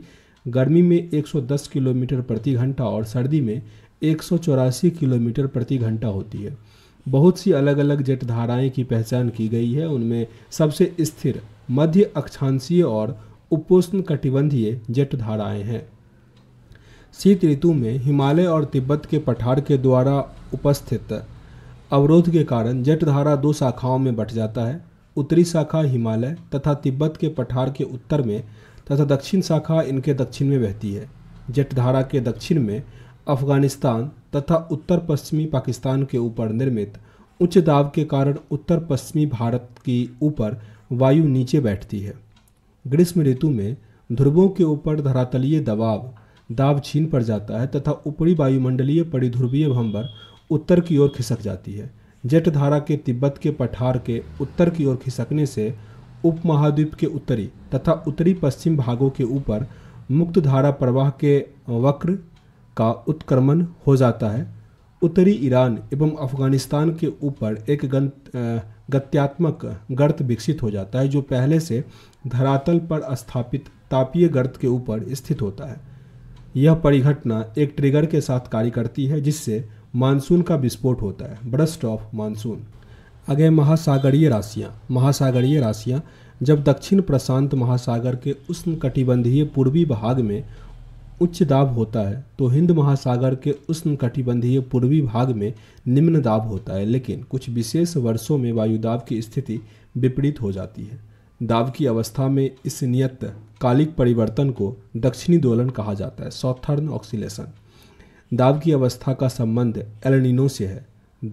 गर्मी में 110 किलोमीटर प्रति घंटा और सर्दी में एक किलोमीटर प्रति घंटा होती है बहुत सी अलग अलग जेट धाराएं की पहचान की गई है उनमें सबसे स्थिर मध्य अक्षांशीय और उपोष्ण कटिबंधीय जेट धाराएं हैं शीत ऋतु में हिमालय और तिब्बत के पठार के द्वारा उपस्थित अवरोध के कारण जटधारा दो शाखाओं में बट जाता है उत्तरी शाखा हिमालय तथा तिब्बत के पठार के उत्तर में तथा दक्षिण शाखा इनके दक्षिण में बहती है जटधारा के दक्षिण में अफगानिस्तान तथा उत्तर पश्चिमी पाकिस्तान के ऊपर निर्मित उच्च दाब के कारण उत्तर पश्चिमी भारत की ऊपर वायु नीचे बैठती है ग्रीष्म ऋतु में ध्रुवों के ऊपर धरातलीय दबाव दाब छीन पर जाता है तथा ऊपरी वायुमंडलीय परिध्रुवीय भंबर उत्तर की ओर खिसक जाती है जेट धारा के तिब्बत के पठार के उत्तर की ओर खिसकने से उपमहाद्वीप के उत्तरी तथा उत्तरी पश्चिम भागों के ऊपर मुक्त धारा प्रवाह के वक्र का उत्क्रमण हो जाता है उत्तरी ईरान एवं अफगानिस्तान के ऊपर एक गत्यात्मक गर्त विकसित हो जाता है जो पहले से धरातल पर स्थापित तापीय गर्त के ऊपर स्थित होता है यह परिघटना एक ट्रिगर के साथ कार्य करती है जिससे मानसून का विस्फोट होता है ब्रस्ट ऑफ मानसून आगे महासागरीय राशियाँ महासागरीय राशियाँ जब दक्षिण प्रशांत महासागर के उष्ण कटिबंधीय पूर्वी भाग में उच्च दाब होता है तो हिंद महासागर के उष्ण कटिबंधीय पूर्वी भाग में निम्न दाब होता है लेकिन कुछ विशेष वर्षों में वायुदाब की स्थिति विपरीत हो जाती है दाब की अवस्था में इस नियत कालिक परिवर्तन को दक्षिणी दोलन कहा जाता है सॉथर्न ऑक्सीलेशन दाब की अवस्था का संबंध एलनिनो से है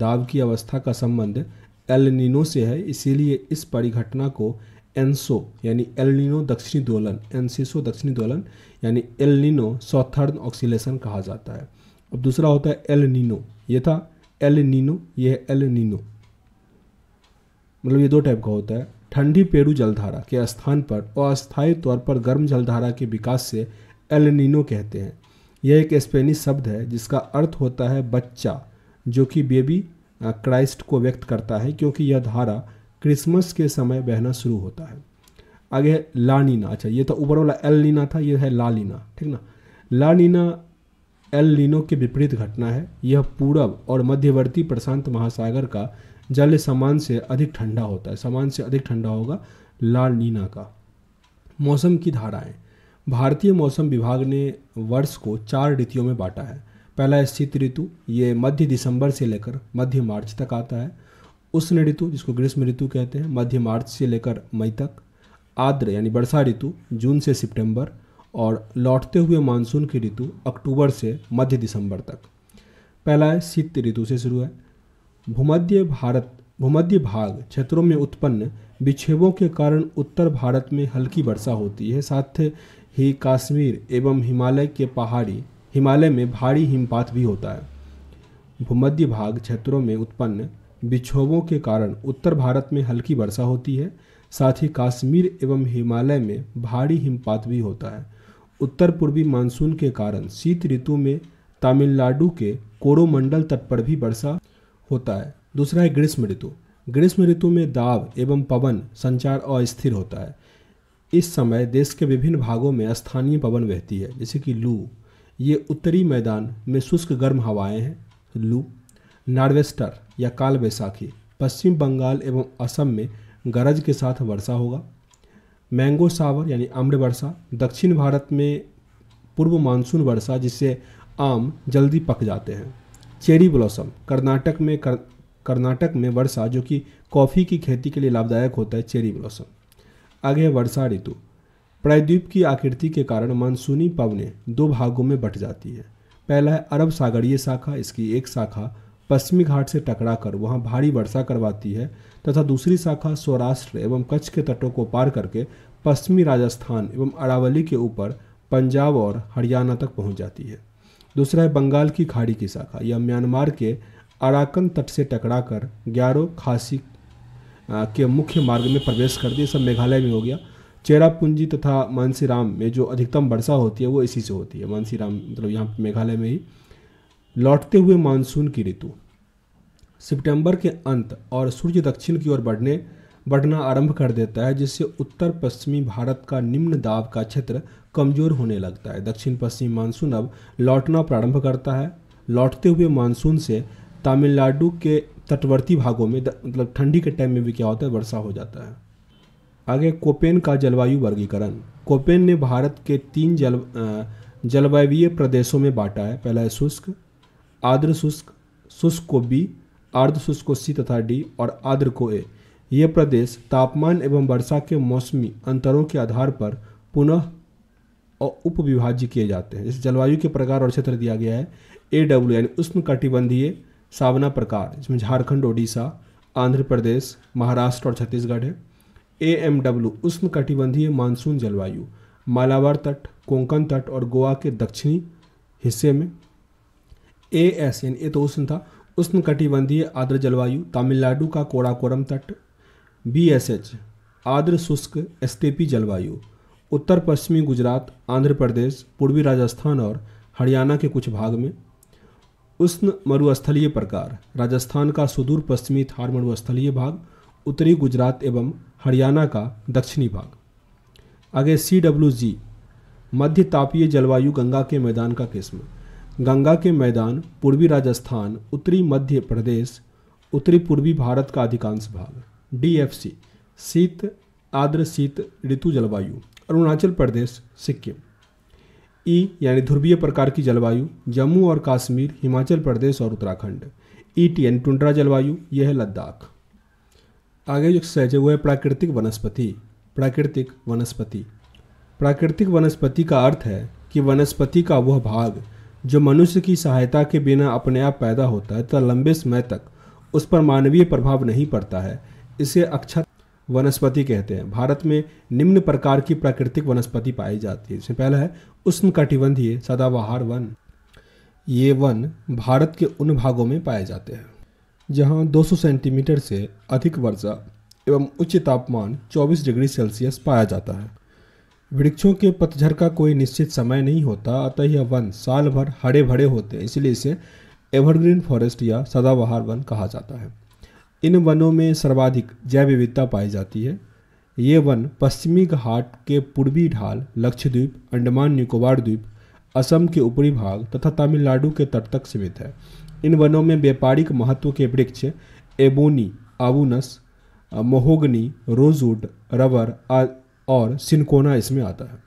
दाब की अवस्था का संबंध एलनिनो से है इसीलिए इस परिघटना को एनसो यानी एलनिनो दक्षिणी दोलन एनसीसो दक्षिणी दोलन यानी एलनिनो सॉथर्न ऑक्सीलेशन कहा जाता है अब दूसरा होता है एलनिनो ये था एलनिनो यह एलनिनो मतलब ये दो टाइप का होता है ठंडी पेरू जलधारा के स्थान पर अस्थायी तौर पर गर्म जलधारा के विकास से एलनिनो कहते हैं यह एक स्पेनिश शब्द है जिसका अर्थ होता है बच्चा जो कि बेबी क्राइस्ट को व्यक्त करता है क्योंकि यह धारा क्रिसमस के समय बहना शुरू होता है आगे है लानीना अच्छा ये तो ऊपर वाला एल लीना था यह है लालीना ठीक ना लानीना एल लीनो के विपरीत घटना है यह पूरब और मध्यवर्ती प्रशांत महासागर का जल सामान से अधिक ठंडा होता है सामान से अधिक ठंडा होगा लाल नीना का मौसम की धाराएं भारतीय मौसम विभाग ने वर्ष को चार ऋतुओं में बांटा है पहला है शीत ऋतु ये मध्य दिसंबर से लेकर मध्य मार्च तक आता है उष्ण ऋतु जिसको ग्रीष्म ऋतु कहते हैं मध्य मार्च से लेकर मई तक आर्द्र यानी वर्षा ऋतु जून से सितंबर और लौटते हुए मानसून की ऋतु अक्टूबर से मध्य दिसंबर तक पहला है शीत ऋतु से शुरू है भूमध्य भारत भूमध्य भाग क्षेत्रों में उत्पन्न विक्षेपों के कारण उत्तर भारत में हल्की वर्षा होती है साथ ही कश्मीर एवं हिमालय के पहाड़ी हिमालय में भारी हिमपात भी होता है भूमध्य भाग क्षेत्रों में उत्पन्न विक्षोभों के कारण उत्तर भारत में हल्की वर्षा होती है साथ ही कश्मीर एवं हिमालय में भारी हिमपात भी होता है उत्तर पूर्वी मानसून के कारण शीत ऋतु में तमिलनाडु के कोरोमंडल तट पर भी वर्षा होता है दूसरा है ग्रीष्म ऋतु ग्रीष्म ऋतु में दाब एवं पवन संचार अस्थिर होता है इस समय देश के विभिन्न भागों में स्थानीय पवन बहती है जैसे कि लू ये उत्तरी मैदान में शुष्क गर्म हवाएं हैं लू नार्वेस्टर या काल बैसाखी पश्चिम बंगाल एवं असम में गरज के साथ वर्षा होगा मैंगो सावर यानी अम्र वर्षा दक्षिण भारत में पूर्व मानसून वर्षा जिससे आम जल्दी पक जाते हैं चेरी ब्लॉसम कर्नाटक में कर, कर्नाटक में वर्षा जो कि कॉफ़ी की खेती के लिए लाभदायक होता है चेरी ब्लॉसम आगे वर्षा ऋतु प्रायद्वीप की आकृति के कारण मानसूनी पवने दो भागों में बट जाती है पहला है अरब सागरीय शाखा इसकी एक शाखा पश्चिमी घाट से टकरा कर वहाँ भारी वर्षा करवाती है तथा दूसरी शाखा सौराष्ट्र एवं कच्छ के तटों को पार करके पश्चिमी राजस्थान एवं अरावली के ऊपर पंजाब और हरियाणा तक पहुँच जाती है दूसरा है बंगाल की खाड़ी की शाखा यह म्यांमार के अराकन तट से टकराकर ग्यारो खासी के मुख्य मार्ग में प्रवेश कर दिया सब मेघालय में हो गया चेरापूंजी तथा मानसीराम में जो अधिकतम वर्षा होती है वो इसी से होती है मानसीराम मतलब यहाँ मेघालय में ही लौटते हुए मानसून की ऋतु सितंबर के अंत और सूर्य दक्षिण की ओर बढ़ने बढ़ना आरंभ कर देता है जिससे उत्तर पश्चिमी भारत का निम्न दाब का क्षेत्र कमजोर होने लगता है दक्षिण पश्चिम मानसून अब लौटना प्रारंभ करता है लौटते हुए मानसून से तमिलनाडु के तटवर्ती भागों में मतलब ठंडी के टाइम में भी क्या होता है वर्षा हो जाता है आगे कोपेन का जलवायु वर्गीकरण कोपेन ने भारत के तीन जल जलवायवीय प्रदेशों में बांटा है पहला है शुष्क आर्द्र शुष्क शुष्क को बी आर्द्र शुष्क को सी तथा डी और आर्द्र को ए ये प्रदेश तापमान एवं वर्षा के मौसमी अंतरों के आधार पर पुनः और उपविभाज्य किए जाते हैं जैसे जलवायु के प्रकार और क्षेत्र दिया गया है ए डब्ल्यू यानी उष्ण कटिबंधीय सावना प्रकार जिसमें झारखंड ओडिशा आंध्र प्रदेश महाराष्ट्र और छत्तीसगढ़ है ए एम डब्ल्यू उष्ण कटिबंधीय मानसून जलवायु मालाबार तट कोंकण तट और गोवा के दक्षिणी हिस्से में ए एस यानी ए तो उष्ण था उष्ण कटिबंधीय आर्द्र जलवायु तमिलनाडु का कोड़ाकोरम तट बी एस एच आर्द्र शुष्क स्टेपी जलवायु उत्तर पश्चिमी गुजरात आंध्र प्रदेश पूर्वी राजस्थान और हरियाणा के कुछ भाग में उष्ण मरुस्थलीय प्रकार राजस्थान का सुदूर पश्चिमी थार मरुस्थलीय भाग उत्तरी गुजरात एवं हरियाणा का दक्षिणी भाग आगे सी डब्ल्यू जी मध्य तापीय जलवायु गंगा के मैदान का किस्म गंगा के मैदान पूर्वी राजस्थान उत्तरी मध्य प्रदेश उत्तरी पूर्वी भारत का अधिकांश भाग डी एफ सी शीत आर्द्र शीत ऋतु जलवायु अरुणाचल प्रदेश सिक्किम ई यानी ध्रुवीय प्रकार की जलवायु जम्मू और कश्मीर हिमाचल प्रदेश और उत्तराखंड ई टी यानी टुंड्रा जलवायु यह है लद्दाख आगे जो सहज है वह है प्राकृतिक वनस्पति प्राकृतिक वनस्पति प्राकृतिक वनस्पति का अर्थ है कि वनस्पति का वह भाग जो मनुष्य की सहायता के बिना अपने आप पैदा होता है तथा तो लंबे समय तक उस पर मानवीय प्रभाव नहीं पड़ता है इसे अक्षत वनस्पति कहते हैं भारत में निम्न प्रकार की प्राकृतिक वनस्पति पाई जाती है इसमें पहला है उष्ण कटिबंधीय सदाबहार वन ये वन भारत के उन भागों में पाए जाते हैं जहां 200 सेंटीमीटर से अधिक वर्षा एवं उच्च तापमान 24 डिग्री सेल्सियस पाया जाता है वृक्षों के पतझड़ का कोई निश्चित समय नहीं होता अतः यह वन साल भर हरे भरे होते हैं इसलिए इसे एवरग्रीन फॉरेस्ट या सदाबहार वन कहा जाता है इन वनों में सर्वाधिक जैव विविधता पाई जाती है ये वन पश्चिमी घाट के पूर्वी ढाल लक्षद्वीप अंडमान निकोबार द्वीप असम के ऊपरी भाग तथा तमिलनाडु के तट तक सीमित है इन वनों में व्यापारिक महत्व के वृक्ष एबोनी आबूनस मोहोगनी रोजवुड रबर और सिनकोना इसमें आता है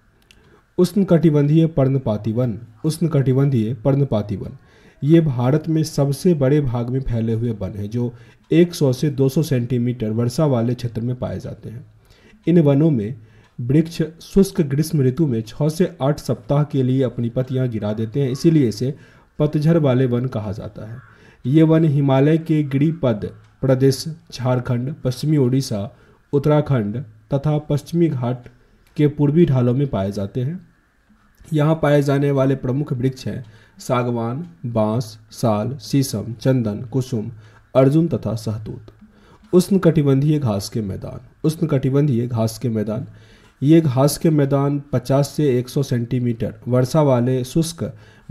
उष्णकटिबंधीय पर्णपाती वन उष्णकटिबंधीय पर्णपाती वन ये भारत में सबसे बड़े भाग में फैले हुए वन हैं जो 100 से 200 सेंटीमीटर वर्षा वाले क्षेत्र में पाए जाते हैं इन वनों में वृक्ष शुष्क ग्रीष्म ऋतु में छः से आठ सप्ताह के लिए अपनी पतियाँ गिरा देते हैं इसीलिए इसे पतझर वाले वन कहा जाता है ये वन हिमालय के गिरिपद प्रदेश झारखंड पश्चिमी ओडिशा उत्तराखंड तथा पश्चिमी घाट के पूर्वी ढालों में पाए जाते हैं यहाँ पाए जाने वाले प्रमुख वृक्ष हैं सागवान बांस साल शीशम चंदन कुसुम अर्जुन तथा सहतूत उष्ण कटिबंधीय घास के मैदान उष्ण कटिबंधीय घास के मैदान ये घास के मैदान 50 से 100 सेंटीमीटर वर्षा वाले शुष्क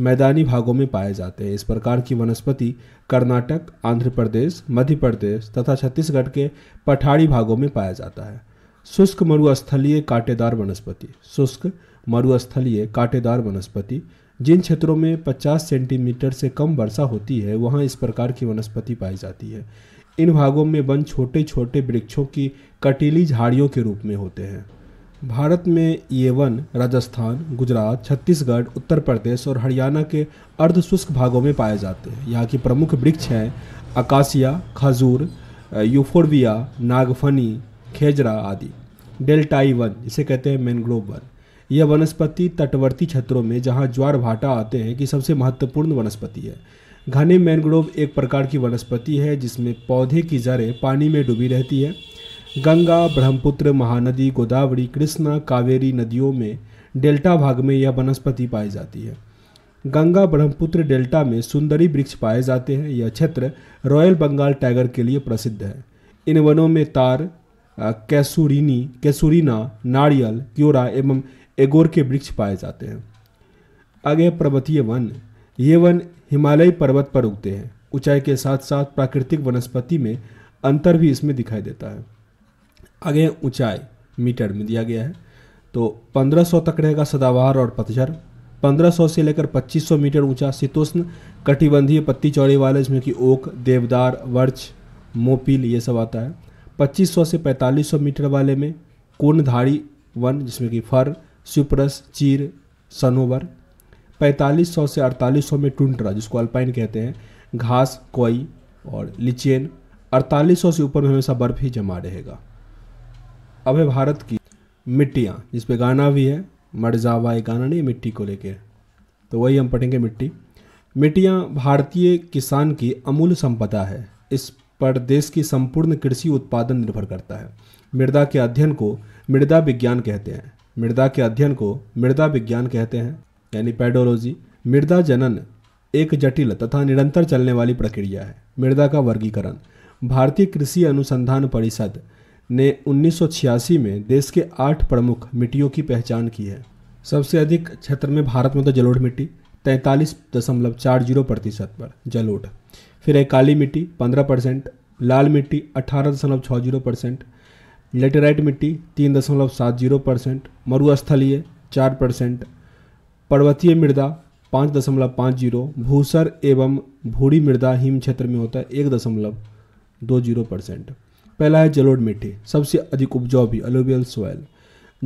मैदानी भागों में पाए जाते हैं इस प्रकार की वनस्पति कर्नाटक आंध्र प्रदेश मध्य प्रदेश तथा छत्तीसगढ़ के पठाड़ी भागों में पाया जाता है शुष्क मरुस्थलीय कांटेदार वनस्पति शुष्क मरुस्थलीय कांटेदार वनस्पति जिन क्षेत्रों में 50 सेंटीमीटर से कम वर्षा होती है वहाँ इस प्रकार की वनस्पति पाई जाती है इन भागों में वन छोटे छोटे वृक्षों की कटीली झाड़ियों के रूप में होते हैं भारत में ये वन राजस्थान गुजरात छत्तीसगढ़ उत्तर प्रदेश और हरियाणा के अर्धशुष्क भागों में पाए जाते हैं यहाँ के प्रमुख वृक्ष हैं अकाशिया खजूर यूफोरबिया नागफनी खेजरा आदि डेल्टाई वन इसे कहते हैं मैनग्रोव वन यह वनस्पति तटवर्ती क्षेत्रों में जहाँ ज्वार भाटा आते हैं की सबसे महत्वपूर्ण वनस्पति है घने मैनग्रोव एक प्रकार की वनस्पति है जिसमें पौधे की जड़ें पानी में डूबी रहती है गंगा ब्रह्मपुत्र महानदी गोदावरी कृष्णा कावेरी नदियों में डेल्टा भाग में यह वनस्पति पाई जाती है गंगा ब्रह्मपुत्र डेल्टा में सुंदरी वृक्ष पाए जाते हैं यह क्षेत्र रॉयल बंगाल टाइगर के लिए प्रसिद्ध है इन वनों में तार कैसूरिनी कैसूरीना नारियल क्योरा एवं एगोर के वृक्ष पाए जाते हैं आगे पर्वतीय वन ये वन हिमालयी पर्वत पर उगते हैं ऊंचाई के साथ साथ प्राकृतिक वनस्पति में अंतर भी इसमें दिखाई देता है आगे ऊंचाई मीटर में दिया गया है तो 1500 तक रहेगा सदाबहार और पतझर 1500 से लेकर 2500 मीटर ऊंचा शीतोष्ण कटिबंधीय पत्ती चौड़ी वाले जिसमें कि ओक देवदार वर्च मोपील ये सब आता है 2500 से 4500 मीटर वाले में कोनधारी वन जिसमें कि फर सिपरस चीर सनोवर 4500 से 4800 में टुंड्रा जिसको अल्पाइन कहते हैं घास कोई और लिचेन 4800 से ऊपर में हमेशा बर्फ ही जमा रहेगा अब है भारत की मिट्टियाँ जिस गाना भी है मरजावा एक गाना नहीं मिट्टी को लेके तो वही हम पढ़ेंगे मिट्टी मिट्टियाँ भारतीय किसान की अमूल्य संपदा है इस पर देश की संपूर्ण कृषि उत्पादन निर्भर करता है मृदा के अध्ययन को मृदा विज्ञान कहते हैं मृदा के अध्ययन को मृदा विज्ञान कहते हैं यानी पेडोलॉजी मृदा जनन एक जटिल तथा निरंतर चलने वाली प्रक्रिया है मृदा का वर्गीकरण भारतीय कृषि अनुसंधान परिषद ने उन्नीस में देश के आठ प्रमुख मिट्टियों की पहचान की है सबसे अधिक क्षेत्र में भारत में तो जलोढ़ मिट्टी तैंतालीस दशमलव चार जीरो प्रतिशत पर जलोढ़ फिर है काली मिट्टी पंद्रह परसेंट लाल मिट्टी अठारह दशमलव छः जीरो परसेंट लेटेराइट मिट्टी तीन दशमलव सात जीरो परसेंट मरुस्थलीय चार परसेंट पर्वतीय मृदा पाँच दशमलव पाँच जीरो भूसर एवं भूरी मृदा हिम क्षेत्र में होता है एक दशमलव दो जीरो परसेंट पहला है जलोड मिट्टी सबसे अधिक उपजाऊ भी एलोवियल सोयल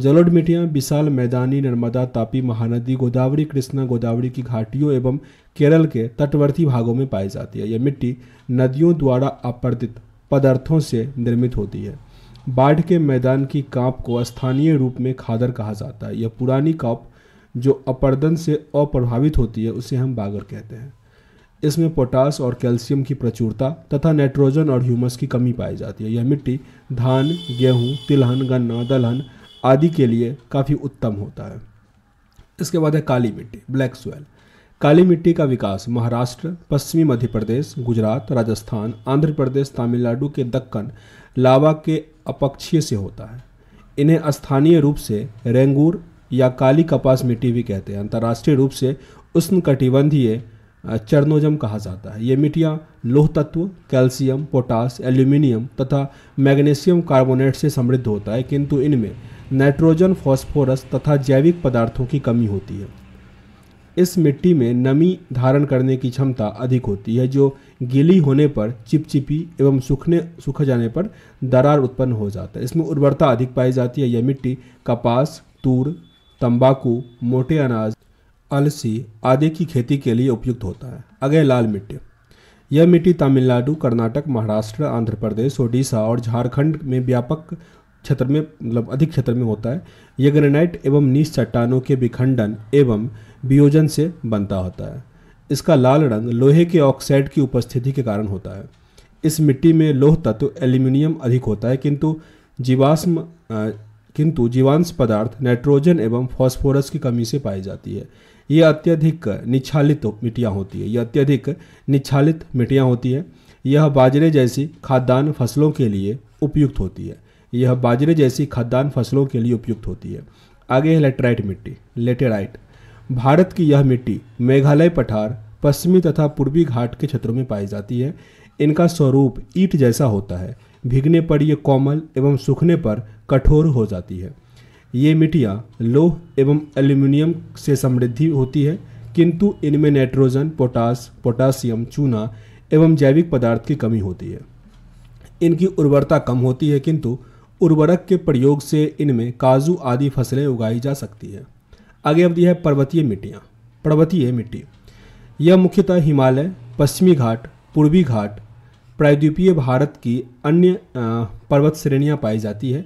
जलोड मिट्टियाँ विशाल मैदानी नर्मदा तापी महानदी गोदावरी कृष्णा गोदावरी की घाटियों एवं केरल के तटवर्ती भागों में पाई जाती है यह मिट्टी नदियों द्वारा आपर्दित पदार्थों से निर्मित होती है बाढ़ के मैदान की काँप को स्थानीय रूप में खादर कहा जाता है यह पुरानी काँप जो अपर्दन से अप्रभावित होती है उसे हम बागर कहते हैं इसमें पोटास और कैल्शियम की प्रचुरता तथा नाइट्रोजन और ह्यूमस की कमी पाई जाती है यह मिट्टी धान गेहूँ तिलहन गन्ना दलहन आदि के लिए काफ़ी उत्तम होता है इसके बाद है काली मिट्टी ब्लैक सोयल काली मिट्टी का विकास महाराष्ट्र पश्चिमी मध्य प्रदेश गुजरात राजस्थान आंध्र प्रदेश तमिलनाडु के दक्कन लावा के अपक्षीय से होता है इन्हें स्थानीय रूप से रेंगूर या काली कपास मिट्टी भी कहते हैं अंतर्राष्ट्रीय रूप से उष्ण कटिबंधीय चरनोजम कहा जाता है ये मिट्टियाँ लोह तत्व कैल्शियम पोटास एल्यूमिनियम तथा मैग्नीशियम कार्बोनेट से समृद्ध होता है किंतु इनमें नाइट्रोजन फॉस्फोरस तथा जैविक पदार्थों की कमी होती है इस मिट्टी में नमी धारण करने की क्षमता अधिक होती है जो गीली होने पर चिपचिपी एवं सूखने सूख जाने पर दरार उत्पन्न हो जाता है इसमें उर्वरता अधिक पाई जाती है यह मिट्टी कपास तूर तंबाकू मोटे अनाज अलसी आदि की खेती के लिए उपयुक्त होता है अगय लाल मिट्टी यह मिट्टी तमिलनाडु कर्नाटक महाराष्ट्र आंध्र प्रदेश ओडिशा और झारखंड में व्यापक क्षेत्र में मतलब अधिक क्षेत्र में होता है यह ग्रेनाइट एवं नीस चट्टानों के विखंडन एवं वियोजन से बनता होता है इसका लाल रंग लोहे के ऑक्साइड की उपस्थिति के कारण होता है इस मिट्टी में लोह तत्व एल्यूमिनियम अधिक होता है किंतु जीवाश्म किंतु जीवांश पदार्थ नाइट्रोजन एवं फॉस्फोरस की कमी से पाई जाती है ये अत्यधिक निछालित मिट्टियाँ होती है यह अत्यधिक निछालित मिट्टियाँ होती है यह बाजरे जैसी खाद्यान्न फसलों के लिए उपयुक्त होती है यह बाजरे जैसी खाद्यान्न फसलों के लिए उपयुक्त होती है आगे है लेटराइट मिट्टी लेटेराइट भारत की यह मिट्टी मेघालय पठार पश्चिमी तथा पूर्वी घाट के क्षेत्रों में पाई जाती है इनका स्वरूप ईट जैसा होता है भीगने पर यह कोमल एवं सूखने पर कठोर हो जाती है ये मिट्टियाँ लोह एवं एल्यूमिनियम से समृद्धि होती है किंतु इनमें नाइट्रोजन पोटास पोटासियम चूना एवं जैविक पदार्थ की कमी होती है इनकी उर्वरता कम होती है किंतु उर्वरक के प्रयोग से इनमें काजू आदि फसलें उगाई जा सकती है आगे अब है पर्वतीय मिट्टियाँ पर्वतीय मिट्टी यह मुख्यतः हिमालय पश्चिमी घाट पूर्वी घाट प्रायद्वीपीय भारत की अन्य पर्वत श्रेणियाँ पाई जाती है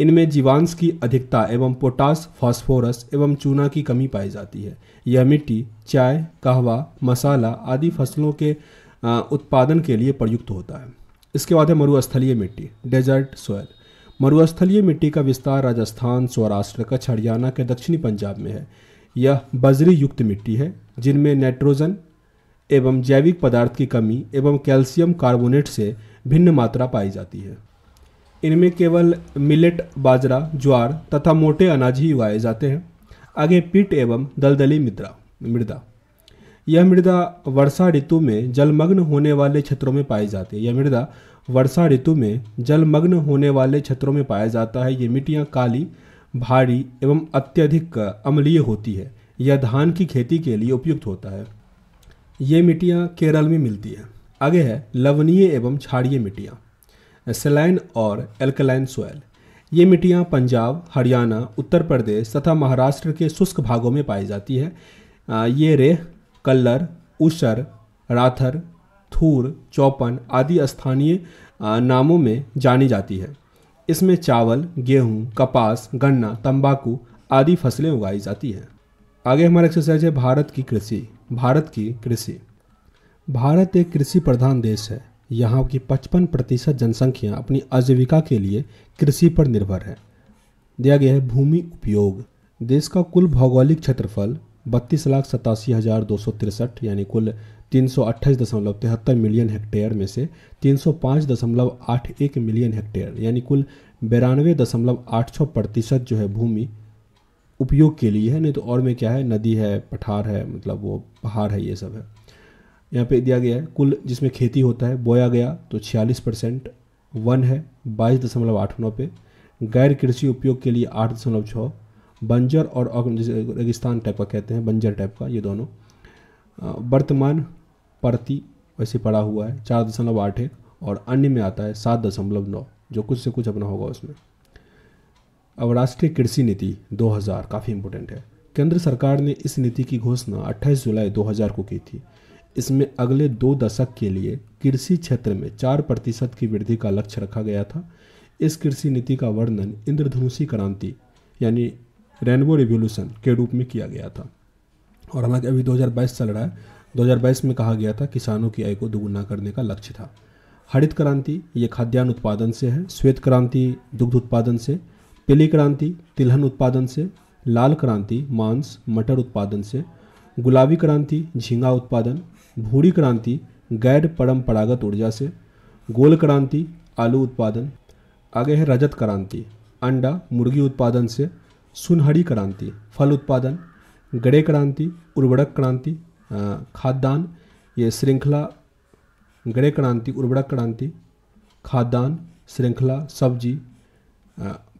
इनमें जीवांश की अधिकता एवं पोटास फास्फोरस एवं चूना की कमी पाई जाती है यह मिट्टी चाय कहवा मसाला आदि फसलों के उत्पादन के लिए प्रयुक्त होता है इसके बाद है मरुस्थलीय मिट्टी डेजर्ट सोयल मरुस्थलीय मिट्टी का विस्तार राजस्थान सौराष्ट्र कच्छ हरियाणा के दक्षिणी पंजाब में है यह बजरी युक्त मिट्टी है जिनमें नाइट्रोजन एवं जैविक पदार्थ की कमी एवं कैल्शियम कार्बोनेट से भिन्न मात्रा पाई जाती है इनमें केवल मिलेट बाजरा ज्वार तथा मोटे अनाज ही उगाए जाते हैं आगे पीट एवं दलदली मृदा मृदा यह मृदा वर्षा ऋतु में जलमग्न होने वाले क्षेत्रों में पाई जाती है यह मृदा वर्षा ऋतु में जलमग्न होने वाले क्षेत्रों में पाया जाता है ये मिट्टियाँ काली भारी एवं अत्यधिक अम्लीय होती है यह धान की खेती के लिए उपयुक्त होता है ये मिट्टियाँ केरल में मिलती है आगे है लवणीय एवं क्षारीय मिट्टियाँ सेलाइन और एल्कलाइन सोयल ये मिट्टियाँ पंजाब हरियाणा उत्तर प्रदेश तथा महाराष्ट्र के शुष्क भागों में पाई जाती है ये रेह कल्लर उशर राथर थूर चौपन आदि स्थानीय नामों में जानी जाती है इसमें चावल गेहूँ कपास गन्ना तंबाकू आदि फसलें उगाई जाती हैं आगे हमारा एक्सरसाइज है भारत की कृषि भारत की कृषि भारत एक कृषि प्रधान देश है यहाँ की 55 प्रतिशत जनसंख्या अपनी आजीविका के लिए कृषि पर निर्भर है दिया गया है भूमि उपयोग देश का कुल भौगोलिक क्षेत्रफल बत्तीस लाख सतासी हज़ार दो सौ तिरसठ यानी कुल तीन सौ अट्ठाईस दशमलव तिहत्तर मिलियन हेक्टेयर में से तीन सौ पाँच दशमलव आठ एक मिलियन हेक्टेयर यानी कुल बिरानवे दशमलव आठ छः प्रतिशत जो है भूमि उपयोग के लिए है नहीं तो और में क्या है नदी है पठार है मतलब वो पहाड़ है ये सब है यहाँ पे दिया गया है कुल जिसमें खेती होता है बोया गया तो छियालीस परसेंट वन है बाईस दशमलव आठ नौ पे गैर कृषि उपयोग के लिए आठ दशमलव छः बंजर और रेगिस्तान टाइप का कहते हैं बंजर टाइप का ये दोनों वर्तमान प्रति वैसे पड़ा हुआ है चार दशमलव आठ एक और अन्य में आता है सात दशमलव नौ जो कुछ से कुछ अपना होगा उसमें अब राष्ट्रीय कृषि नीति 2000 काफ़ी इंपॉर्टेंट है केंद्र सरकार ने इस नीति की घोषणा 28 जुलाई 2000 को की थी इसमें अगले दो दशक के लिए कृषि क्षेत्र में चार प्रतिशत की वृद्धि का लक्ष्य रखा गया था इस कृषि नीति का वर्णन इंद्रधनुषी क्रांति यानी रेनबो रिवोल्यूशन के रूप में किया गया था और हालांकि अभी 2022 चल रहा है 2022 में कहा गया था किसानों की आय को दोगुना करने का लक्ष्य था हरित क्रांति ये खाद्यान्न उत्पादन से है श्वेत क्रांति दुग्ध उत्पादन से पीली क्रांति तिलहन उत्पादन से लाल क्रांति मांस मटर उत्पादन से गुलाबी क्रांति झींगा उत्पादन भूरी क्रांति गैर परंपरागत ऊर्जा से गोल क्रांति आलू उत्पादन आगे है रजत क्रांति अंडा मुर्गी उत्पादन से सुनहरी क्रांति फल उत्पादन गड़े क्रांति उर्वरक क्रांति खाद्यान्न ये श्रृंखला गड़े क्रांति उर्वरक क्रांति खाद्यान्न श्रृंखला सब्जी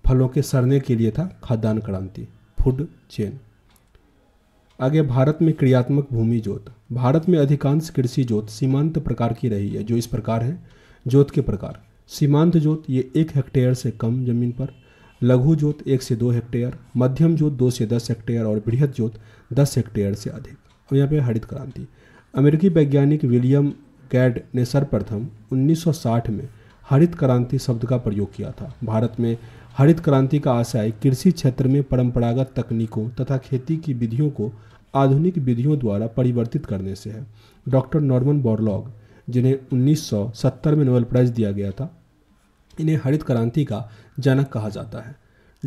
फलों के सरने के लिए था खाद्यान्न क्रांति फूड चेन आगे भारत में क्रियात्मक भूमि जोत भारत में अधिकांश कृषि जोत सीमांत प्रकार की रही है जो इस प्रकार है जोत के प्रकार सीमांत जोत ये एक हेक्टेयर से कम जमीन पर लघु जोत एक से दो हेक्टेयर मध्यम जोत दो से दस हेक्टेयर और बृहद जोत दस हेक्टेयर से अधिक अब यहाँ पे हरित क्रांति अमेरिकी वैज्ञानिक विलियम कैड ने सर्वप्रथम 1960 में हरित क्रांति शब्द का प्रयोग किया था भारत में हरित क्रांति का आशय कृषि क्षेत्र में परंपरागत तकनीकों तथा खेती की विधियों को आधुनिक विधियों द्वारा परिवर्तित करने से है डॉक्टर नॉर्मन बोरलॉग जिन्हें 1970 में नोबेल प्राइज दिया गया था इन्हें हरित क्रांति का जनक कहा जाता है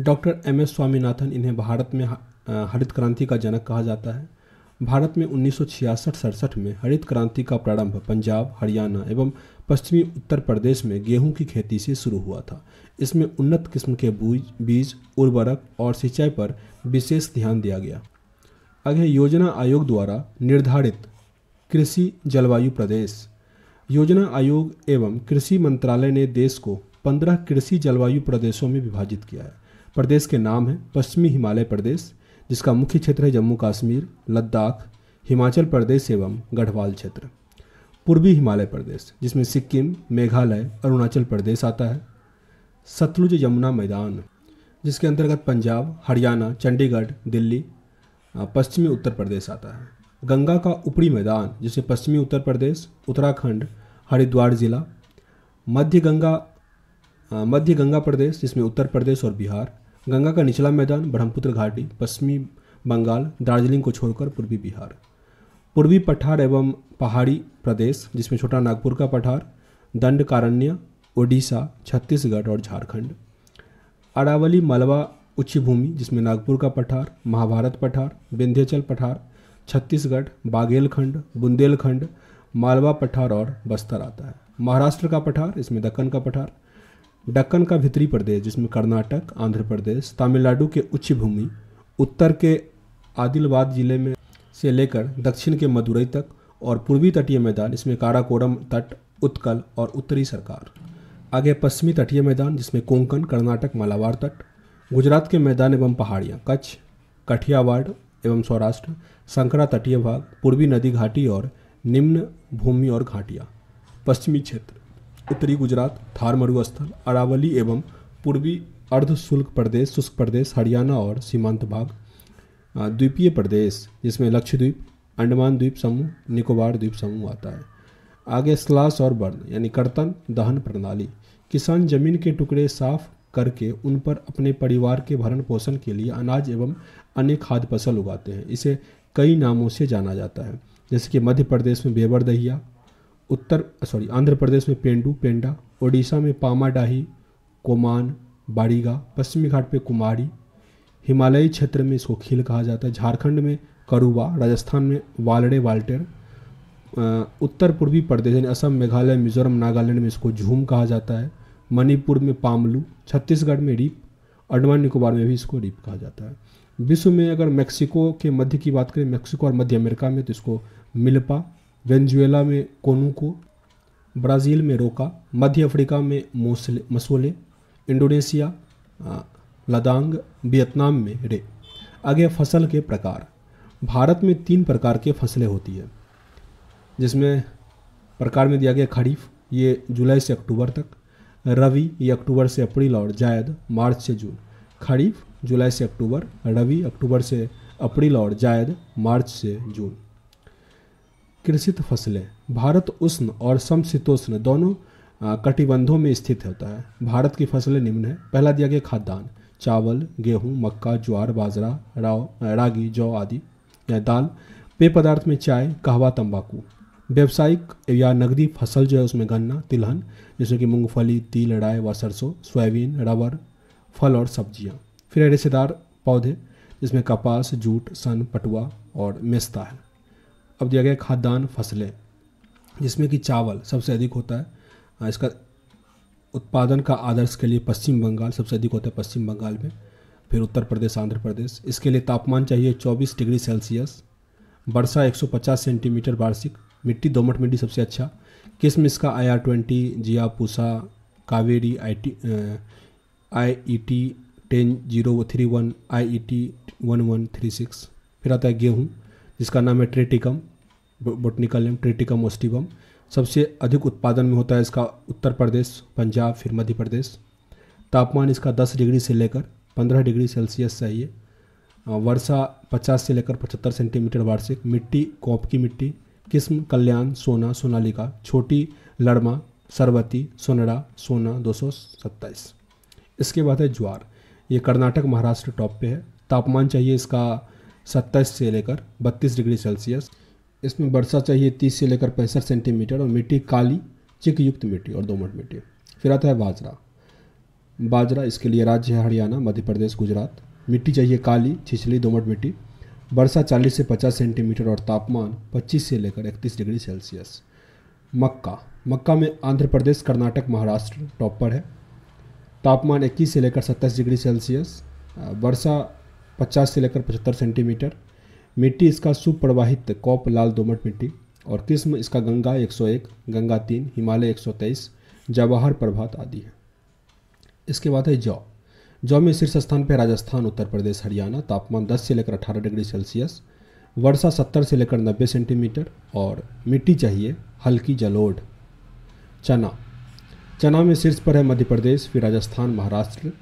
डॉक्टर एम एस स्वामीनाथन इन्हें भारत में हरित क्रांति का जनक कहा जाता है भारत में उन्नीस सौ में हरित क्रांति का प्रारंभ पंजाब हरियाणा एवं पश्चिमी उत्तर प्रदेश में गेहूं की खेती से शुरू हुआ था इसमें उन्नत किस्म के बीज उर्वरक और सिंचाई पर विशेष ध्यान दिया गया आगे योजना आयोग द्वारा निर्धारित कृषि जलवायु प्रदेश योजना आयोग एवं कृषि मंत्रालय ने देश को पंद्रह कृषि जलवायु प्रदेशों में विभाजित किया है प्रदेश के नाम हैं पश्चिमी हिमालय प्रदेश जिसका मुख्य क्षेत्र है जम्मू कश्मीर लद्दाख हिमाचल प्रदेश एवं गढ़वाल क्षेत्र पूर्वी हिमालय प्रदेश जिसमें सिक्किम मेघालय अरुणाचल प्रदेश आता है सतलुज यमुना मैदान जिसके अंतर्गत पंजाब हरियाणा चंडीगढ़ दिल्ली पश्चिमी उत्तर प्रदेश आता है गंगा का ऊपरी मैदान जिसे पश्चिमी उत्तर प्रदेश उत्तराखंड हरिद्वार जिला मध्य गंगा हाँ, मध्य गंगा प्रदेश जिसमें उत्तर प्रदेश और बिहार गंगा का निचला मैदान ब्रह्मपुत्र घाटी पश्चिमी बंगाल दार्जिलिंग को छोड़कर पूर्वी बिहार पूर्वी पठार एवं पहाड़ी प्रदेश जिसमें छोटा नागपुर का पठार दंडकारण्य ओडिशा छत्तीसगढ़ और झारखंड अरावली मलवा उच्च भूमि जिसमें नागपुर का पठार महाभारत पठार विंध्याचल पठार छत्तीसगढ़ बागेलखंड बुंदेलखंड मालवा पठार और बस्तर आता है महाराष्ट्र का पठार इसमें दक्कन का पठार डक्कन का भीतरी प्रदेश जिसमें कर्नाटक आंध्र प्रदेश तमिलनाडु के उच्च भूमि उत्तर के आदिलाबाद ज़िले में से लेकर दक्षिण के मदुरई तक और पूर्वी तटीय मैदान इसमें काराकोरम तट उत्कल और उत्तरी सरकार आगे पश्चिमी तटीय मैदान जिसमें कोंकण कर्नाटक मालाबार तट गुजरात के मैदान एवं पहाड़ियाँ कच्छ कठियावाड़ एवं सौराष्ट्र संकरा तटीय भाग पूर्वी नदी घाटी और निम्न भूमि और घाटियाँ पश्चिमी क्षेत्र उत्तरी गुजरात थार मरुस्थल अरावली एवं पूर्वी अर्धशुल्क प्रदेश शुष्क प्रदेश हरियाणा और सीमांत भाग द्वीपीय प्रदेश जिसमें लक्षद्वीप अंडमान द्वीप समूह निकोबार द्वीप समूह आता है आगे स्लास और बर्न यानी कर्तन दहन प्रणाली किसान जमीन के टुकड़े साफ करके उन पर अपने परिवार के भरण पोषण के लिए अनाज एवं अन्य खाद्य फसल उगाते हैं इसे कई नामों से जाना जाता है जैसे कि मध्य प्रदेश में बेबर दहिया उत्तर सॉरी आंध्र प्रदेश में पेंडू पेंडा ओडिशा में पामाडाही कोमान बाड़ीगा पश्चिमी घाट पे कुमारी हिमालयी क्षेत्र में इसको खील कहा जाता है झारखंड में करुवा राजस्थान में वालड़े वाल्टेर उत्तर पूर्वी प्रदेश यानी असम मेघालय मिजोरम नागालैंड में इसको झूम कहा जाता है मणिपुर में पामलू छत्तीसगढ़ में रीप अंडमान निकोबार में भी इसको रीप कहा जाता है विश्व में अगर मेक्सिको के मध्य की बात करें मेक्सिको और मध्य अमेरिका में तो इसको मिलपा वेंजुएला में कोनुको ब्राज़ील में रोका मध्य अफ्रीका में मोसले मसोले इंडोनेशिया लदांग वियतनाम में रे आगे फसल के प्रकार भारत में तीन प्रकार के फसलें होती है जिसमें प्रकार में दिया गया खरीफ ये जुलाई से अक्टूबर तक रवि ये अक्टूबर से अप्रैल और जायद मार्च से जून खरीफ जुलाई से अक्टूबर रवि अक्टूबर से अप्रैल और जायद मार्च से जून कृषित फसलें भारत उष्ण और समशीतोष्ण दोनों कटिबंधों में स्थित होता है भारत की फसलें निम्न है पहला दिया गया खाद्यान्न चावल गेहूँ मक्का ज्वार बाजरा राव रागी जौ आदि या दाल पेय पदार्थ में चाय कहवा तंबाकू व्यावसायिक या नगदी फसल जो है उसमें गन्ना तिलहन जैसे कि मूंगफली तिल राय व सरसों सोयाबीन रबर फल और सब्जियां फिर रेशेदार पौधे जिसमें कपास जूट सन पटुआ और मेस्ता है अब दिया गया खाद्यान्न फसलें जिसमें कि चावल सबसे अधिक होता है इसका उत्पादन का आदर्श के लिए पश्चिम बंगाल सबसे अधिक होता है पश्चिम बंगाल में फिर उत्तर प्रदेश आंध्र प्रदेश इसके लिए तापमान चाहिए 24 डिग्री सेल्सियस वर्षा 150 सेंटीमीटर वार्षिक मिट्टी दोमट मिट्टी सबसे अच्छा किस्म इसका I R twenty Jaya Pusa Kaveri I T I E T ten zero three one I E T one one three six फिर आता है गेहूँ जिसका नाम है ट्रेटिकम बोटनिकलम ट्रिटिकम मोस्टिवम सबसे अधिक उत्पादन में होता है इसका उत्तर प्रदेश पंजाब फिर मध्य प्रदेश तापमान इसका 10 डिग्री से लेकर 15 डिग्री सेल्सियस चाहिए वर्षा 50 से लेकर 75 सेंटीमीटर वार्षिक मिट्टी कॉप की मिट्टी किस्म कल्याण सोना सोनालिका छोटी लड़मा सरवती सोनरा सोना दो इसके बाद है ज्वार ये कर्नाटक महाराष्ट्र टॉप पे है तापमान चाहिए इसका सत्ताईस से लेकर बत्तीस डिग्री सेल्सियस इसमें वर्षा चाहिए तीस से लेकर पैंसठ सेंटीमीटर और मिट्टी काली चिकयुक्त मिट्टी और दोमट मिट्टी फिर आता है बाजरा बाजरा इसके लिए राज्य है हरियाणा मध्य प्रदेश गुजरात मिट्टी चाहिए काली छिछली दोमट मिट्टी वर्षा 40 से 50 सेंटीमीटर और तापमान 25 से लेकर 31 डिग्री सेल्सियस मक्का मक्का में आंध्र प्रदेश कर्नाटक महाराष्ट्र टॉप पर है तापमान 21 से लेकर 27 डिग्री सेल्सियस वर्षा 50 से लेकर 75 सेंटीमीटर मिट्टी इसका सुप्रवाहित कॉप लाल दोमट मिट्टी और किस्म इसका गंगा 101, गंगा 3, हिमालय 123, जवाहर प्रभात आदि है इसके बाद है जौ जौ में शीर्ष स्थान पर राजस्थान उत्तर प्रदेश हरियाणा तापमान 10 से लेकर 18 डिग्री सेल्सियस वर्षा 70 से लेकर 90 सेंटीमीटर और मिट्टी चाहिए हल्की जलोढ़ चना चना में शीर्ष पर है मध्य प्रदेश फिर राजस्थान महाराष्ट्र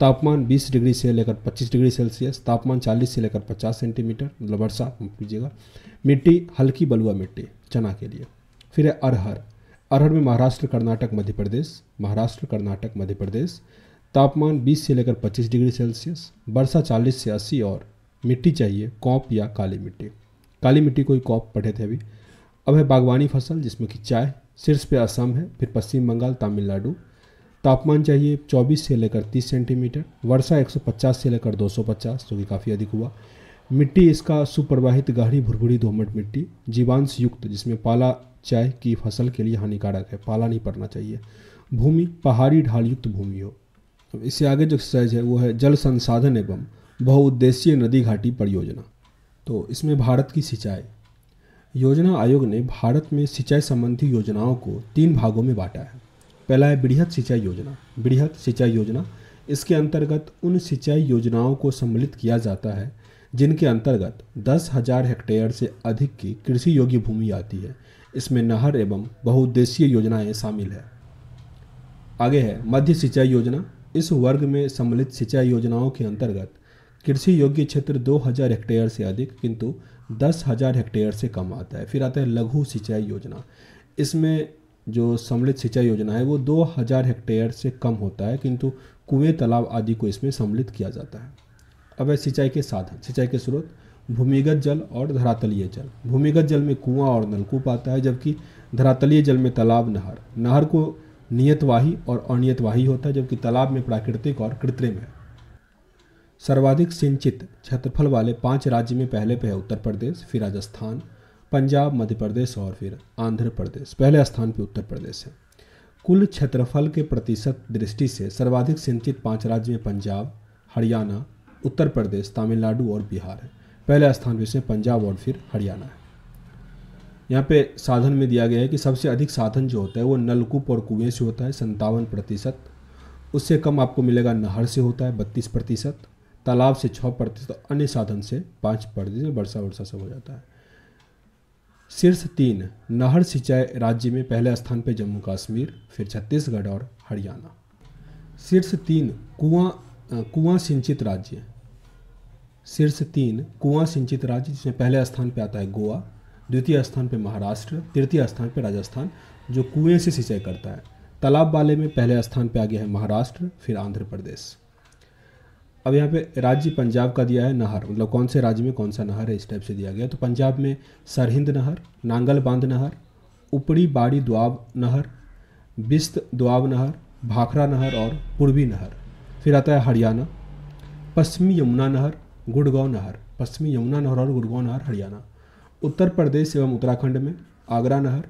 तापमान 20 डिग्री से लेकर 25 डिग्री सेल्सियस तापमान 40 से लेकर 50 सेंटीमीटर मतलब वर्षा कीजिएगा मिट्टी हल्की बलुआ मिट्टी चना के लिए फिर है अरहर अरहर में महाराष्ट्र कर्नाटक मध्य प्रदेश महाराष्ट्र कर्नाटक मध्य प्रदेश तापमान 20 से लेकर 25 डिग्री सेल्सियस वर्षा 40 से 80 और मिट्टी चाहिए कॉप या काली मिट्टी काली मिट्टी कोई कॉप पढ़े थे अभी अब है बागवानी फसल जिसमें कि चाय शीर्ष पे असम है फिर पश्चिम बंगाल तमिलनाडु तापमान चाहिए 24 से लेकर 30 सेंटीमीटर वर्षा 150 से लेकर 250 जो कि काफ़ी अधिक हुआ मिट्टी इसका सुप्रवाहित गहरी भुरभुरी दोमट मिट्टी जीवांश युक्त जिसमें पाला चाय की फसल के लिए हानिकारक है पाला नहीं पड़ना चाहिए भूमि पहाड़ी ढाल युक्त भूमि हो तो इससे आगे जो एक्सरसाइज है वो है जल संसाधन एवं बहुउद्देशीय नदी घाटी परियोजना तो इसमें भारत की सिंचाई योजना आयोग ने भारत में सिंचाई संबंधी योजनाओं को तीन भागों में बांटा है पहला है बृहत सिंचाई योजना बृहत सिंचाई योजना इसके अंतर्गत उन सिंचाई योजनाओं को सम्मिलित किया जाता है जिनके अंतर्गत दस हजार हेक्टेयर से अधिक की कृषि योग्य भूमि आती है इसमें नहर एवं बहुउद्देशीय योजनाएं शामिल है आगे है मध्य सिंचाई योजना इस वर्ग में सम्मिलित सिंचाई योजनाओं के अंतर्गत कृषि योग्य क्षेत्र 2000 हेक्टेयर से अधिक किंतु 10000 हेक्टेयर से कम आता है फिर आता है लघु सिंचाई योजना इसमें जो सम्मिलित सिंचाई योजना है वो 2000 हेक्टेयर से कम होता है किंतु कुएं तालाब आदि को इसमें सम्मिलित किया जाता है अब है सिंचाई के साधन सिंचाई के स्रोत भूमिगत जल और धरातलीय जल भूमिगत जल में कुआं और नलकूप आता है जबकि धरातलीय जल में तालाब नहर नहर को नियतवाही और अनियतवाही होता है जबकि तालाब में प्राकृतिक और कृत्रिम है सर्वाधिक सिंचित क्षेत्रफल वाले पांच राज्य में पहले पे है उत्तर प्रदेश फिर राजस्थान पंजाब मध्य प्रदेश और फिर आंध्र प्रदेश पहले स्थान पर उत्तर प्रदेश है कुल क्षेत्रफल के प्रतिशत दृष्टि से सर्वाधिक सिंचित पांच राज्य में पंजाब हरियाणा उत्तर प्रदेश तमिलनाडु और बिहार है पहले स्थान पर इसमें पंजाब और फिर हरियाणा है यहाँ पे साधन में दिया गया है कि सबसे अधिक साधन जो होता है वो नलकूप और कुएं से होता है संतावन प्रतिशत उससे कम आपको मिलेगा नहर से होता है बत्तीस प्रतिशत तालाब से छः प्रतिशत अन्य साधन से पाँच प्रतिशत वर्षा वर्षा सब हो जाता है शीर्ष तीन नहर सिंचाई राज्य में पहले स्थान पर जम्मू कश्मीर फिर छत्तीसगढ़ और हरियाणा शीर्ष तीन कुआं कुआं सिंचित राज्य शीर्ष तीन कुआं सिंचित राज्य जिसमें पहले स्थान पर आता है गोवा द्वितीय स्थान पर महाराष्ट्र तृतीय स्थान पर राजस्थान जो कुएं से सिंचाई करता है तालाब वाले में पहले स्थान पर आ गया है महाराष्ट्र फिर आंध्र प्रदेश अब यहाँ पे राज्य पंजाब का दिया है नहर मतलब कौन से राज्य में कौन सा नहर है इस टाइप से दिया गया तो पंजाब में सरहिंद नहर नांगल बांध नहर ऊपरी बाड़ी दुआब नहर बिस्त दुआब नहर भाखरा नहर और पूर्वी नहर फिर आता है हरियाणा पश्चिमी यमुना नहर गुड़गांव नहर पश्चिमी यमुना नहर और गुड़गांव नहर हरियाणा उत्तर प्रदेश एवं उत्तराखंड में आगरा नहर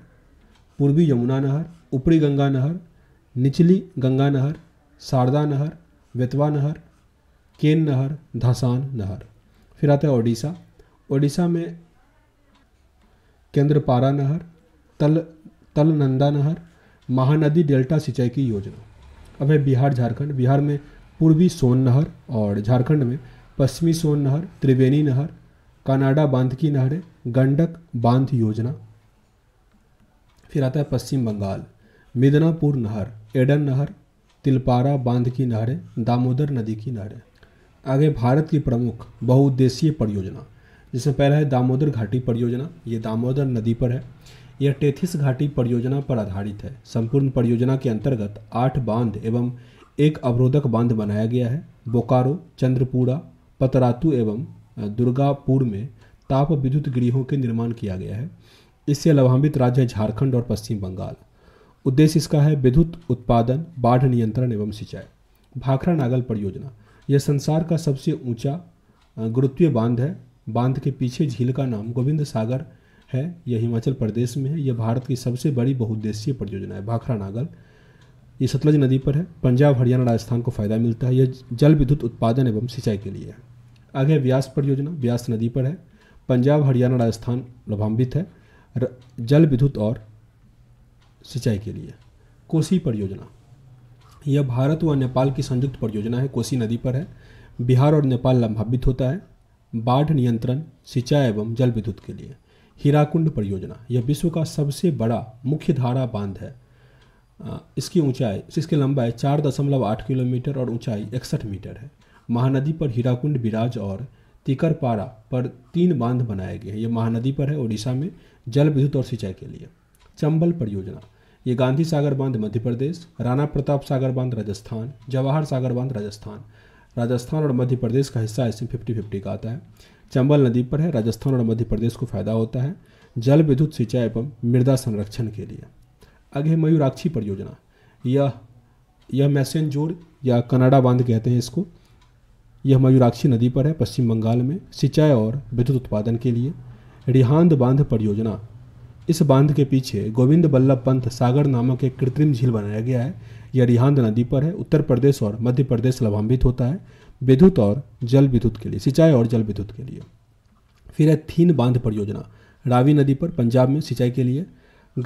पूर्वी यमुना नहर ऊपरी गंगा नहर निचली गंगा नहर शारदा नहर बेतवा नहर केन नहर धासान नहर फिर आता है ओडिशा ओडिशा में केंद्रपारा नहर तल तलनंदा नहर महानदी डेल्टा सिंचाई की योजना अब है बिहार झारखंड बिहार में पूर्वी सोन नहर और झारखंड में पश्चिमी सोन नहर त्रिवेणी नहर कनाडा बांध की नहरें गंडक बांध योजना फिर आता है पश्चिम बंगाल मिदनापुर नहर एडन नहर तिलपारा बांध की नहरें दामोदर नदी की नहरें आगे भारत की प्रमुख बहुउद्देशीय परियोजना जिसमें पहला है दामोदर घाटी परियोजना ये दामोदर नदी पर है यह टेथिस घाटी परियोजना पर आधारित है संपूर्ण परियोजना के अंतर्गत आठ बांध एवं एक अवरोधक बांध बनाया गया है बोकारो चंद्रपुरा पतरातू एवं दुर्गापुर में ताप विद्युत गृहों के निर्माण किया गया है इससे लाभान्वित राज्य है झारखंड और पश्चिम बंगाल उद्देश्य इसका है विद्युत उत्पादन बाढ़ नियंत्रण एवं सिंचाई भाखरा नागल परियोजना यह संसार का सबसे ऊंचा गुरुत्वीय बांध है बांध के पीछे झील का नाम गोविंद सागर है यह हिमाचल प्रदेश में है यह भारत की सबसे बड़ी बहुउद्देशीय परियोजना है भाखरा नागल ये सतलज नदी पर है पंजाब हरियाणा राजस्थान को फ़ायदा मिलता है यह जल विद्युत उत्पादन एवं सिंचाई के लिए है आगे व्यास परियोजना व्यास नदी पर है पंजाब हरियाणा राजस्थान लाभान्वित है जल विद्युत और सिंचाई के लिए कोसी परियोजना यह भारत व नेपाल की संयुक्त परियोजना है कोसी नदी पर है बिहार और नेपाल लंबावित होता है बाढ़ नियंत्रण सिंचाई एवं जल विद्युत के लिए हीराकुंड परियोजना यह विश्व का सबसे बड़ा मुख्य धारा बांध है इसकी ऊंचाई इसकी लंबाई चार दशमलव आठ किलोमीटर और ऊंचाई इकसठ मीटर है महानदी पर हीराकुंड बिराज और तिकरपारा पर तीन बांध बनाए गए हैं यह महानदी पर है ओडिशा में जल विद्युत और सिंचाई के लिए चंबल परियोजना ये गांधी सागर बांध मध्य प्रदेश राणा प्रताप सागर बांध राजस्थान जवाहर सागर बांध राजस्थान राजस्थान और मध्य प्रदेश का हिस्सा इसमें फिफ्टी फिफ्टी का आता है चंबल नदी पर है राजस्थान और मध्य प्रदेश को फायदा होता है जल विद्युत सिंचाई एवं मृदा संरक्षण के लिए अगे मयूराक्षी परियोजना यह यह मैसेनजोर या कनाडा बांध कहते हैं इसको यह मयूराक्षी नदी पर है पश्चिम बंगाल में सिंचाई और विद्युत उत्पादन के लिए रिहांद बांध परियोजना इस बांध के पीछे गोविंद बल्लभ पंत सागर नामक एक कृत्रिम झील बनाया गया है यह रिहांद नदी पर है उत्तर प्रदेश और मध्य प्रदेश लाभान्वित होता है विद्युत और जल विद्युत के लिए सिंचाई और जल विद्युत के लिए फिर है थीन बांध परियोजना रावी नदी पर पंजाब में सिंचाई के लिए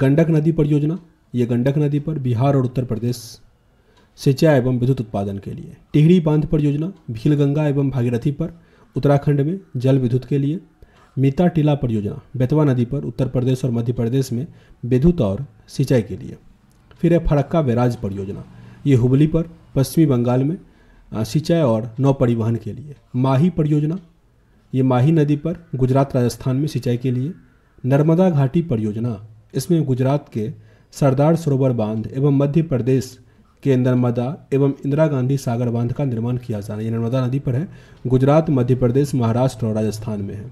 गंडक नदी परियोजना ये गंडक नदी पर बिहार और उत्तर प्रदेश सिंचाई एवं विद्युत उत्पादन के लिए टिहरी बांध परियोजना भीलगंगा एवं भागीरथी पर उत्तराखंड में जल विद्युत के लिए मिता टीला परियोजना बेतवा नदी पर उत्तर प्रदेश और मध्य प्रदेश में विद्युत और सिंचाई के लिए फिर है फरक्का बैराज परियोजना ये हुबली पर पश्चिमी बंगाल में सिंचाई और नौ परिवहन के लिए माही परियोजना ये माही नदी पर गुजरात राजस्थान में सिंचाई के लिए नर्मदा घाटी परियोजना इसमें गुजरात के सरदार सरोवर बांध एवं मध्य प्रदेश के नर्मदा एवं इंदिरा गांधी सागर बांध का निर्माण किया जाना ये नर्मदा नदी पर है गुजरात मध्य प्रदेश महाराष्ट्र और राजस्थान में है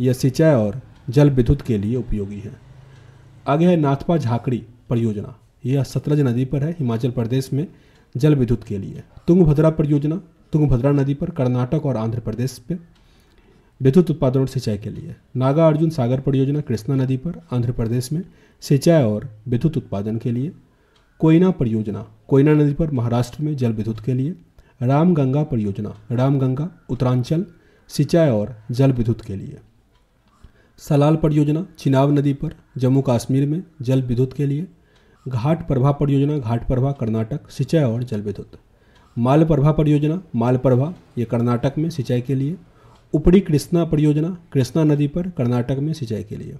यह सिंचाई और जल विद्युत के लिए उपयोगी है आगे है नाथपा झाकड़ी परियोजना यह सतलज नदी पर है हिमाचल प्रदेश में जल विद्युत के लिए तुंगभद्रा परियोजना तुंगभद्रा नदी पर कर्नाटक और आंध्र प्रदेश पर विद्युत उत्पादन और सिंचाई के लिए नागा अर्जुन सागर परियोजना कृष्णा नदी पर आंध्र प्रदेश में सिंचाई और विद्युत उत्पादन के लिए कोयना परियोजना कोयना नदी पर महाराष्ट्र में जल विद्युत के लिए रामगंगा परियोजना रामगंगा उत्तरांचल सिंचाई और जल विद्युत के लिए सलाल परियोजना चिनाब नदी पर जम्मू कश्मीर में जल विद्युत के लिए घाट प्रभा परियोजना घाट प्रभा कर्नाटक सिंचाई और जल विद्युत माल प्रभा परियोजना माल प्रभा ये कर्नाटक में सिंचाई के लिए ऊपरी कृष्णा परियोजना कृष्णा नदी पर कर्नाटक में सिंचाई के लिए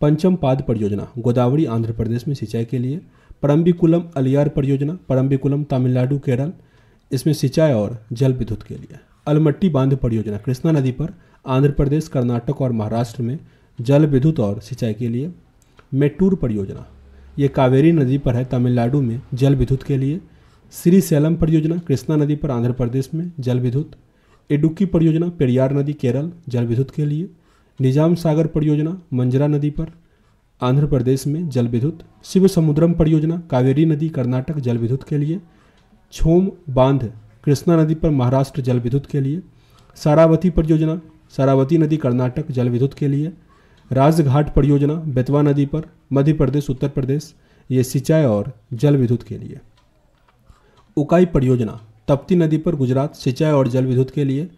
पंचम पाद परियोजना गोदावरी आंध्र प्रदेश में सिंचाई के लिए परम्बिकुलम अलियार परियोजना परम्बिकुलम तमिलनाडु केरल इसमें सिंचाई और जल विद्युत के लिए अलमट्टी बांध परियोजना कृष्णा नदी पर आंध्र प्रदेश कर्नाटक और महाराष्ट्र में जल विद्युत और सिंचाई के लिए मेटूर परियोजना ये कावेरी नदी पर है तमिलनाडु में जल विद्युत के लिए श्री सैलम परियोजना कृष्णा नदी पर आंध्र प्रदेश में जल विद्युत इडुक्की परियोजना पेरियार नदी केरल जल विद्युत के लिए निजाम सागर परियोजना मंजरा नदी पर आंध्र प्रदेश में जल विद्युत शिव समुद्रम परियोजना कावेरी नदी कर्नाटक जल विद्युत के लिए छोम बांध कृष्णा नदी पर महाराष्ट्र जल विद्युत के लिए सारावती परियोजना शरावती नदी कर्नाटक जल विद्युत के लिए राजघाट परियोजना बेतवा नदी पर मध्य प्रदेश उत्तर प्रदेश ये सिंचाई और जल विद्युत के लिए उकाई परियोजना तप्ती नदी पर गुजरात सिंचाई और जल विद्युत के लिए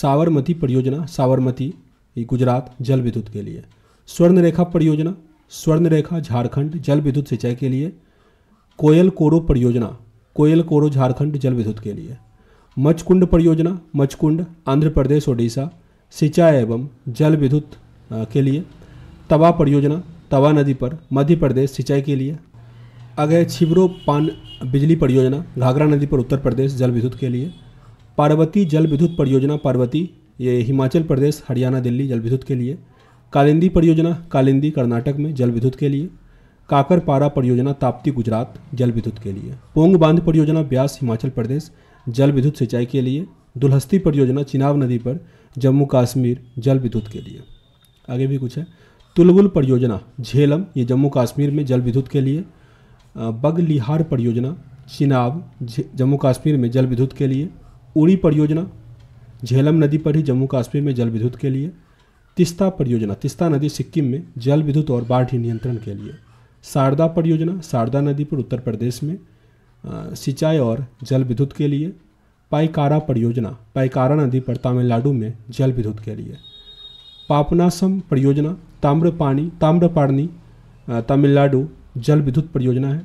सावरमती परियोजना सावरमती गुजरात जल विद्युत के लिए स्वर्णरेखा परियोजना स्वर्णरेखा झारखंड जल विद्युत सिंचाई के लिए कोयल कोरो परियोजना कोयल कोरो झारखंड जल विद्युत के लिए मचकुंड परियोजना मचकुंड आंध्र प्रदेश ओडिशा सिंचाई एवं जल विद्युत के लिए तवा परियोजना तवा नदी पर मध्य प्रदेश सिंचाई के लिए अगय छिबरो पान बिजली परियोजना घाघरा नदी पर उत्तर प्रदेश जल विद्युत के लिए पार्वती जल विद्युत परियोजना पार्वती ये हिमाचल प्रदेश हरियाणा दिल्ली जल विद्युत के लिए कालिंदी परियोजना कालिंदी कर्नाटक में जल विद्युत के लिए काकरपारा परियोजना ताप्ती गुजरात जल विद्युत के लिए पोंग बांध परियोजना ब्यास हिमाचल प्रदेश जल विद्युत सिंचाई के लिए दुलहस्ती परियोजना चिनाब नदी पर जम्मू कश्मीर जल विद्युत के लिए आगे भी कुछ है तुलबुल परियोजना झेलम ये जम्मू कश्मीर में जल विद्युत के लिए बगलिहार परियोजना चिनाब जम्मू कश्मीर में जल विद्युत के लिए उड़ी परियोजना झेलम नदी पर ही जम्मू कश्मीर में जल विद्युत के लिए तिस्ता परियोजना तिस्ता नदी सिक्किम में जल विद्युत और बाढ़ नियंत्रण के लिए शारदा परियोजना शारदा नदी पर उत्तर प्रदेश में सिंचाई और जल विद्युत के लिए पाइकारा परियोजना पाइकारा नदी पर तमिलनाडु में जल विद्युत के लिए पापनासम परियोजना ताम्रपानी ताम्रपाणी तमिलनाडु जल विद्युत परियोजना है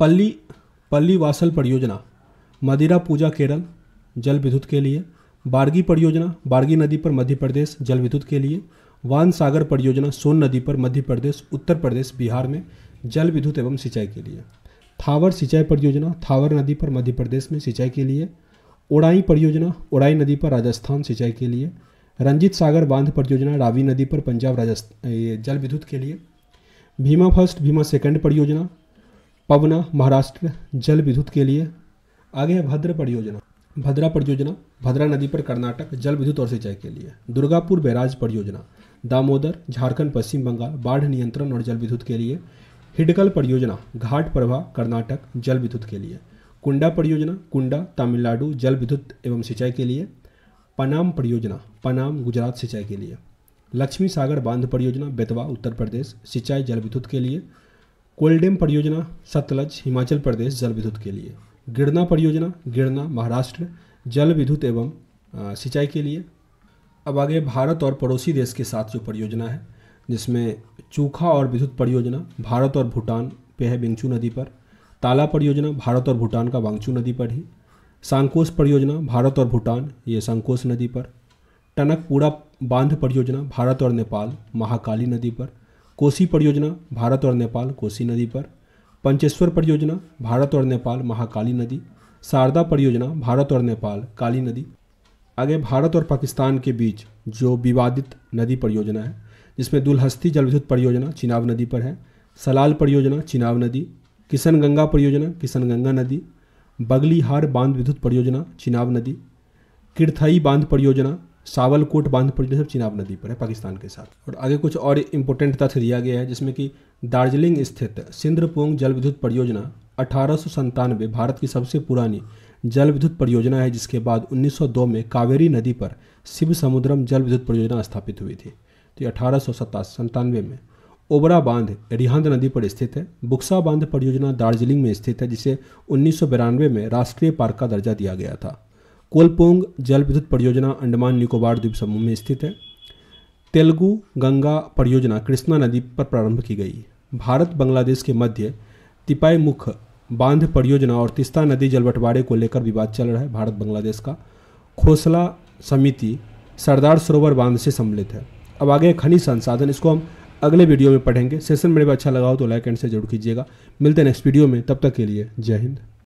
पल्ली पल्ली वासल परियोजना मदिरा पूजा केरल जल विद्युत के लिए बारगी परियोजना बारगी नदी पर मध्य प्रदेश जल विद्युत के लिए वान सागर परियोजना सोन नदी पर मध्य प्रदेश उत्तर प्रदेश बिहार में जल विद्युत एवं सिंचाई के लिए थावर सिंचाई परियोजना थावर नदी पर मध्य प्रदेश में सिंचाई के लिए उड़ाई परियोजना उड़ाई नदी पर राजस्थान सिंचाई के लिए रंजित सागर बांध परियोजना रावी नदी पर पंजाब राजस्थान जल विद्युत के लिए भीमा फर्स्ट भीमा सेकंड परियोजना पवना महाराष्ट्र जल विद्युत के लिए आगे है भद्र परियोजना भद्रा परियोजना भद्रा नदी पर कर्नाटक जल विद्युत और सिंचाई के लिए दुर्गापुर बैराज परियोजना दामोदर झारखंड पश्चिम बंगाल बाढ़ नियंत्रण और जल विद्युत के लिए हिडकल परियोजना घाट प्रभा कर्नाटक जल विद्युत के लिए कुंडा परियोजना कुंडा तमिलनाडु जल विद्युत एवं सिंचाई के लिए पनाम परियोजना पनाम गुजरात सिंचाई के लिए लक्ष्मी सागर बांध परियोजना बेतवा उत्तर प्रदेश सिंचाई जल विद्युत के लिए कोल्डेम परियोजना सतलज हिमाचल प्रदेश जल विद्युत के लिए गिरना परियोजना गिरना महाराष्ट्र जल विद्युत एवं सिंचाई के लिए अब आगे भारत और पड़ोसी देश के साथ जो परियोजना है जिसमें चूखा और विद्युत परियोजना भारत और भूटान पे है बिंगचू नदी पर ताला परियोजना भारत और भूटान का वांगचू नदी पर ही सांकोस परियोजना भारत और भूटान ये संकोस नदी पर टनकपुरा बांध परियोजना भारत और नेपाल महाकाली नदी पर कोसी परियोजना भारत और नेपाल कोसी नदी पर पंचेश्वर परियोजना भारत और नेपाल महाकाली नदी शारदा परियोजना भारत और नेपाल काली नदी आगे भारत और पाकिस्तान के बीच जो विवादित नदी परियोजना है जिसमें दुलहस्ती जल विद्युत परियोजना चिनाब नदी पर है सलाल परियोजना चिनाब नदी किशन गंगा परियोजना किशन गंगा नदी बगलीहार बांध विद्युत परियोजना चिनाब नदी किरथई बांध परियोजना सावलकोट बांध परियोजना सब चिनाब नदी पर है पाकिस्तान के साथ और आगे कुछ और इम्पोर्टेंट तथ्य दिया गया है जिसमें कि दार्जिलिंग स्थित सिंद्रपोंग जल विद्युत परियोजना अठारह भारत की सबसे पुरानी जल विद्युत परियोजना है जिसके बाद 1902 में कावेरी नदी पर शिव समुद्रम जल विद्युत परियोजना स्थापित हुई थी तो अठारह सौ में ओबरा बांध रिहांद नदी पर स्थित है बुक्सा बांध परियोजना दार्जिलिंग में स्थित है जिसे उन्नीस में राष्ट्रीय पार्क का दर्जा दिया गया था कोलपोंग जल विद्युत परियोजना अंडमान निकोबार द्वीप समूह में स्थित है तेलुगु गंगा परियोजना कृष्णा नदी पर प्रारंभ की गई भारत बांग्लादेश के मध्य तिपाईमुख बांध परियोजना और तिस्ता नदी जल बंटवारे को लेकर विवाद चल रहा है भारत बांग्लादेश का खोसला समिति सरदार सरोवर बांध से सम्मिलित है अब आगे खनिज संसाधन इसको हम अगले वीडियो में पढ़ेंगे सेशन मेरे को अच्छा लगा हो तो लाइक एंड से जरूर कीजिएगा मिलते हैं नेक्स्ट वीडियो में तब तक के लिए जय हिंद